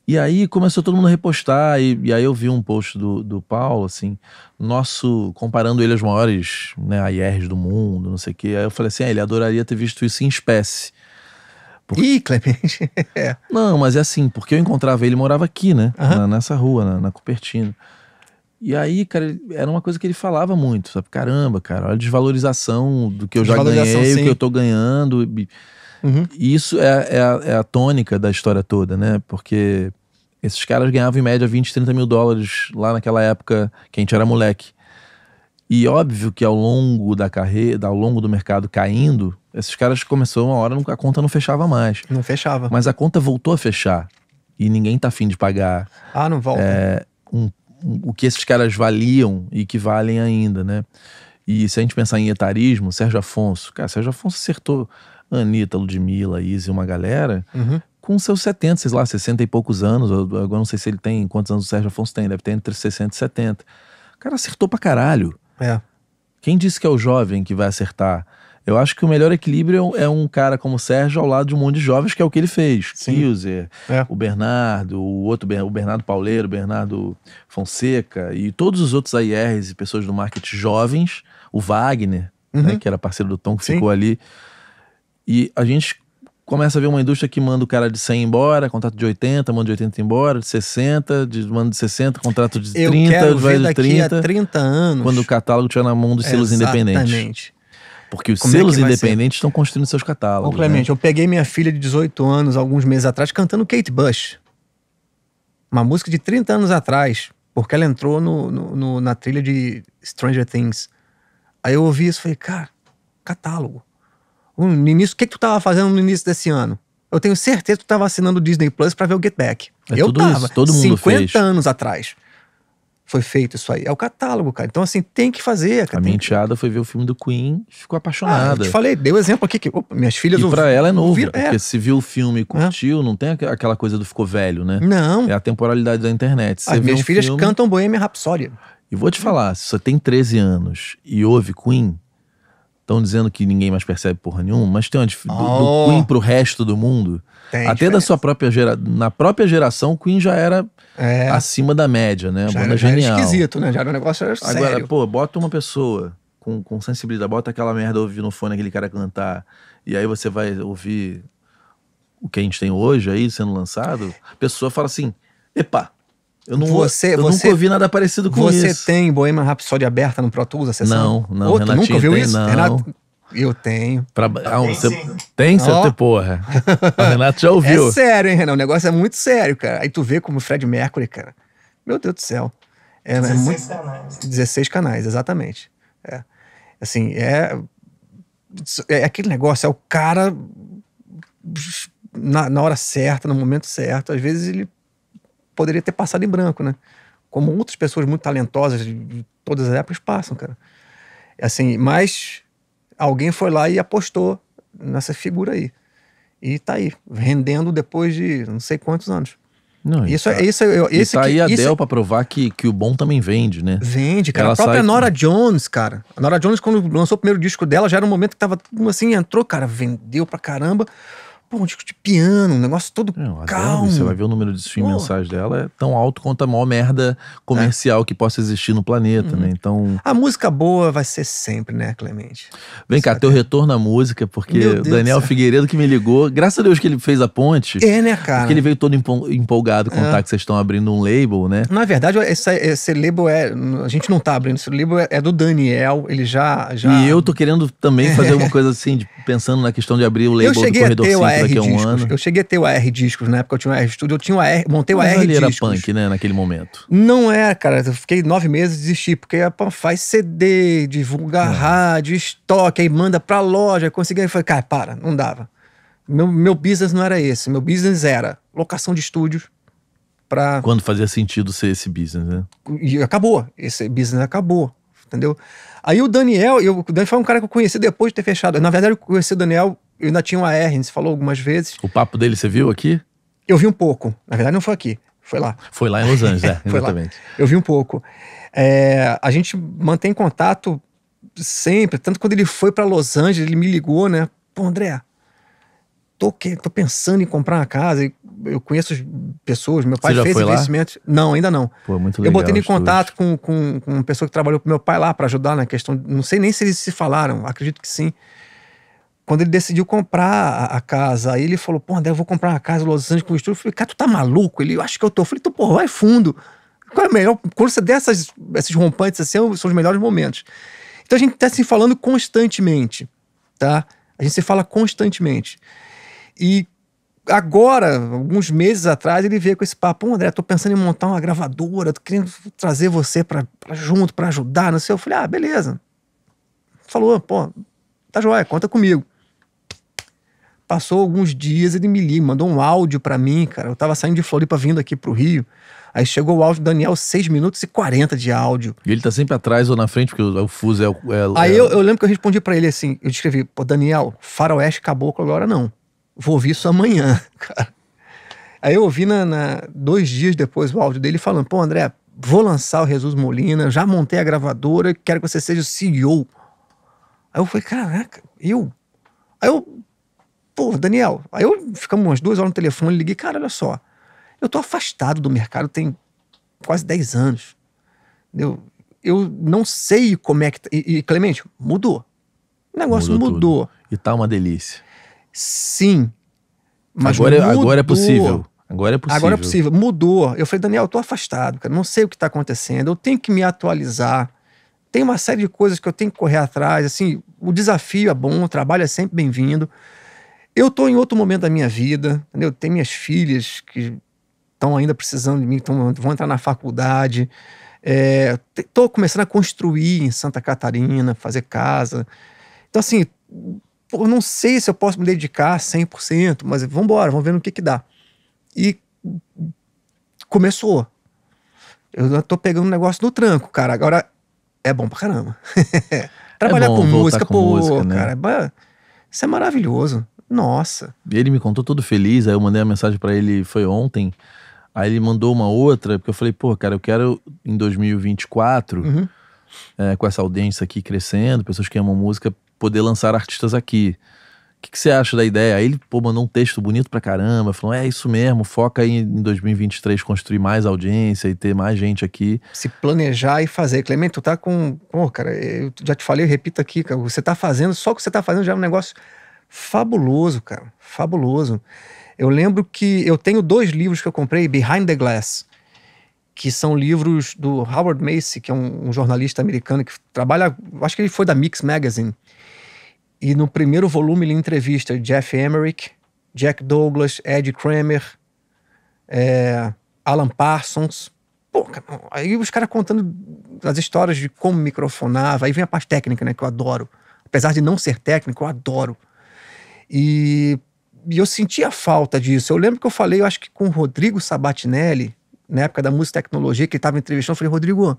Speaker 1: E aí começou todo mundo a repostar, e, e aí eu vi um post do, do Paulo, assim, nosso, comparando ele aos maiores, né, AIRs do mundo, não sei o quê. Aí eu falei assim, ah, ele adoraria ter visto isso em espécie. Porque... Ih, Clemente. É. Não, mas é assim, porque eu encontrava ele, morava aqui, né? Uhum. Na, nessa rua, na, na Cupertino. E aí, cara, era uma coisa que ele falava muito, sabe? Caramba, cara, olha a desvalorização do que eu já ganhei, sim. o que eu tô ganhando. Uhum. E isso é, é, a, é, a, tônica da história toda, né? Porque esses caras ganhavam em média 20, 30 mil dólares lá naquela época que a gente era moleque. E óbvio que ao longo da carreira, ao longo do mercado caindo, esses caras começaram uma hora, a conta não fechava mais. Não fechava. Mas a conta voltou a fechar. E ninguém tá afim de pagar. Ah, não volta. É, um, um, o que esses caras valiam e que valem ainda, né? E se a gente pensar em etarismo, Sérgio Afonso, cara, Sérgio Afonso acertou Anitta, Ludmilla, Izzy, uma galera, uhum. com seus 70, sei lá, 60 e poucos anos, agora não sei se ele tem, quantos anos o Sérgio Afonso tem, deve ter entre 60 e 70. O cara acertou pra caralho. É. Quem disse que é o jovem que vai acertar? Eu acho que o melhor equilíbrio é um é cara como o Sérgio ao lado de um monte de jovens, que é o que ele fez. Kilzer, é. o Bernardo, o outro, o Bernardo Pauleiro, o Bernardo Fonseca e todos os outros aires e pessoas do marketing jovens, o Wagner, né, uhum. né, que era parceiro do Tom, que Sim. ficou ali e a gente começa a ver uma indústria que manda o cara de 100 embora, contrato de 80, manda de 80 embora, de 60, de, manda de 60, contrato de 30, Eu quero vai de 30. A 30 anos. Quando o catálogo tiver na mão dos selos Exatamente. independentes. Porque os Como é selos é independentes estão construindo seus catálogos. Ô, Clemente,
Speaker 2: né? eu peguei minha filha de 18 anos, alguns meses atrás, cantando Kate Bush. Uma música de 30 anos atrás, porque ela entrou no, no, no na trilha de Stranger Things. Aí eu ouvi isso e falei, cara, catálogo no início, o que, que tu estava fazendo no início desse ano? Eu tenho certeza que tu estava assinando o Disney Plus para ver o Get Back. É eu tava. Isso, todo mundo 50 fez. anos atrás foi feito isso aí. É o catálogo, cara. Então, assim, tem que fazer, cara. A minha enteada foi ver o filme do Queen ficou apaixonada. Ah, eu te falei, deu exemplo aqui que opa, minhas filhas. E pra ela é novo, é. porque
Speaker 1: se viu o filme e é. curtiu, é. não tem aquela coisa do ficou velho, né? Não. É a temporalidade da internet. Você As minhas um filhas filme... cantam Bohemian Rhapsody. E vou te falar, se você tem 13 anos e ouve Queen, estão dizendo que ninguém mais percebe porra nenhuma, mas tem uma dif... Oh. do, do oh. Queen pro resto do mundo. Tem Até diferença. da sua própria gera... na própria geração, o Queen já era é. acima da média, né? A já, banda já genial. Era esquisito, né? Já era um negócio era Agora, pô, bota uma pessoa com, com sensibilidade, bota aquela merda ouvir no fone aquele cara cantar, e aí você vai ouvir o que a gente tem hoje aí sendo lançado, a pessoa fala assim: "Epa, eu não você, eu você, nunca ouvi nada parecido com você isso. Você
Speaker 2: tem Bohemian Rhapsody aberta no Pro Tools, a Não, não. Pô, Renatinho, nunca viu tem, isso? Não. Renato, eu tenho.
Speaker 1: Pra, ah, tem, cê, tem oh. porra. O Renato já ouviu. É
Speaker 2: sério, hein, Renan? O negócio é muito sério, cara. Aí tu vê como o Fred Mercury, cara. Meu Deus do céu. É, 16 é muito... canais. 16 canais, exatamente. É. Assim, é... É aquele negócio, é o cara na, na hora certa, no momento certo. Às vezes ele poderia ter passado em branco, né? Como outras pessoas muito talentosas de todas as épocas passam, cara. Assim, mas alguém foi lá e apostou nessa figura aí. E tá aí, rendendo depois de não sei quantos
Speaker 1: anos. Não, isso, é tá, isso, é, eu, isso tá que, aí a isso, é Dell para provar que, que o bom também vende, né? Vende, cara. Ela a própria Nora
Speaker 2: Jones, cara. A Nora Jones, quando lançou o primeiro disco dela, já era um momento que tava assim, entrou, cara, vendeu pra caramba. Pô, um disco de piano, um negócio todo não, calmo. Você vai
Speaker 1: ver o número de stream mensagem dela é tão alto quanto a maior merda comercial é. que possa existir no planeta, uhum. né? Então... A música boa vai ser sempre, né, Clemente? Vem cá, teu retorno à música, porque o Daniel Figueiredo que me ligou, graças a Deus que ele fez a ponte. É, né, cara? Porque ele veio todo empolgado com é. que vocês estão abrindo um label, né?
Speaker 2: Na verdade, esse, esse label é... A gente não tá abrindo, esse label é, é, do Daniel, ele já, já... E
Speaker 1: eu tô querendo também fazer uma coisa assim, de, pensando na questão de abrir o label do Corredor 5 AR um ano.
Speaker 2: Eu cheguei a ter o AR discos na época, eu tinha o AR Studio, eu tinha o AR, montei o AR ele discos. era
Speaker 1: punk, né, naquele momento?
Speaker 2: Não era, é, cara. Eu fiquei nove meses desisti, porque pô, faz CD, divulga é. rádio, estoque, aí manda pra loja, consegui. Aí falei, cara, para, não dava. Meu, meu business não era esse. Meu business era locação de estúdios, Pra...
Speaker 1: Quando fazia sentido ser esse business, né?
Speaker 2: E acabou, esse business acabou, entendeu? Aí o Daniel, eu, o Daniel foi um cara que eu conheci depois de ter fechado. Na verdade, eu conheci o Daniel eu ainda tinha uma R, você falou algumas vezes. O
Speaker 1: papo dele você viu aqui?
Speaker 2: Eu vi um pouco. Na verdade, não foi aqui. Foi lá.
Speaker 1: Foi lá em Los Angeles, é, exatamente.
Speaker 2: Eu vi um pouco. É, a gente mantém contato sempre. Tanto quando ele foi para Los Angeles, ele me ligou, né? Pô, André, tô, que, tô pensando em comprar uma casa. Eu conheço pessoas, meu pai fez investimentos. Não, ainda não.
Speaker 1: Pô, é muito legal. Eu botei ele em contato
Speaker 2: com, com, com uma pessoa que trabalhou com meu pai lá para ajudar na questão. Não sei nem se eles se falaram, acredito que sim quando ele decidiu comprar a, casa, aí ele falou, pô, André, eu vou comprar uma casa em Los Angeles com estúdio. Eu falei, cara, tu tá maluco? Ele, eu acho que eu tô. Eu falei, tu, então, pô, vai fundo. Qual é melhor? Quando você der essas, esses rompantes assim, é são os melhores momentos. Então a gente tá se falando constantemente, tá? A gente se fala constantemente. E agora, alguns meses atrás, ele veio com esse papo, André, tô pensando em montar uma gravadora, tô querendo trazer você pra, pra junto, pra ajudar, não sei. Eu falei, ah, beleza. Falou, pô, tá joia, conta comigo. Passou alguns dias, ele me liga, mandou um áudio para mim, cara. Eu tava saindo de Floripa vindo aqui pro Rio. Aí chegou o áudio do Daniel, 6 minutos e 40 de áudio.
Speaker 1: E ele tá sempre atrás ou na frente, porque o, o fuso é, é. Aí é Eu,
Speaker 2: eu lembro que eu respondi para ele assim: eu escrevi, pô, Daniel, Faroeste Caboclo agora não. Vou ouvir isso amanhã, cara. Aí eu ouvi na, na, dois dias depois o áudio dele falando: pô, André, vou lançar o Jesus Molina, já montei a gravadora, quero que você seja o CEO. Aí eu falei: caraca, eu? Aí eu Pô, Daniel, aí eu ficamos umas duas horas no telefone, liguei, cara, olha só, eu tô afastado do mercado tem quase 10 anos. Eu, eu não sei como é que. Tá. E, e, Clemente, mudou. O negócio mudou. mudou.
Speaker 1: E tá uma delícia. Sim. Mas agora, é- mudou. agora é possível. Agora é possível. Agora é possível.
Speaker 2: Mudou. Eu falei, Daniel, eu tô afastado, cara. Não sei o que tá acontecendo. Eu tenho que me atualizar. Tem uma série de coisas que eu tenho que correr atrás. Assim, o desafio é bom, o trabalho é sempre bem-vindo. Eu estou em outro momento da minha vida, entendeu? Tem minhas filhas que estão ainda precisando de mim, tão, vão entrar na faculdade. Estou é, começando a construir em Santa Catarina, fazer casa. Então, assim, eu não sei se eu posso me dedicar 100%, mas vamos embora, vamos ver no que que dá. E começou. Eu tô pegando um negócio no tranco, cara. Agora é bom pra caramba.
Speaker 1: Trabalhar é bom, com música, com pô, música, né? cara,
Speaker 2: é isso é maravilhoso.
Speaker 1: Nossa. ele me contou todo feliz, aí eu mandei uma mensagem para ele, foi ontem. Aí ele mandou uma outra, porque eu falei, pô, cara, eu quero em 2024, uhum. é, com essa audiência aqui crescendo, pessoas que amam música, poder lançar artistas aqui. O que você acha da ideia? Aí ele pô, mandou um texto bonito pra caramba, falou: é isso mesmo, foca aí em 2023 construir mais audiência e ter mais gente aqui. Se planejar e fazer.
Speaker 2: Clemente, tu tá com. Pô, cara, eu já te falei, eu repito aqui, cara, você tá fazendo, só que você tá fazendo já é um negócio Fabuloso, cara. Fabuloso. Eu lembro que eu tenho dois livros que eu comprei, Behind the Glass, que são livros do Howard Macy, que é um, um jornalista americano que trabalha, acho que ele foi da Mix Magazine. E no primeiro volume ele entrevista Jeff Emerick, Jack Douglas, Ed Kramer, é, Alan Parsons. Pô, aí os caras contando as histórias de como microfonava. Aí vem a parte técnica, né? Que eu adoro. Apesar de não ser técnico, eu adoro. E, e eu sentia falta disso. Eu lembro que eu falei, eu acho que com o Rodrigo Sabatinelli, na época da Música Tecnologia, que ele estava entrevistando, eu falei, Rodrigo,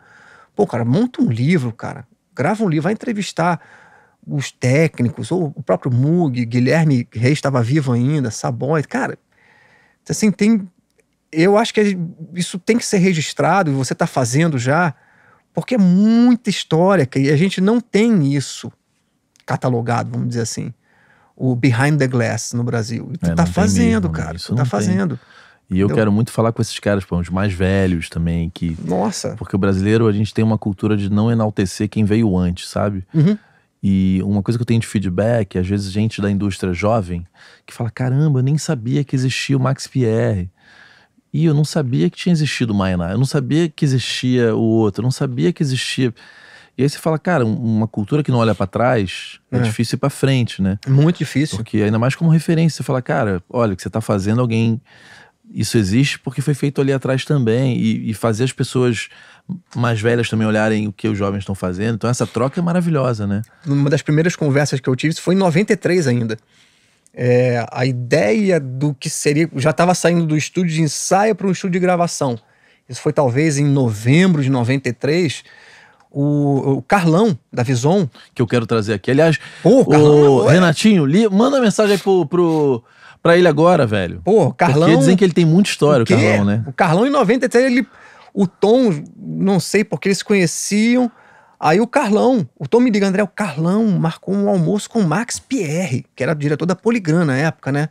Speaker 2: pô, cara, monta um livro, cara. Grava um livro, vai entrevistar os técnicos, ou o próprio Mug, Guilherme Reis estava vivo ainda, Saboy, cara, assim, tem... Eu acho que isso tem que ser registrado, e você está fazendo já, porque é muita história, e a gente não tem isso catalogado, vamos dizer assim o Behind the Glass no Brasil. E tu é, tá fazendo, mesmo, cara. Isso tu tá tem. fazendo.
Speaker 1: E eu quero muito falar com esses caras, os mais velhos também, que. Nossa! Porque o brasileiro, a gente tem uma cultura de não enaltecer quem veio antes, sabe? Uhum. E uma coisa que eu tenho de feedback, às vezes gente da indústria jovem que fala: caramba, eu nem sabia que existia o Max Pierre. E eu não sabia que tinha existido o Maynard. Eu não sabia que existia o outro. Eu não sabia que existia. E aí você fala, cara, uma cultura que não olha para trás é, é, difícil ir pra frente, né? É muito difícil. Porque ainda mais como referência, você fala, cara, olha, o que você tá fazendo, alguém. Isso existe porque foi feito ali atrás também. E, e fazer as pessoas mais velhas também olharem o que os jovens estão fazendo. Então essa troca é maravilhosa, né?
Speaker 2: Uma das primeiras conversas que eu tive foi em 93 ainda. É, a ideia do que seria. Já estava saindo do estúdio de ensaio para um estúdio de gravação. Isso foi talvez em novembro de 93
Speaker 1: o, o, Carlão, da Vison. Que eu quero trazer aqui. Aliás, Pô, o, é é. Renatinho, li, manda mensagem aí pro, pro, pra ele agora, velho. Pô, Carlão. Porque dizem que ele tem muita história, o, o Carlão, né? O
Speaker 2: Carlão em 90, ele. O Tom, não sei porque eles conheciam. Aí o Carlão, o Tom me liga, André, o Carlão marcou um almoço com o Max Pierre, que era diretor da Poligram na época, né?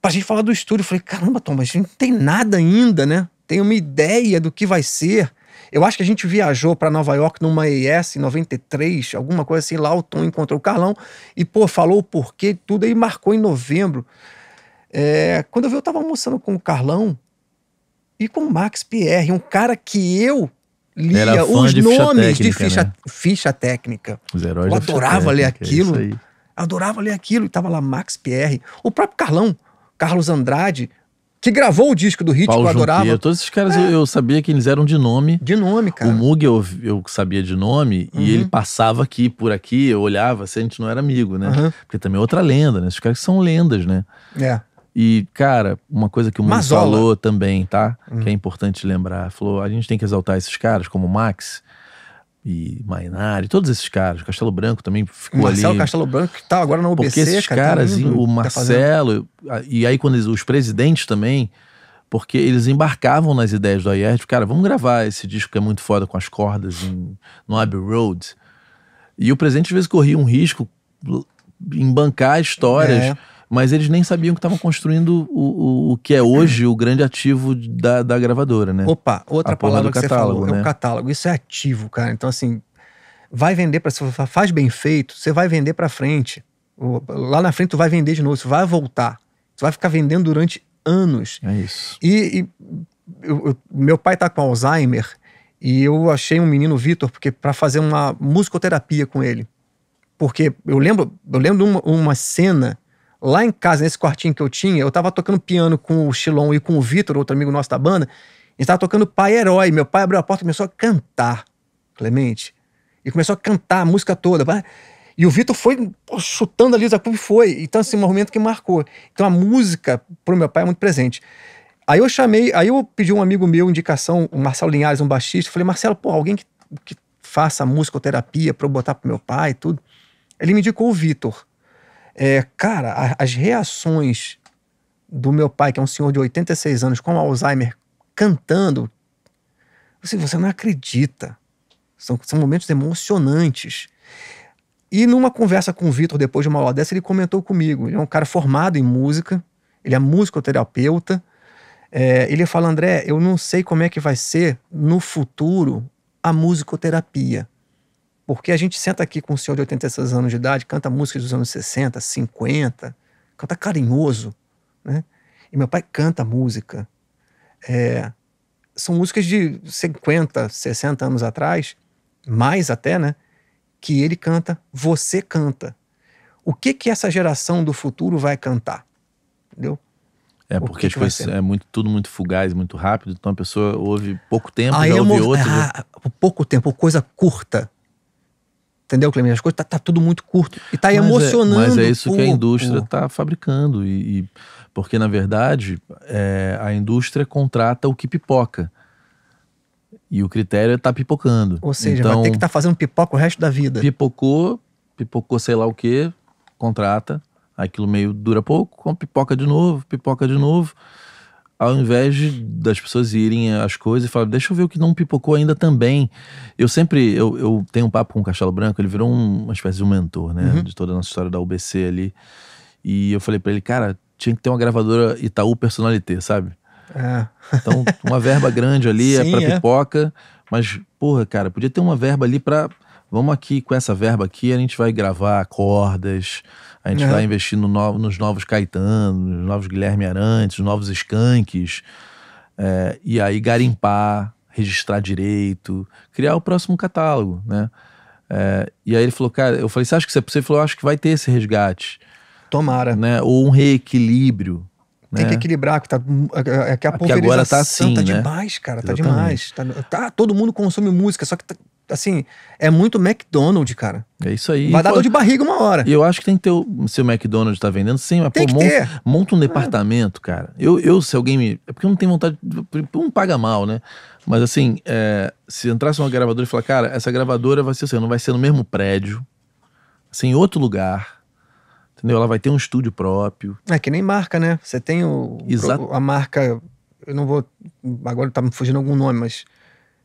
Speaker 2: Pra gente falar do estúdio. Eu falei, caramba, Tom, mas a gente não tem nada ainda, né? Tem uma ideia do que vai ser. Eu acho que a gente viajou para Nova York numa ES 93, alguma coisa assim. Lá o Tom encontrou o Carlão e, pô, falou o porquê tudo aí, marcou em novembro. É, quando eu vi, eu tava almoçando com o Carlão e com o Max Pierre, um cara que eu lia os de nomes ficha técnica, de ficha, né? ficha técnica.
Speaker 1: Os heróis eu adorava ler técnica, aquilo. É
Speaker 2: adorava ler aquilo. E tava lá Max Pierre, o próprio Carlão, Carlos Andrade, que gravou o disco do Hit, Paulo que eu adorava. Junqueira, todos
Speaker 1: esses caras é. eu, eu, sabia que eles eram de nome. De nome, cara. O Mug eu, eu sabia de nome uhum. e ele passava aqui, por aqui, eu olhava, se assim, a gente não era amigo, né? Uhum. Porque também é outra lenda, né? Esses caras são lendas, né? É. E, cara, uma coisa que o Mug falou também, tá? Uhum. Que é importante lembrar. Falou, a gente tem que exaltar esses caras, como o Max, e Mainari, todos esses caras, Castelo Branco também ficou Marcelo ali. Castelo
Speaker 2: Branco que tá agora na UBC, Porque esses cara, tá caras, tá o Marcelo,
Speaker 1: tá e aí quando eles, os presidentes também, porque eles embarcavam nas ideias do IERD, cara, vamos gravar esse disco que é muito foda com as cordas em, no Abbey Road. E o presidente às vezes corria um risco em bancar histórias... É mas eles nem sabiam que estavam construindo o, o, o, que é hoje o grande ativo da, da gravadora, né? Opa, outra palavra que catálogo, você falou, né? é o né?
Speaker 2: catálogo. Isso é ativo, cara. Então, assim, vai vender para você faz bem feito, você vai vender para frente. Lá na frente tu vai vender de novo, você vai voltar. Você vai ficar vendendo durante anos. É isso. E, e eu, meu pai tá com Alzheimer e eu achei um menino Vitor porque para fazer uma musicoterapia com ele. Porque eu lembro, eu lembro uma, uma cena Lá em casa, nesse quartinho que eu tinha, eu tava tocando piano com o Chilon e com o Vitor, outro amigo nosso da banda. A gente tava tocando Pai Herói. Meu pai abriu a porta e começou a cantar, Clemente. E começou a cantar a música toda. E o Vitor foi chutando ali, o Zacup foi. Então, assim, um momento que marcou. Então, a música pro meu pai é muito presente. Aí eu chamei, aí eu pedi um amigo meu indicação, o Marcelo Linhares, um baixista. Falei, Marcelo, pô, alguém que, que faça musicoterapia pra eu botar pro meu pai e tudo. Ele me indicou o Vitor. É, cara, a, as reações do meu pai, que é um senhor de 86 anos, com Alzheimer, cantando, você, você não acredita. São, são momentos emocionantes. E numa conversa com o Vitor, depois de uma aula dessa, ele comentou comigo. Ele é um cara formado em música, ele é musicoterapeuta. É, ele fala, André, eu não sei como é que vai ser no futuro a musicoterapia. Porque a gente senta aqui com um senhor de 86 anos de idade, canta músicas dos anos 60, 50, canta carinhoso, né? E meu pai canta música. É, são músicas de 50, 60 anos atrás, mais até, né? Que ele canta, você canta. O que que essa geração do futuro vai cantar? Entendeu? É, porque tipo as assim, é
Speaker 1: muito, tudo muito fugaz, muito rápido, então a pessoa ouve pouco tempo, Aí já ouve outro. Ah, já...
Speaker 2: Pouco tempo, coisa curta. Entendeu, Clemente? As coisas tá, tá tudo muito curto. E tá mas é, emocionando. É, mas é isso que a indústria está
Speaker 1: fabricando. E, e, porque, na verdade, é, a indústria contrata o que pipoca. E o critério é tá pipocando. Ou seja, então, vai ter que estar tá fazendo pipoca o resto da vida. Pipocou, pipocou sei lá o que, contrata. Aquilo meio dura pouco, pipoca de novo, pipoca de novo ao invés de, das pessoas irem às coisas e falar, deixa eu ver o que não pipocou ainda também. Eu sempre, eu, eu tenho um papo com o Castelo Branco, ele virou um, uma espécie de um mentor, né? Uhum. De toda a nossa história da UBC ali. E eu falei para ele, cara, tinha que ter uma gravadora Itaú Personalité, sabe? É. Então, uma verba grande ali é Sim, é pra é. pipoca, mas, porra, cara, podia ter uma verba ali pra. Vamos aqui, com essa verba aqui, a gente vai gravar cordas, a gente uhum. vai investir no nos novos Caetanos, nos novos Guilherme Arantes, nos novos Skanks. É, e aí garimpar, registrar direito, criar o próximo catálogo, né? É, e aí ele falou, cara, eu falei, você acha que isso é possível? Ele falou, acho que vai ter esse resgate. Tomara. Né? Ou um reequilíbrio. Tem né? que
Speaker 2: equilibrar, que, tá, é que a pulverização agora tá, tá assim, tá né? demais, cara, Exatamente. tá demais. Tá, tá, todo mundo consome música, só que tá, assim, é muito McDonald's, cara. É isso aí. Vai dar dor de
Speaker 1: barriga uma hora. E eu acho que tem que ter o seu McDonald's tá vendendo, sim, mas tem pô, monta, monta, um departamento, cara. Eu, eu, se alguém me. É porque eu não tenho vontade. Um paga mal, né? Mas assim, é, se entrasse uma gravadora e falar, cara, essa gravadora vai ser assim, não vai ser no mesmo prédio, assim, em outro lugar. Entendeu? Ela vai ter um estúdio próprio.
Speaker 2: É que nem marca, né? Você tem o, Exato. a marca. Eu não vou. Agora tá me fugindo algum nome, mas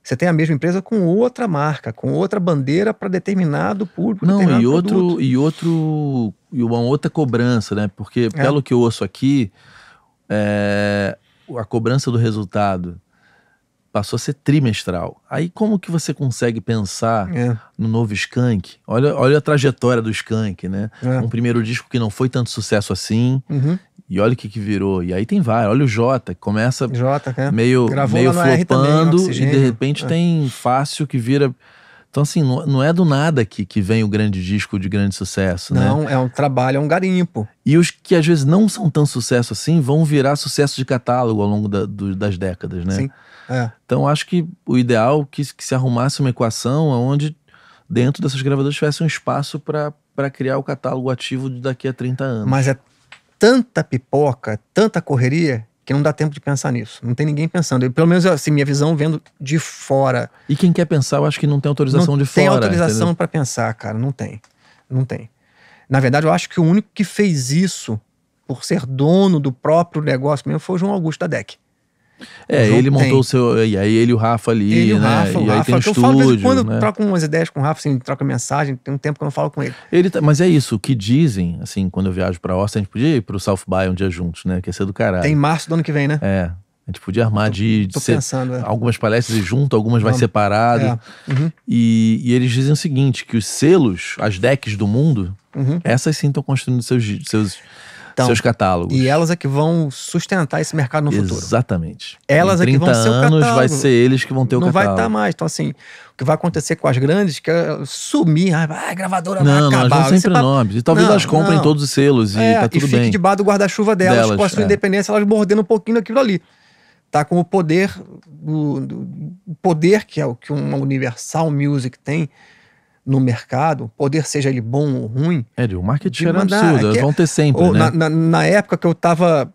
Speaker 2: você tem a mesma empresa com outra marca, com outra bandeira para determinado público. Não, determinado e outro produto.
Speaker 1: e outro e uma outra cobrança, né? Porque é. pelo que eu ouço aqui, é, a cobrança do resultado passou a ser trimestral. Aí como que você consegue pensar é. no novo Skank? Olha, olha a trajetória do Skank, né? É. Um primeiro disco que não foi tanto sucesso assim, uhum. E olha o que, que virou. E aí tem vários. Olha o Jota, que começa Jota, é. Né? meio, meio flopando também, e de repente é. tem fácil que vira. Então, assim, não, não, é do nada que, que vem o grande disco de grande sucesso, não, né? Não, é um trabalho, é um garimpo. E os que às vezes não são tão sucesso assim vão virar sucesso de catálogo ao longo da, do, das décadas, né? Sim. É. Então, acho que o ideal que, que se arrumasse uma equação onde dentro dessas gravadoras tivesse um espaço para criar o catálogo ativo daqui a 30
Speaker 2: anos. Mas é tanta pipoca, tanta correria, que não dá tempo de pensar nisso. Não tem ninguém pensando. Eu, pelo menos assim, minha visão vendo de fora. E quem quer pensar, eu acho que não tem autorização não de fora. Não tem autorização para pensar, cara. Não tem. Não tem. Na verdade, eu acho que o único que fez isso por ser dono do próprio negócio mesmo foi o João Augusto da DEC. É, ele montou tem. o
Speaker 1: seu. E aí ele e o Rafa ali, ele, né? O Rafa, o e aí Rafa, tem um estúdio, eu falo quando né? eu troco
Speaker 2: umas ideias com o Rafa, assim, troca mensagem, tem um tempo que eu não falo com ele.
Speaker 1: ele tá, mas é isso, o que dizem, assim, quando eu viajo pra Austin, a gente podia ir pro South By um dia juntos, né? Que ia ser do caralho. Tem março do ano que vem, né? É. A gente podia armar tô, de, de tô ser, pensando, é. algumas palestras junto, algumas Vamos. vai separado. É. Uhum. E, e, eles dizem o seguinte: que os selos, as decks do mundo, uhum. essas sim estão construindo seus, seus então, seus catálogos. E elas é que vão sustentar esse mercado no futuro. Exatamente. Elas em 30 é que vão ser o catálogo. anos vai ser eles que vão ter o Não catálogo. Não vai estar mais.
Speaker 2: Então, assim, o que vai acontecer com as grandes que é sumir, ah, a gravadora não, vai acabar. Não, sempre é nomes. E talvez não, elas comprem não. todos os selos e é, tá tudo e bem. E debaixo do guarda-chuva delas, delas, com a sua é. independência, elas mordendo um pouquinho daquilo ali. Tá com o poder, o poder que é o que uma Universal Music tem, no mercado, poder seja ele bom ou ruim.
Speaker 1: É, o marketing era mandar, absurdo, vão ter sempre. Ou, né? na,
Speaker 2: na, na, época que eu estava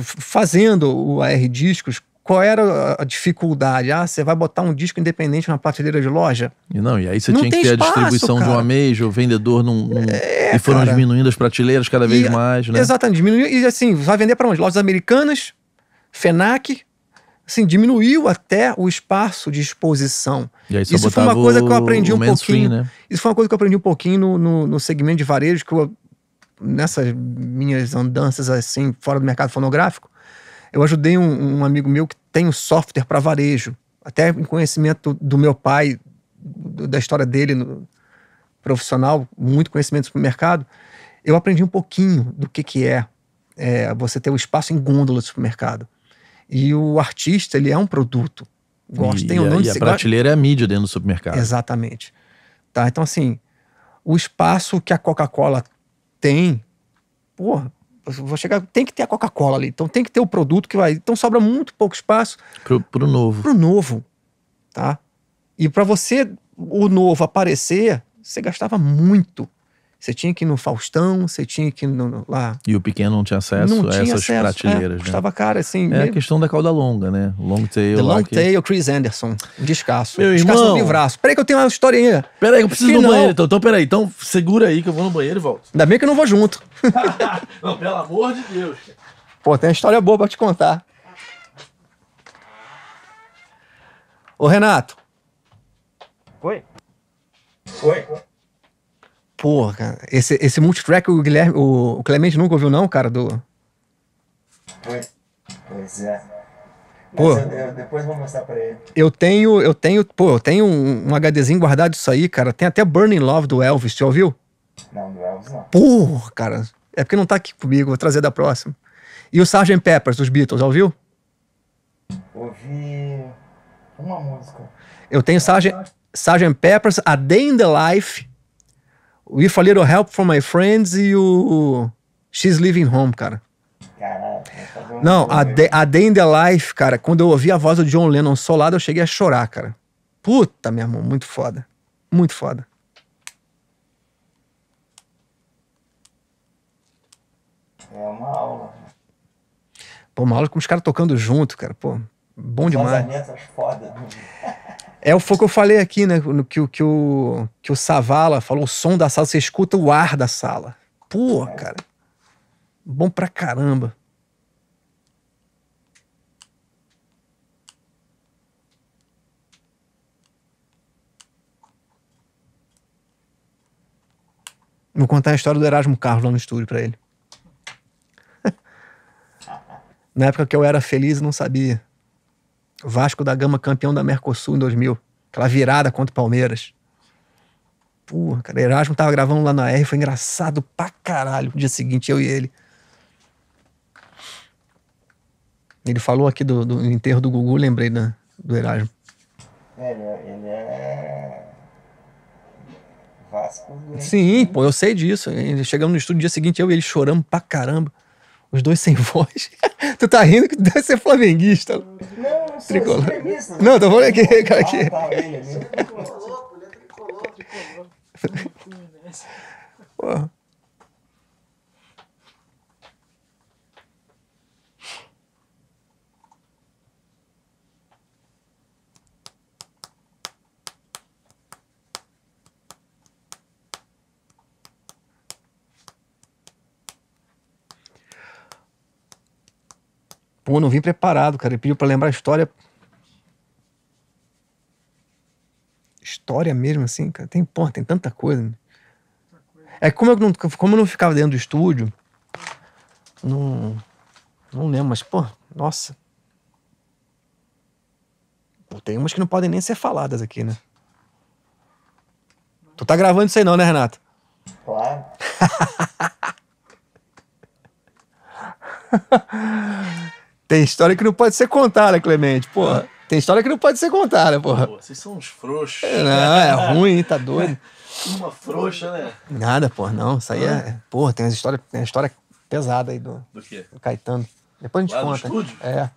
Speaker 2: fazendo o AR Discos, qual era a dificuldade? Ah, você vai botar um disco independente na prateleira de loja?
Speaker 1: E não, e aí você não tinha que ter espaço, a distribuição cara. de uma mês, o vendedor não. é, e foram cara. diminuindo as prateleiras cada vez e, mais, né? Exatamente,
Speaker 2: diminuiu. E assim, vai vender para onde? Lojas americanas, FENAC, assim, diminuiu até o espaço de exposição. isso foi uma coisa que eu aprendi um pouquinho. Né? Isso foi uma coisa que eu aprendi um pouquinho no, no, no segmento de varejo, que eu, nessas minhas andanças assim, fora do mercado fonográfico, eu ajudei um, um amigo meu que tem um software para varejo. Até em conhecimento do meu pai, do, da história dele no, profissional, muito conhecimento sobre o mercado, eu aprendi um pouquinho do que, que é, é você ter o um espaço em gôndola do supermercado e o artista, ele é um produto. Gosta, ou não um E a, e a prateleira
Speaker 1: gosta... é a mídia dentro do supermercado.
Speaker 2: Exatamente. Tá, então assim, o espaço que a Coca-Cola tem, porra, vou chegar, tem que ter a Coca-Cola ali, então tem que ter o produto que vai, então sobra muito pouco espaço pro, pro novo. Pro novo, tá? E para você o novo aparecer, você gastava muito. Você tinha que ir no Faustão, você tinha que ir no, lá.
Speaker 1: E o pequeno não tinha acesso não a tinha essas acesso, é, prateleiras. É, custava né? caro, assim. É meio... a questão da cauda longa, né? Long Tail. The Long que... Tail, Chris Anderson. descasso. Meu descasso irmão. no livraço.
Speaker 2: Peraí que eu tenho uma história aí. Peraí que eu preciso ir no banheiro. Então,
Speaker 1: então, peraí. Então segura aí que eu vou no banheiro e volto.
Speaker 2: Ainda bem que eu não vou junto.
Speaker 1: não, pelo amor de Deus.
Speaker 2: Pô, tem uma história boa pra te contar. Ô, Renato. Oi. Oi. Porra, cara, esse, esse multitrack o Guilherme, o, o Clemente nunca ouviu não, cara, do... Pois, é. Pô, eu, eu, depois vou mostrar pra ele. Eu tenho, eu tenho, pô, eu tenho um, um HDzinho guardado isso aí, cara. Tem até Burning Love do Elvis, Você ouviu? Não, do Elvis não. Porra, cara. É porque não tá aqui comigo, vou trazer da próxima. E o Sgt. Peppers dos Beatles, ouviu? Ouvi uma música. Eu tenho Sgt. Sgt. Peppers, A Day in the Life, o If a Little Help from My Friends e o She's Living Home, cara. Caralho, Não, tá a, de, né? a Day in the Life, cara, quando eu ouvi a voz do John Lennon solado, eu cheguei a chorar, cara. Puta, meu irmão, muito foda. Muito foda. É uma aula. Né? Pô, uma aula com os caras tocando junto, cara. Pô, bom demais. Foda. Né? É o que eu falei aqui, né? Que, que, que, o, que o Savala falou, o som da sala, você escuta o ar da sala. Pô, é. cara. Bom pra caramba. Vou contar a história do Erasmo Carlos lá no estúdio pra ele. Na época que eu era feliz, não sabia. Vasco da Gama campeão da Mercosul em 2000. Aquela virada contra o Palmeiras. Porra, cara, Erasmo tava gravando lá na R, foi engraçado pra caralho. No dia seguinte, eu e ele. Ele falou aqui do, do enterro do Gugu, lembrei né, do Erasmo. É, ele é.
Speaker 1: Vasco. Né? Sim,
Speaker 2: pô, eu sei disso. Chegamos no estúdio no dia seguinte, eu e ele choramos pra caramba. Os dois sem voz. tu tá rindo que deve ser flamenguista. Não, não é sou tricolor. É não, tô falando aqui, cara. Aqui. Ah, tá, Pô. Pô, não vim preparado, cara. Ele pediu pra lembrar a história. História mesmo, assim, cara. Tem, porra, tem tanta coisa. Né? É como eu, não, como eu não ficava dentro do estúdio, não, não lembro, mas, pô, nossa. Pô, tem umas que não podem nem ser faladas aqui, né? Tu tá gravando isso aí não, né, Renato? Claro. Tem história que não pode ser contada, Clemente, porra. Ah. Tem história que não pode ser contada, porra. Pô, vocês são uns
Speaker 1: frouxos. É, não, é ruim, tá doido. Uma frouxa, né?
Speaker 2: Nada, porra, não. Isso aí é. Ah. Porra, tem uma história, tem uma história pesada aí do. Do quê? Do Caetano. Depois a gente Lá conta. No estúdio? É.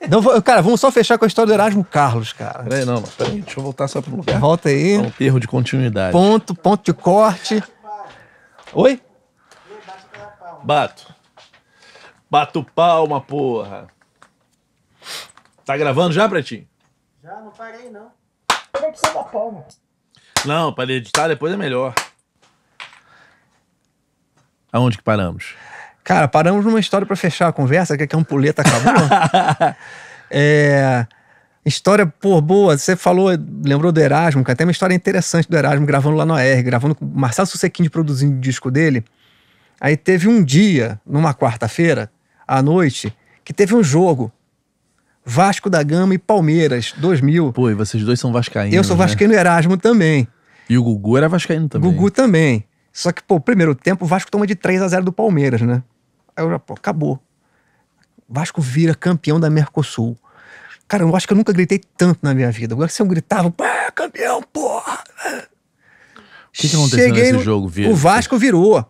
Speaker 2: Então, cara, vamos só fechar com a história do Erasmo Carlos, cara.
Speaker 1: Peraí, não, mas peraí, deixa eu voltar só para lugar. Volta aí. É um erro de continuidade. Ponto,
Speaker 2: ponto de corte. Oi?
Speaker 1: Bato. Bato palma, porra. Tá gravando já, Pretinho? Já, não parei, não. Eu vou precisar da palma. Não, para editar depois é melhor.
Speaker 2: Aonde que paramos? Cara, paramos numa história para fechar a conversa, que é a ampuleta acabou. é... História, pô, boa. Você falou, lembrou do Erasmo, que Tem uma história interessante do Erasmo gravando lá no AR, gravando com o Marcelo Susequinde produzindo o disco dele. Aí teve um dia, numa quarta-feira, à noite que teve um jogo. Vasco da Gama e Palmeiras, 2000. Pô, e vocês dois são vascaínos. Eu sou né? vascaíno né? Erasmo também. E o Gugu era vascaíno também. Gugu também. Só que, pô, primeiro tempo, o Vasco toma de 3 a 0 do Palmeiras, né? Aí eu já, pô, acabou. Vasco vira campeão da Mercosul. Cara, eu acho que eu nunca gritei tanto na minha vida. Agora se eu gritava, ah, campeão, porra! O que, que aconteceu Cheguei nesse no... jogo, O Vasco virou.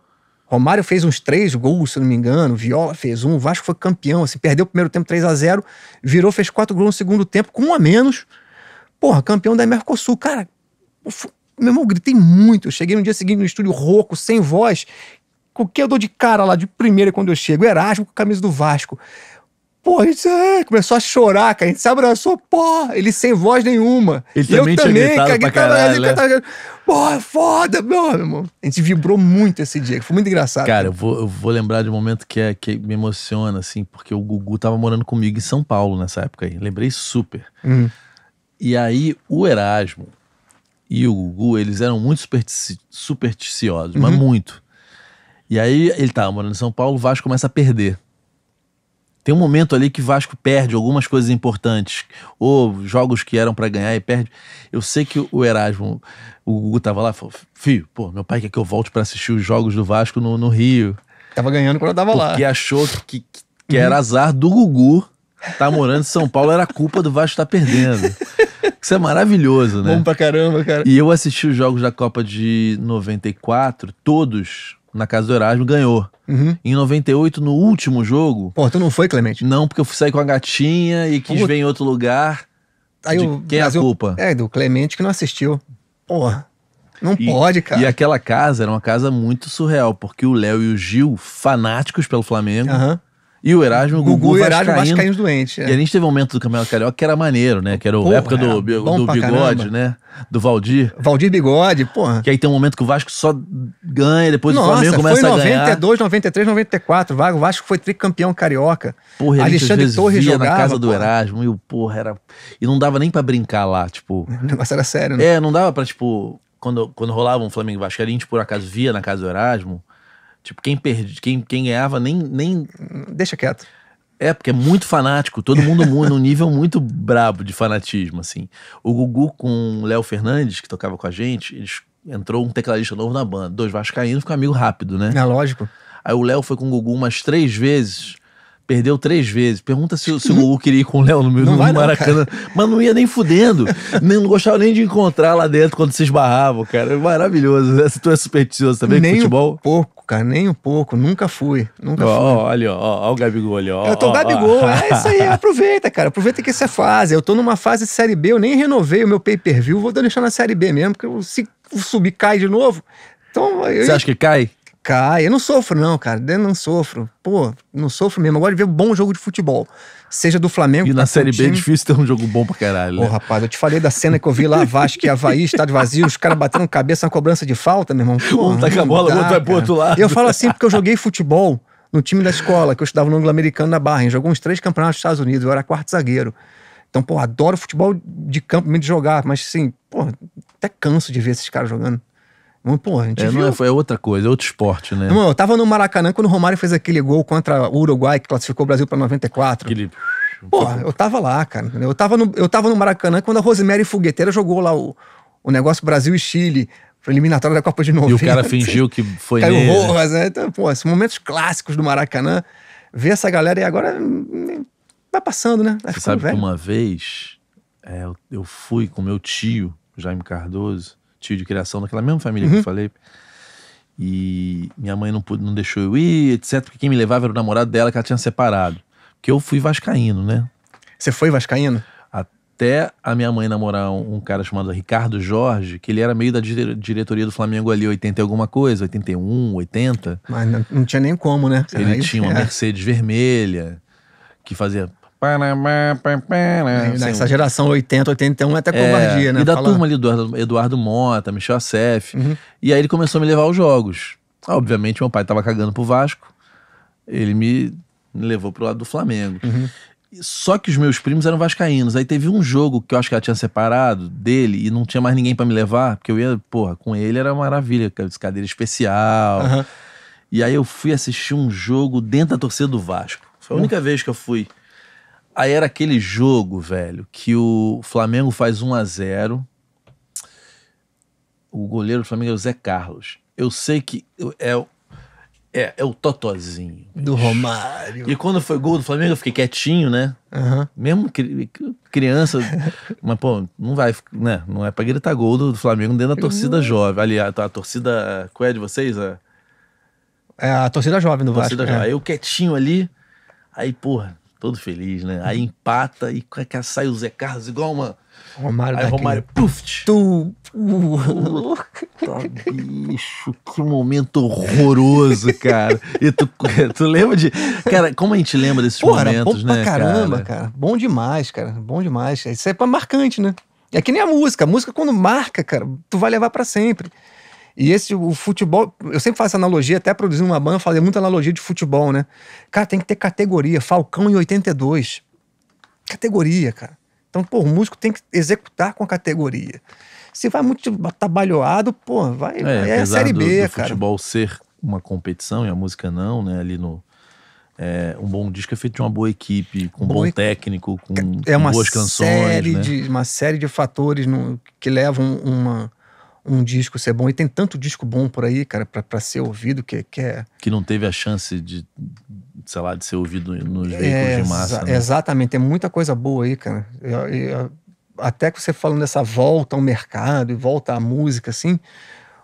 Speaker 2: Romário fez uns três gols, se não me engano. Viola fez um. O Vasco foi campeão. Assim, perdeu o primeiro tempo 3 a 0 Virou, fez quatro gols no segundo tempo, com um a menos. Porra, campeão da Mercosul. Cara, meu irmão, gritei muito. Eu cheguei no dia seguinte no estúdio rouco, sem voz. Com que eu dou de cara lá de primeira quando eu chego? Erasmo com a camisa do Vasco isso é, começou a chorar, cara. A gente se abraçou, pô, ele sem voz nenhuma. Ele e também eu também, cara, guitarra, caralho, né? Tava... Pô, é foda, meu irmão. A gente vibrou muito esse dia, foi muito engraçado.
Speaker 1: Cara, eu vou, eu vou, lembrar de um momento que, é, que me emociona, assim, porque o Gugu tava morando comigo em São Paulo nessa época aí. Lembrei super. Hum. E aí, o Erasmo e o Gugu, eles eram muito supersticiosos, uhum. mas muito. E aí, ele tava morando em São Paulo, o Vasco começa a perder. Tem um momento ali que Vasco perde algumas coisas importantes, ou jogos que eram para ganhar e perde. Eu sei que o Erasmo, o Gugu tava lá, falou: Filho, pô, meu pai quer que eu volte para assistir os jogos do Vasco no, no Rio. Tava ganhando quando eu tava lá. Porque achou que, que, que era azar do Gugu tá morando em São Paulo, era culpa do Vasco estar tá perdendo. Isso é maravilhoso, né? Bom pra caramba, cara. E eu assisti os jogos da Copa de 94, todos na casa do Erasmo, ganhou. Uhum. Em 98, no último jogo. Pô, tu não foi, Clemente? Não, porque eu saí com a gatinha e quis ver em outro lugar. Aí de o quem Brasil, é a culpa?
Speaker 2: É, do Clemente que não assistiu. Porra.
Speaker 1: Não e, pode, cara. E aquela casa era uma casa muito surreal, porque o Léo e o Gil, fanáticos pelo Flamengo, uhum. E o Erasmo, o Gugu, Gugu Erasmo Vascaíno doente. É. E a gente teve um momento do Campeonato Carioca que era maneiro, né? Que era o a época do, do, do bigode, né? Do Valdir. Valdir Bigode, porra. Que aí tem um momento que o Vasco só ganha, depois Nossa, o Flamengo começa a ganhar. foi em
Speaker 2: 92, 93, 94. O Vasco foi tricampeão carioca.
Speaker 1: Porra, Alexandre Torres jogava. na casa porra. do Erasmo e o porra era... E não dava nem pra brincar lá, tipo... O negócio era sério, né? É, não dava pra, tipo... Quando, quando rolava um Flamengo Vasco, a gente por acaso via na casa do Erasmo Tipo, quem perde, quem, quem ganhava nem, nem. Deixa quieto. É, porque é muito fanático, todo mundo num nível muito brabo de fanatismo, assim. O Gugu com o Léo Fernandes, que tocava com a gente, eles, entrou um tecladista novo na banda. Dois vascaínos, ficou amigo rápido, né? É lógico. Aí o Léo foi com o Gugu umas três vezes. Perdeu três vezes. Pergunta se, se o Gugu queria ir com o Léo no, meu, no vai, Maracanã. Não, mas não ia nem fudendo. nem, não gostava nem de encontrar lá dentro quando se esbarravam, cara. Maravilhoso. Né? Tu é supersticioso também nem com futebol? Um pouco, cara. Nem um
Speaker 2: pouco. Nunca fui. Nunca fui. olha,
Speaker 1: ó, o Gabigol ali, ó. Eu tô ó, Gabigol. Ó. É isso aí. Aproveita,
Speaker 2: cara. Aproveita que essa é fase. Eu tô numa fase de Série B. Eu nem renovei o meu pay-per-view. Vou deixar na Série B mesmo, porque se subir, cai de novo. Então, eu... Você acha que cai? Cai. Eu não sofro, não, cara. Eu não sofro. Pô, não sofro mesmo. agora de ver um bom jogo de futebol. Seja do Flamengo. E na Série B é difícil ter um jogo bom pra caralho. Né? Pô, rapaz, eu te falei da cena que eu vi lá, Vasco e Havaí, estádio vazio, os caras batendo cabeça na cobrança de falta, meu irmão. Pô, um taca tá com a bola, o outro vai pro outro lado. Eu falo assim porque eu joguei futebol no time da escola, que eu estudava no Anglo-Americano na Barra. Jogou uns três campeonatos dos Estados Unidos, eu era quarto zagueiro. Então, pô, adoro futebol de campo, mesmo de jogar, mas assim, pô, até canso de ver esses caras jogando. Mas, pô, a gente é, é viu... é,
Speaker 1: foi outra coisa, é outro esporte, né? Irmão, eu tava
Speaker 2: no Maracanã quando o Romário fez aquele gol contra o Uruguai que classificou o Brasil pra 94. Aquele... Pô, eu tava lá, cara. Eu tava no, eu tava no Maracanã quando a Rosemary Fogueteira jogou lá o, o negócio Brasil e Chile eliminatória da Copa de 90. E o cara fingiu que
Speaker 1: foi Caiu nele. Rojas,
Speaker 2: né? Então, pô, esses momentos clássicos do Maracanã. Ver essa galera e agora hum, vai passando, né?
Speaker 1: Vai Você sabe velho. que uma vez é, eu, fui com meu tio, Jaime Cardoso, tio de criação, daquela mesma família uhum. que eu uhum. falei. E minha mãe não, não deixou eu ir, etc. Porque quem me levava era o namorado dela que ela tinha separado. Porque eu fui vascaíno, né? Você foi vascaíno? Até a minha mãe namorar um, um cara chamado Ricardo Jorge, que ele era meio da dire diretoria do Flamengo ali, 80 e alguma coisa, 81, 80.
Speaker 2: Mas não, não tinha nem como, né?
Speaker 1: Ele Aí, tinha uma é. Mercedes vermelha, que fazia Nessa né? né, assim. geração 80, 81 é até é, covardia, é, né? E da turma ali do Eduardo, Eduardo Mota, Michel Assef. Uhum. E aí ele começou a me levar aos jogos. Obviamente, meu pai tava cagando pro Vasco. Ele me, levou pro lado do Flamengo. Uhum. Só que os meus primos eram vascaínos. Aí teve um jogo que eu acho que ela tinha separado dele e não tinha mais ninguém para me levar, porque eu ia, porra, com ele era maravilha, cadeira especial. Uhum. E aí eu fui assistir um jogo dentro da torcida do Vasco. Foi a uhum. única vez que eu fui. Aí era aquele jogo, velho, que o Flamengo faz 1 a 0 O goleiro do Flamengo é o Zé Carlos. Eu sei que é, é, é o Totozinho. Do Romário. E quando foi gol do Flamengo, eu fiquei quietinho, né? Uhum. Mesmo cri criança. mas, pô, não vai, né? Não é pra gritar gol do, Flamengo dentro da torcida uhum. jovem. Ali, a, a, torcida. Qual é de vocês? A... É a
Speaker 2: torcida jovem do Vasco. Torcida é. Eu
Speaker 1: quietinho ali. Aí, porra, todo feliz, né? Aí empata e que sai o Zé Carlos igual uma. Romário Aí Romário, puf! Tu! Puta tá bicho, que momento horroroso, cara. E tu, tu lembra de. Cara, como a gente lembra desses Porra, momentos, bom né? Pra caramba, cara? cara?
Speaker 2: Bom demais, cara. Bom demais. Isso é para marcante, né? É que nem a música. A música, quando marca, cara, tu vai levar para sempre. E esse, o futebol, eu sempre faço analogia, até produzindo uma banda, falei muita analogia de futebol, né? Cara, tem que ter categoria. Falcão em 82. Categoria, cara. Então, pô, o músico tem que executar com a categoria. Se vai muito trabalhoado, pô, vai. É, é a Série B, do, do cara.
Speaker 1: futebol ser uma competição e a música não, né? Ali no. É, um bom disco é feito de uma boa equipe, com um bom, técnico, com, é com boas canções. Série né? de,
Speaker 2: uma série de fatores no, que levam uma um disco ser bom. E tem tanto disco bom por aí, cara, pra, pra ser ouvido, que, que é.
Speaker 1: Que não teve a chance de, sei lá, de ser ouvido nos é, veículos de massa. Né?
Speaker 2: Exatamente, tem muita coisa boa aí, cara. Eu, eu, até que você falando dessa volta ao mercado e volta à música, assim,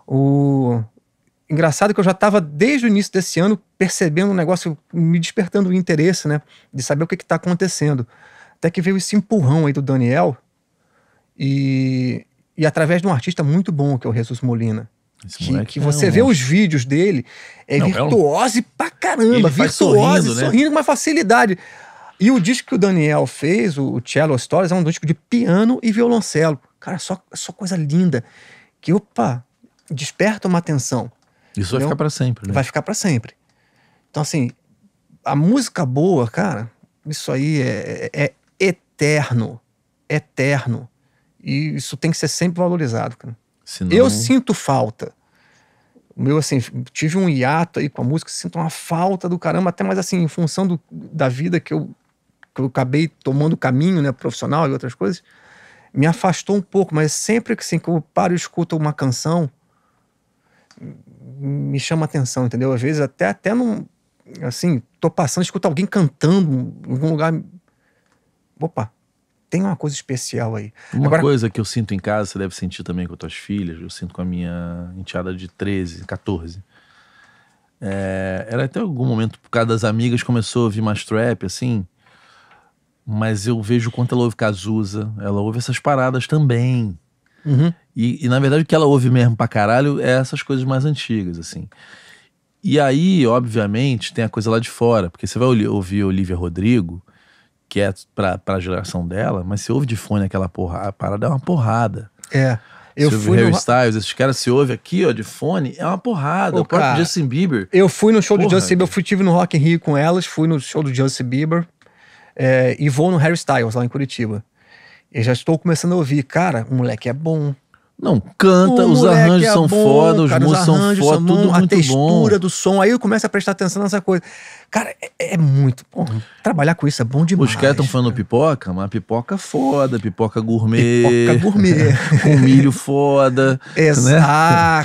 Speaker 2: o. Engraçado é que eu já estava desde o início desse ano percebendo um negócio, me despertando o interesse, né? De saber o que está acontecendo. Até que veio esse empurrão aí do Daniel, e, e através de um artista muito bom, que é o Jesus Molina. Que, que, é você um vê os vídeos dele, é Não, virtuose é um... pra caramba, virtuose, sorrindo, né? com uma facilidade. E o disco que o Daniel fez, o Cello Stories, é um disco de piano e violoncelo. Cara, só, só coisa linda. Que, opa, desperta uma atenção. Isso entendeu? vai ficar para sempre, né? Vai ficar para sempre. Então, assim, a música boa, cara, isso aí é, é, é eterno. Eterno. E isso tem que ser sempre valorizado, cara. Senão... Eu sinto falta. O meu, assim, tive um hiato aí com a música, sinto uma falta do caramba, até mais assim, em função do, da vida que eu, que eu acabei tomando caminho, né, profissional e outras coisas, me afastou um pouco, mas sempre que, assim, que eu paro e escuto uma canção, me chama atenção, entendeu? Às vezes até, até não, assim, tô passando, escuto alguém cantando em algum lugar, opa, tem uma coisa especial aí. Uma Agora,
Speaker 1: coisa que eu sinto em casa, você deve sentir também com as tuas filhas, eu sinto com a minha enteada de 13, 14. É, até algum momento, por causa das amigas, começou a ouvir mais trap, assim. Mas eu vejo quanto ela ouve Cazuza, ela ouve essas paradas também. Uhum. E, e, na verdade o que ela ouve mesmo pra caralho é essas coisas mais antigas, assim. E aí, obviamente, tem a coisa lá de fora, porque você vai ouvir Olivia Rodrigo, quieto é pra, pra geração dela, mas se ouve de fone aquela porra, a parada é uma porrada. É. Eu se fui Harry no... Styles, esses caras se ouve aqui, ó, de fone, é uma porrada. Ô, o próprio cara, Justin Bieber. Eu fui no show porra, do Justin Bieber,
Speaker 2: eu fui, tive no Rock in Rio com elas, fui no show do Justin Bieber é, e vou no Harry Styles lá em Curitiba. Eu já estou começando a ouvir, cara, o moleque é bom. Não, canta, o os arranjos é são bom, foda, os músicos são foda, são tudo bom, muito bom. A textura bom. do som, aí eu começo a prestar atenção nessa coisa. Cara, é, é, é muito bom. Trabalhar com isso é bom demais.
Speaker 1: Os caras estão falando pipoca, mas pipoca foda, pipoca gourmet. Pipoca gourmet. com milho foda. Exato,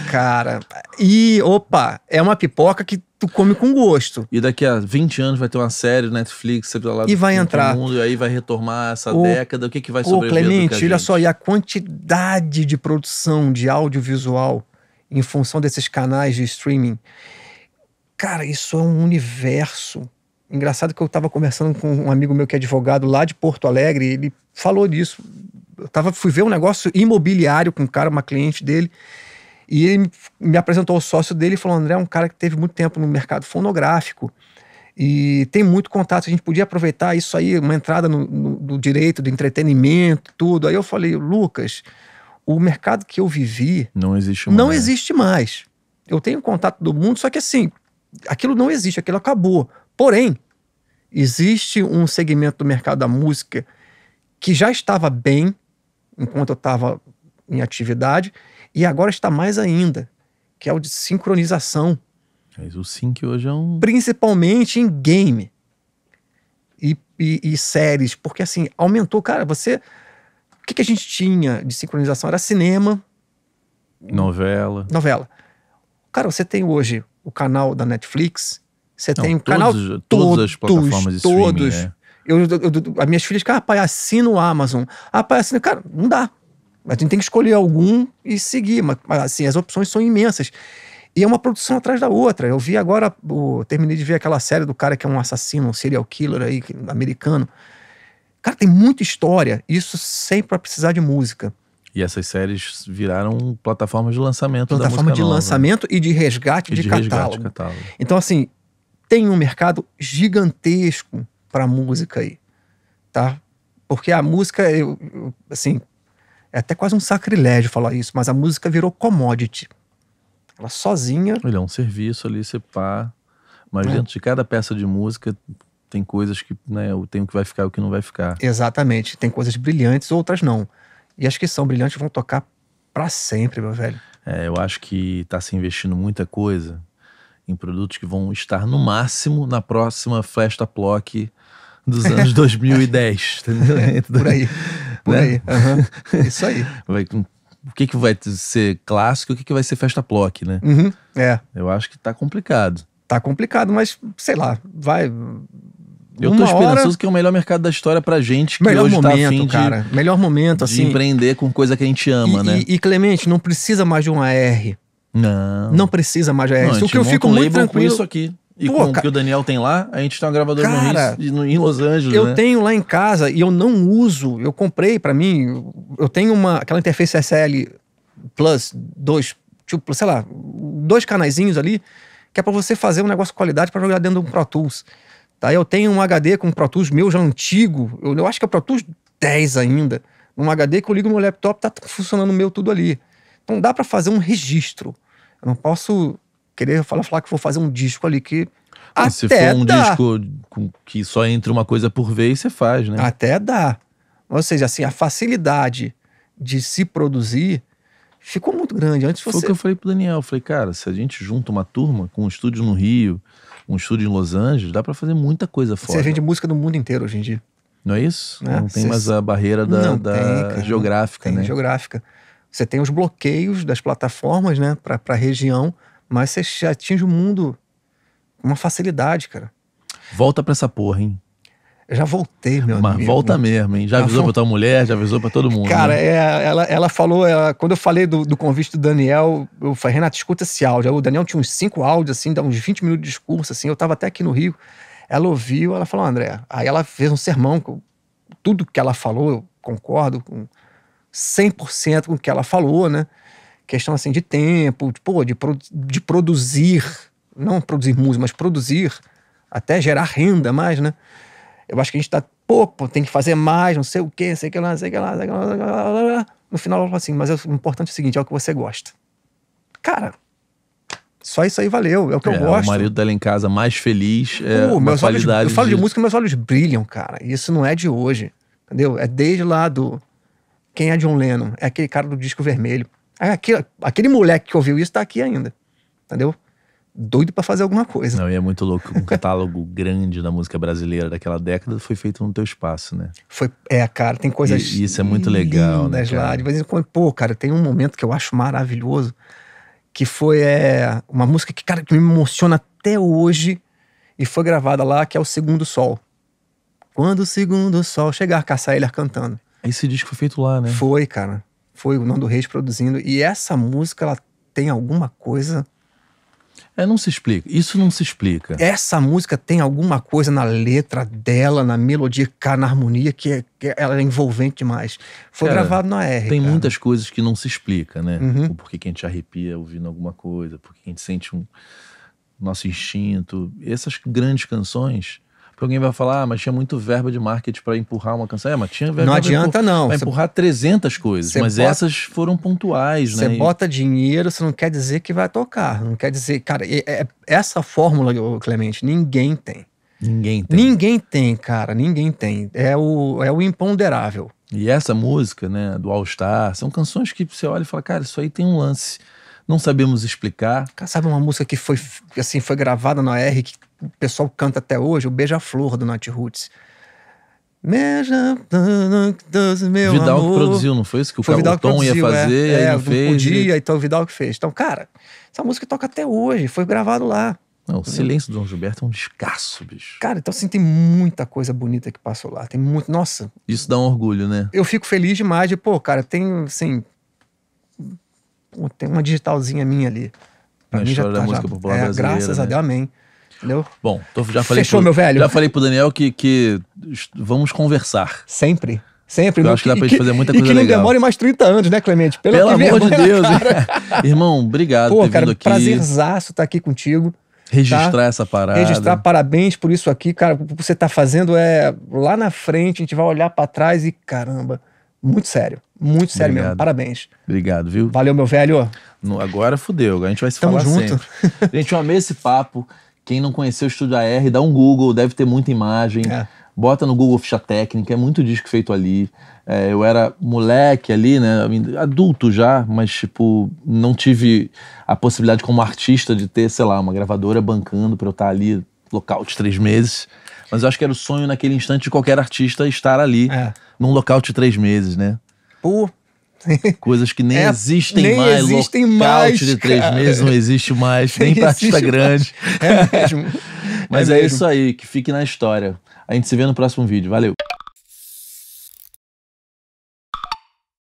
Speaker 1: né? cara. E, opa, é uma pipoca que tu come com gosto. E daqui a 20 anos vai ter uma série Netflix, sei lá e vai entrar. Mundo, e aí vai retomar essa o, década. O que, que vai sobreviver? Ô, Clemente, olha só,
Speaker 2: e a quantidade de produção de audiovisual em função desses canais de streaming Cara, isso é um universo. Engraçado que eu estava conversando com um amigo meu que é advogado lá de Porto Alegre, ele falou disso. Eu tava, fui ver um negócio imobiliário com um cara, uma cliente dele, e ele me apresentou o sócio dele e falou: André é um cara que teve muito tempo no mercado fonográfico e tem muito contato. A gente podia aproveitar isso aí, uma entrada no, no, no direito, do entretenimento, tudo. Aí eu falei: Lucas, o mercado que eu vivi. Não existe mais. Não existe mais. Eu tenho contato do mundo, só que assim, aquilo não existe, aquilo acabou. Porém, existe um segmento do mercado da música que já estava bem enquanto eu estava em atividade e agora está mais ainda, que é o de sincronização.
Speaker 1: Mas o sync hoje é
Speaker 2: um. Principalmente em game e, e, e séries, porque assim, aumentou. Cara, você. O que, que a gente tinha de sincronização? Era cinema.
Speaker 1: Novela.
Speaker 2: Novela. Cara, você tem hoje o canal da Netflix, você tem o todos, canal todos, todas as plataformas todos. É. Eu, eu, eu, as minhas filhas, cara, pai, assina o Amazon. Ah, pai, assina. Cara, não dá. A gente tem que escolher algum e seguir. Mas, assim, as opções são imensas. E é uma produção atrás da outra. Eu vi agora, terminei de ver aquela série do cara que é um assassino, um serial killer aí, americano. Cara, tem muita história. Isso sempre vai precisar de música.
Speaker 1: E essas séries viraram plataformas de lançamento Plataforma de nova. lançamento e de resgate, e de, de catálogo. catálogo.
Speaker 2: Então, assim, tem um mercado gigantesco para música aí, tá? Porque a música, eu, assim, é até quase um sacrilégio falar isso, mas a música
Speaker 1: virou commodity. Ela sozinha... Ele é um serviço ali, você pá... Mas é. dentro de cada peça de música tem coisas que, né, tem o que vai ficar e o que não vai ficar.
Speaker 2: Exatamente. Tem coisas brilhantes, outras não. E acho que são brilhantes vão tocar para sempre,
Speaker 1: meu velho. É, eu acho que tá se investindo muita coisa em produtos que vão estar no máximo na próxima Festa Plock dos anos 2010, é, entendeu? por aí. Então, por né? aí. Uhum. Isso aí. Vai, o que, que vai ser clássico e o que, que vai ser Festa Plock, né? Uhum. É. Eu acho que tá complicado. Tá complicado, mas sei lá, vai. Eu tô esperançoso hora... que é o melhor mercado da história pra gente. Que melhor hoje tá momento, tá cara. De, melhor momento, assim. De empreender com coisa que a gente ama, e, né? E, e, Clemente, não
Speaker 2: precisa mais de um AR. Não. Não precisa mais de AR. Não, o que eu fico um muito tranquilo. Com isso
Speaker 1: aqui. E Pô, com o que o Daniel tem lá, a gente tem uma gravadora cara, no Rio, em Los Angeles. Eu né?
Speaker 2: tenho lá em casa e eu não uso. Eu comprei para mim. Eu tenho uma aquela interface SL Plus, dois, tipo, sei lá, dois canaizinhos ali, que é para você fazer um negócio de qualidade para jogar dentro do Pro Tools. Tá? Eu tenho um HD com um Pro Tools meu já antigo, eu, eu acho que é o Pro Tools 10 ainda, um HD que eu ligo no meu laptop, tá funcionando meu tudo ali. Então dá para fazer um registro. Eu não posso querer falar, falar que vou fazer um disco ali que
Speaker 1: ah, se for um dá. disco que só entra uma coisa por vez, você faz, né? Até dá. Ou seja, assim, a facilidade de se produzir ficou muito grande. Antes você... Foi o que eu falei pro Daniel. Eu falei, cara, se a gente junta uma turma com um estúdio no Rio, um estúdio em Los Angeles, dá para fazer muita coisa fora. Você vende música no mundo inteiro hoje em dia. Não é isso? Né? Não tem mais a barreira da, não, da tem, cara, geográfica, tem, né? geográfica. Você tem os bloqueios
Speaker 2: das plataformas, né, para a região, mas você atinge o mundo com uma facilidade, cara.
Speaker 1: Volta para essa porra, hein?
Speaker 2: Eu já voltei,
Speaker 1: meu Mas amigo. volta mesmo, hein? Já avisou pra tua mulher, já avisou pra todo mundo. Cara, né?
Speaker 2: é, ela, ela falou, ela, quando eu falei do, do, convite do Daniel, eu falei, Renato, escuta esse áudio. O Daniel tinha uns cinco áudios, assim, dá uns 20 minutos de discurso, assim. Eu tava até aqui no Rio. Ela ouviu, ela falou, André. Aí ela fez um sermão, tudo que ela falou, eu concordo com 100% com o que ela falou, né? Questão, assim, de tempo, de, pô, de, pro, de produzir, não produzir música, mas produzir, até gerar renda mais, né? Eu acho que a gente tá pouco, tem que fazer mais, não sei o quê, sei que lá, sei que lá, sei que lá, sei que lá. No final ela fala assim, mas é o importante é o seguinte, é o que você gosta. Cara,
Speaker 1: só isso aí valeu, é o que é, eu gosto. O marido dela em casa mais feliz, é uh, meus olhos, Eu falo de... de música
Speaker 2: meus olhos brilham, cara. Isso não é de hoje, entendeu? É desde lá do... Quem é John Lennon? É aquele cara do disco vermelho. É, aquele, aquele moleque que ouviu isso tá aqui ainda, entendeu?
Speaker 1: doido para fazer alguma coisa. Não, e é muito louco. Um catálogo grande da música brasileira daquela década foi feito no teu espaço, né? Foi,
Speaker 2: é, cara, tem coisas. E, isso é muito legal, né? Cara? Lá. De vez em quando, pô, cara, tem um momento que eu acho maravilhoso, que foi é, uma música que, cara, que me emociona até hoje e foi gravada lá, que é O Segundo Sol. Quando o segundo sol chegar, caçar ele cantando. Esse disco foi feito lá, né? Foi, cara. Foi o Nando Reis produzindo. E essa música, ela tem alguma coisa
Speaker 1: é, não se explica. Isso não se explica.
Speaker 2: Essa música tem alguma coisa na letra dela, na melodia, cara, na harmonia, que, é, que é, ela é envolvente demais. Foi cara, gravado na R. Tem cara. muitas
Speaker 1: coisas que não se explica, né? Uhum. O que a gente arrepia ouvindo alguma coisa, porque a gente sente um nosso instinto. Essas grandes canções alguém vai falar, ah, mas tinha muito verba de marketing para empurrar uma canção. É, mas tinha verba Não adianta, não. Vai empurrar cê, 300 coisas, mas bota, essas foram pontuais, né? Você bota
Speaker 2: dinheiro, você não quer dizer que vai tocar. Não quer dizer. Cara, é, é, essa fórmula, Clemente, ninguém tem. Ninguém tem. Ninguém tem, cara, ninguém tem. É o, é o
Speaker 1: imponderável. E essa música, né, do All Star, são canções que você olha e fala, cara, isso aí tem um lance. Não sabemos explicar. Cara, sabe uma música que foi, assim, foi gravada na R, que
Speaker 2: o pessoal canta até hoje, o Beija-Flor do Nat Roots. Beija, meu Vidal amor. que produziu, não foi isso? Que o, foi Vidal o Tom produziu, ia fazer, é, aí é, não fez. Podia, e... então o Vidal que fez. Então, cara, essa música toca até hoje, foi gravado lá. Não, o Silêncio do João Gilberto é um descasso, bicho. Cara, então assim, tem muita coisa bonita que passou lá. Tem muito. Nossa.
Speaker 1: Isso dá um orgulho, né?
Speaker 2: Eu fico feliz demais de, pô, cara, tem assim. Tem uma digitalzinha minha ali. Pra Na mim já, da tá música popular é, brasileira. Graças né? a Deus, amém. Entendeu? Bom, tô, já falei. Fechou, pro, meu velho? Já
Speaker 1: falei pro Daniel que, que vamos conversar. Sempre. Sempre. Eu acho que dá pra gente fazer muita coisa legal. E que não demore
Speaker 2: mais 30 anos, né, Clemente? Pelo, Pelo amor de Deus.
Speaker 1: Irmão, obrigado Pô, por ter cara, vindo aqui. prazerzaço estar tá aqui contigo. Tá? Registrar tá? essa parada. Registrar,
Speaker 2: parabéns por isso aqui, cara. O que você tá fazendo é... Lá na frente, a gente vai olhar para trás e, caramba, muito sério. Muito sério obrigado. mesmo. Parabéns.
Speaker 1: Obrigado, viu? Valeu, meu velho. No, agora fudeu. A gente vai se Tamo falar junto. gente, eu amei esse papo. Quem não conheceu o Estúdio AR, dá um Google, deve ter muita imagem. É. Bota no Google ficha técnica, é muito disco feito ali. É, eu era moleque ali, né? Adulto já, mas tipo, não tive a possibilidade como artista de ter, sei lá, uma gravadora bancando para eu estar tá ali, local de três meses. Mas eu acho que era o sonho naquele instante de qualquer artista estar ali, é. num local de três meses, né? Pô. Coisas que nem é, existem nem mais. existem mais. de três cara. meses não existe mais, nem, nem pasta grande. Mais. É mesmo. Mas é, é mesmo. isso aí, que fique na história. A gente se vê no próximo vídeo. Valeu!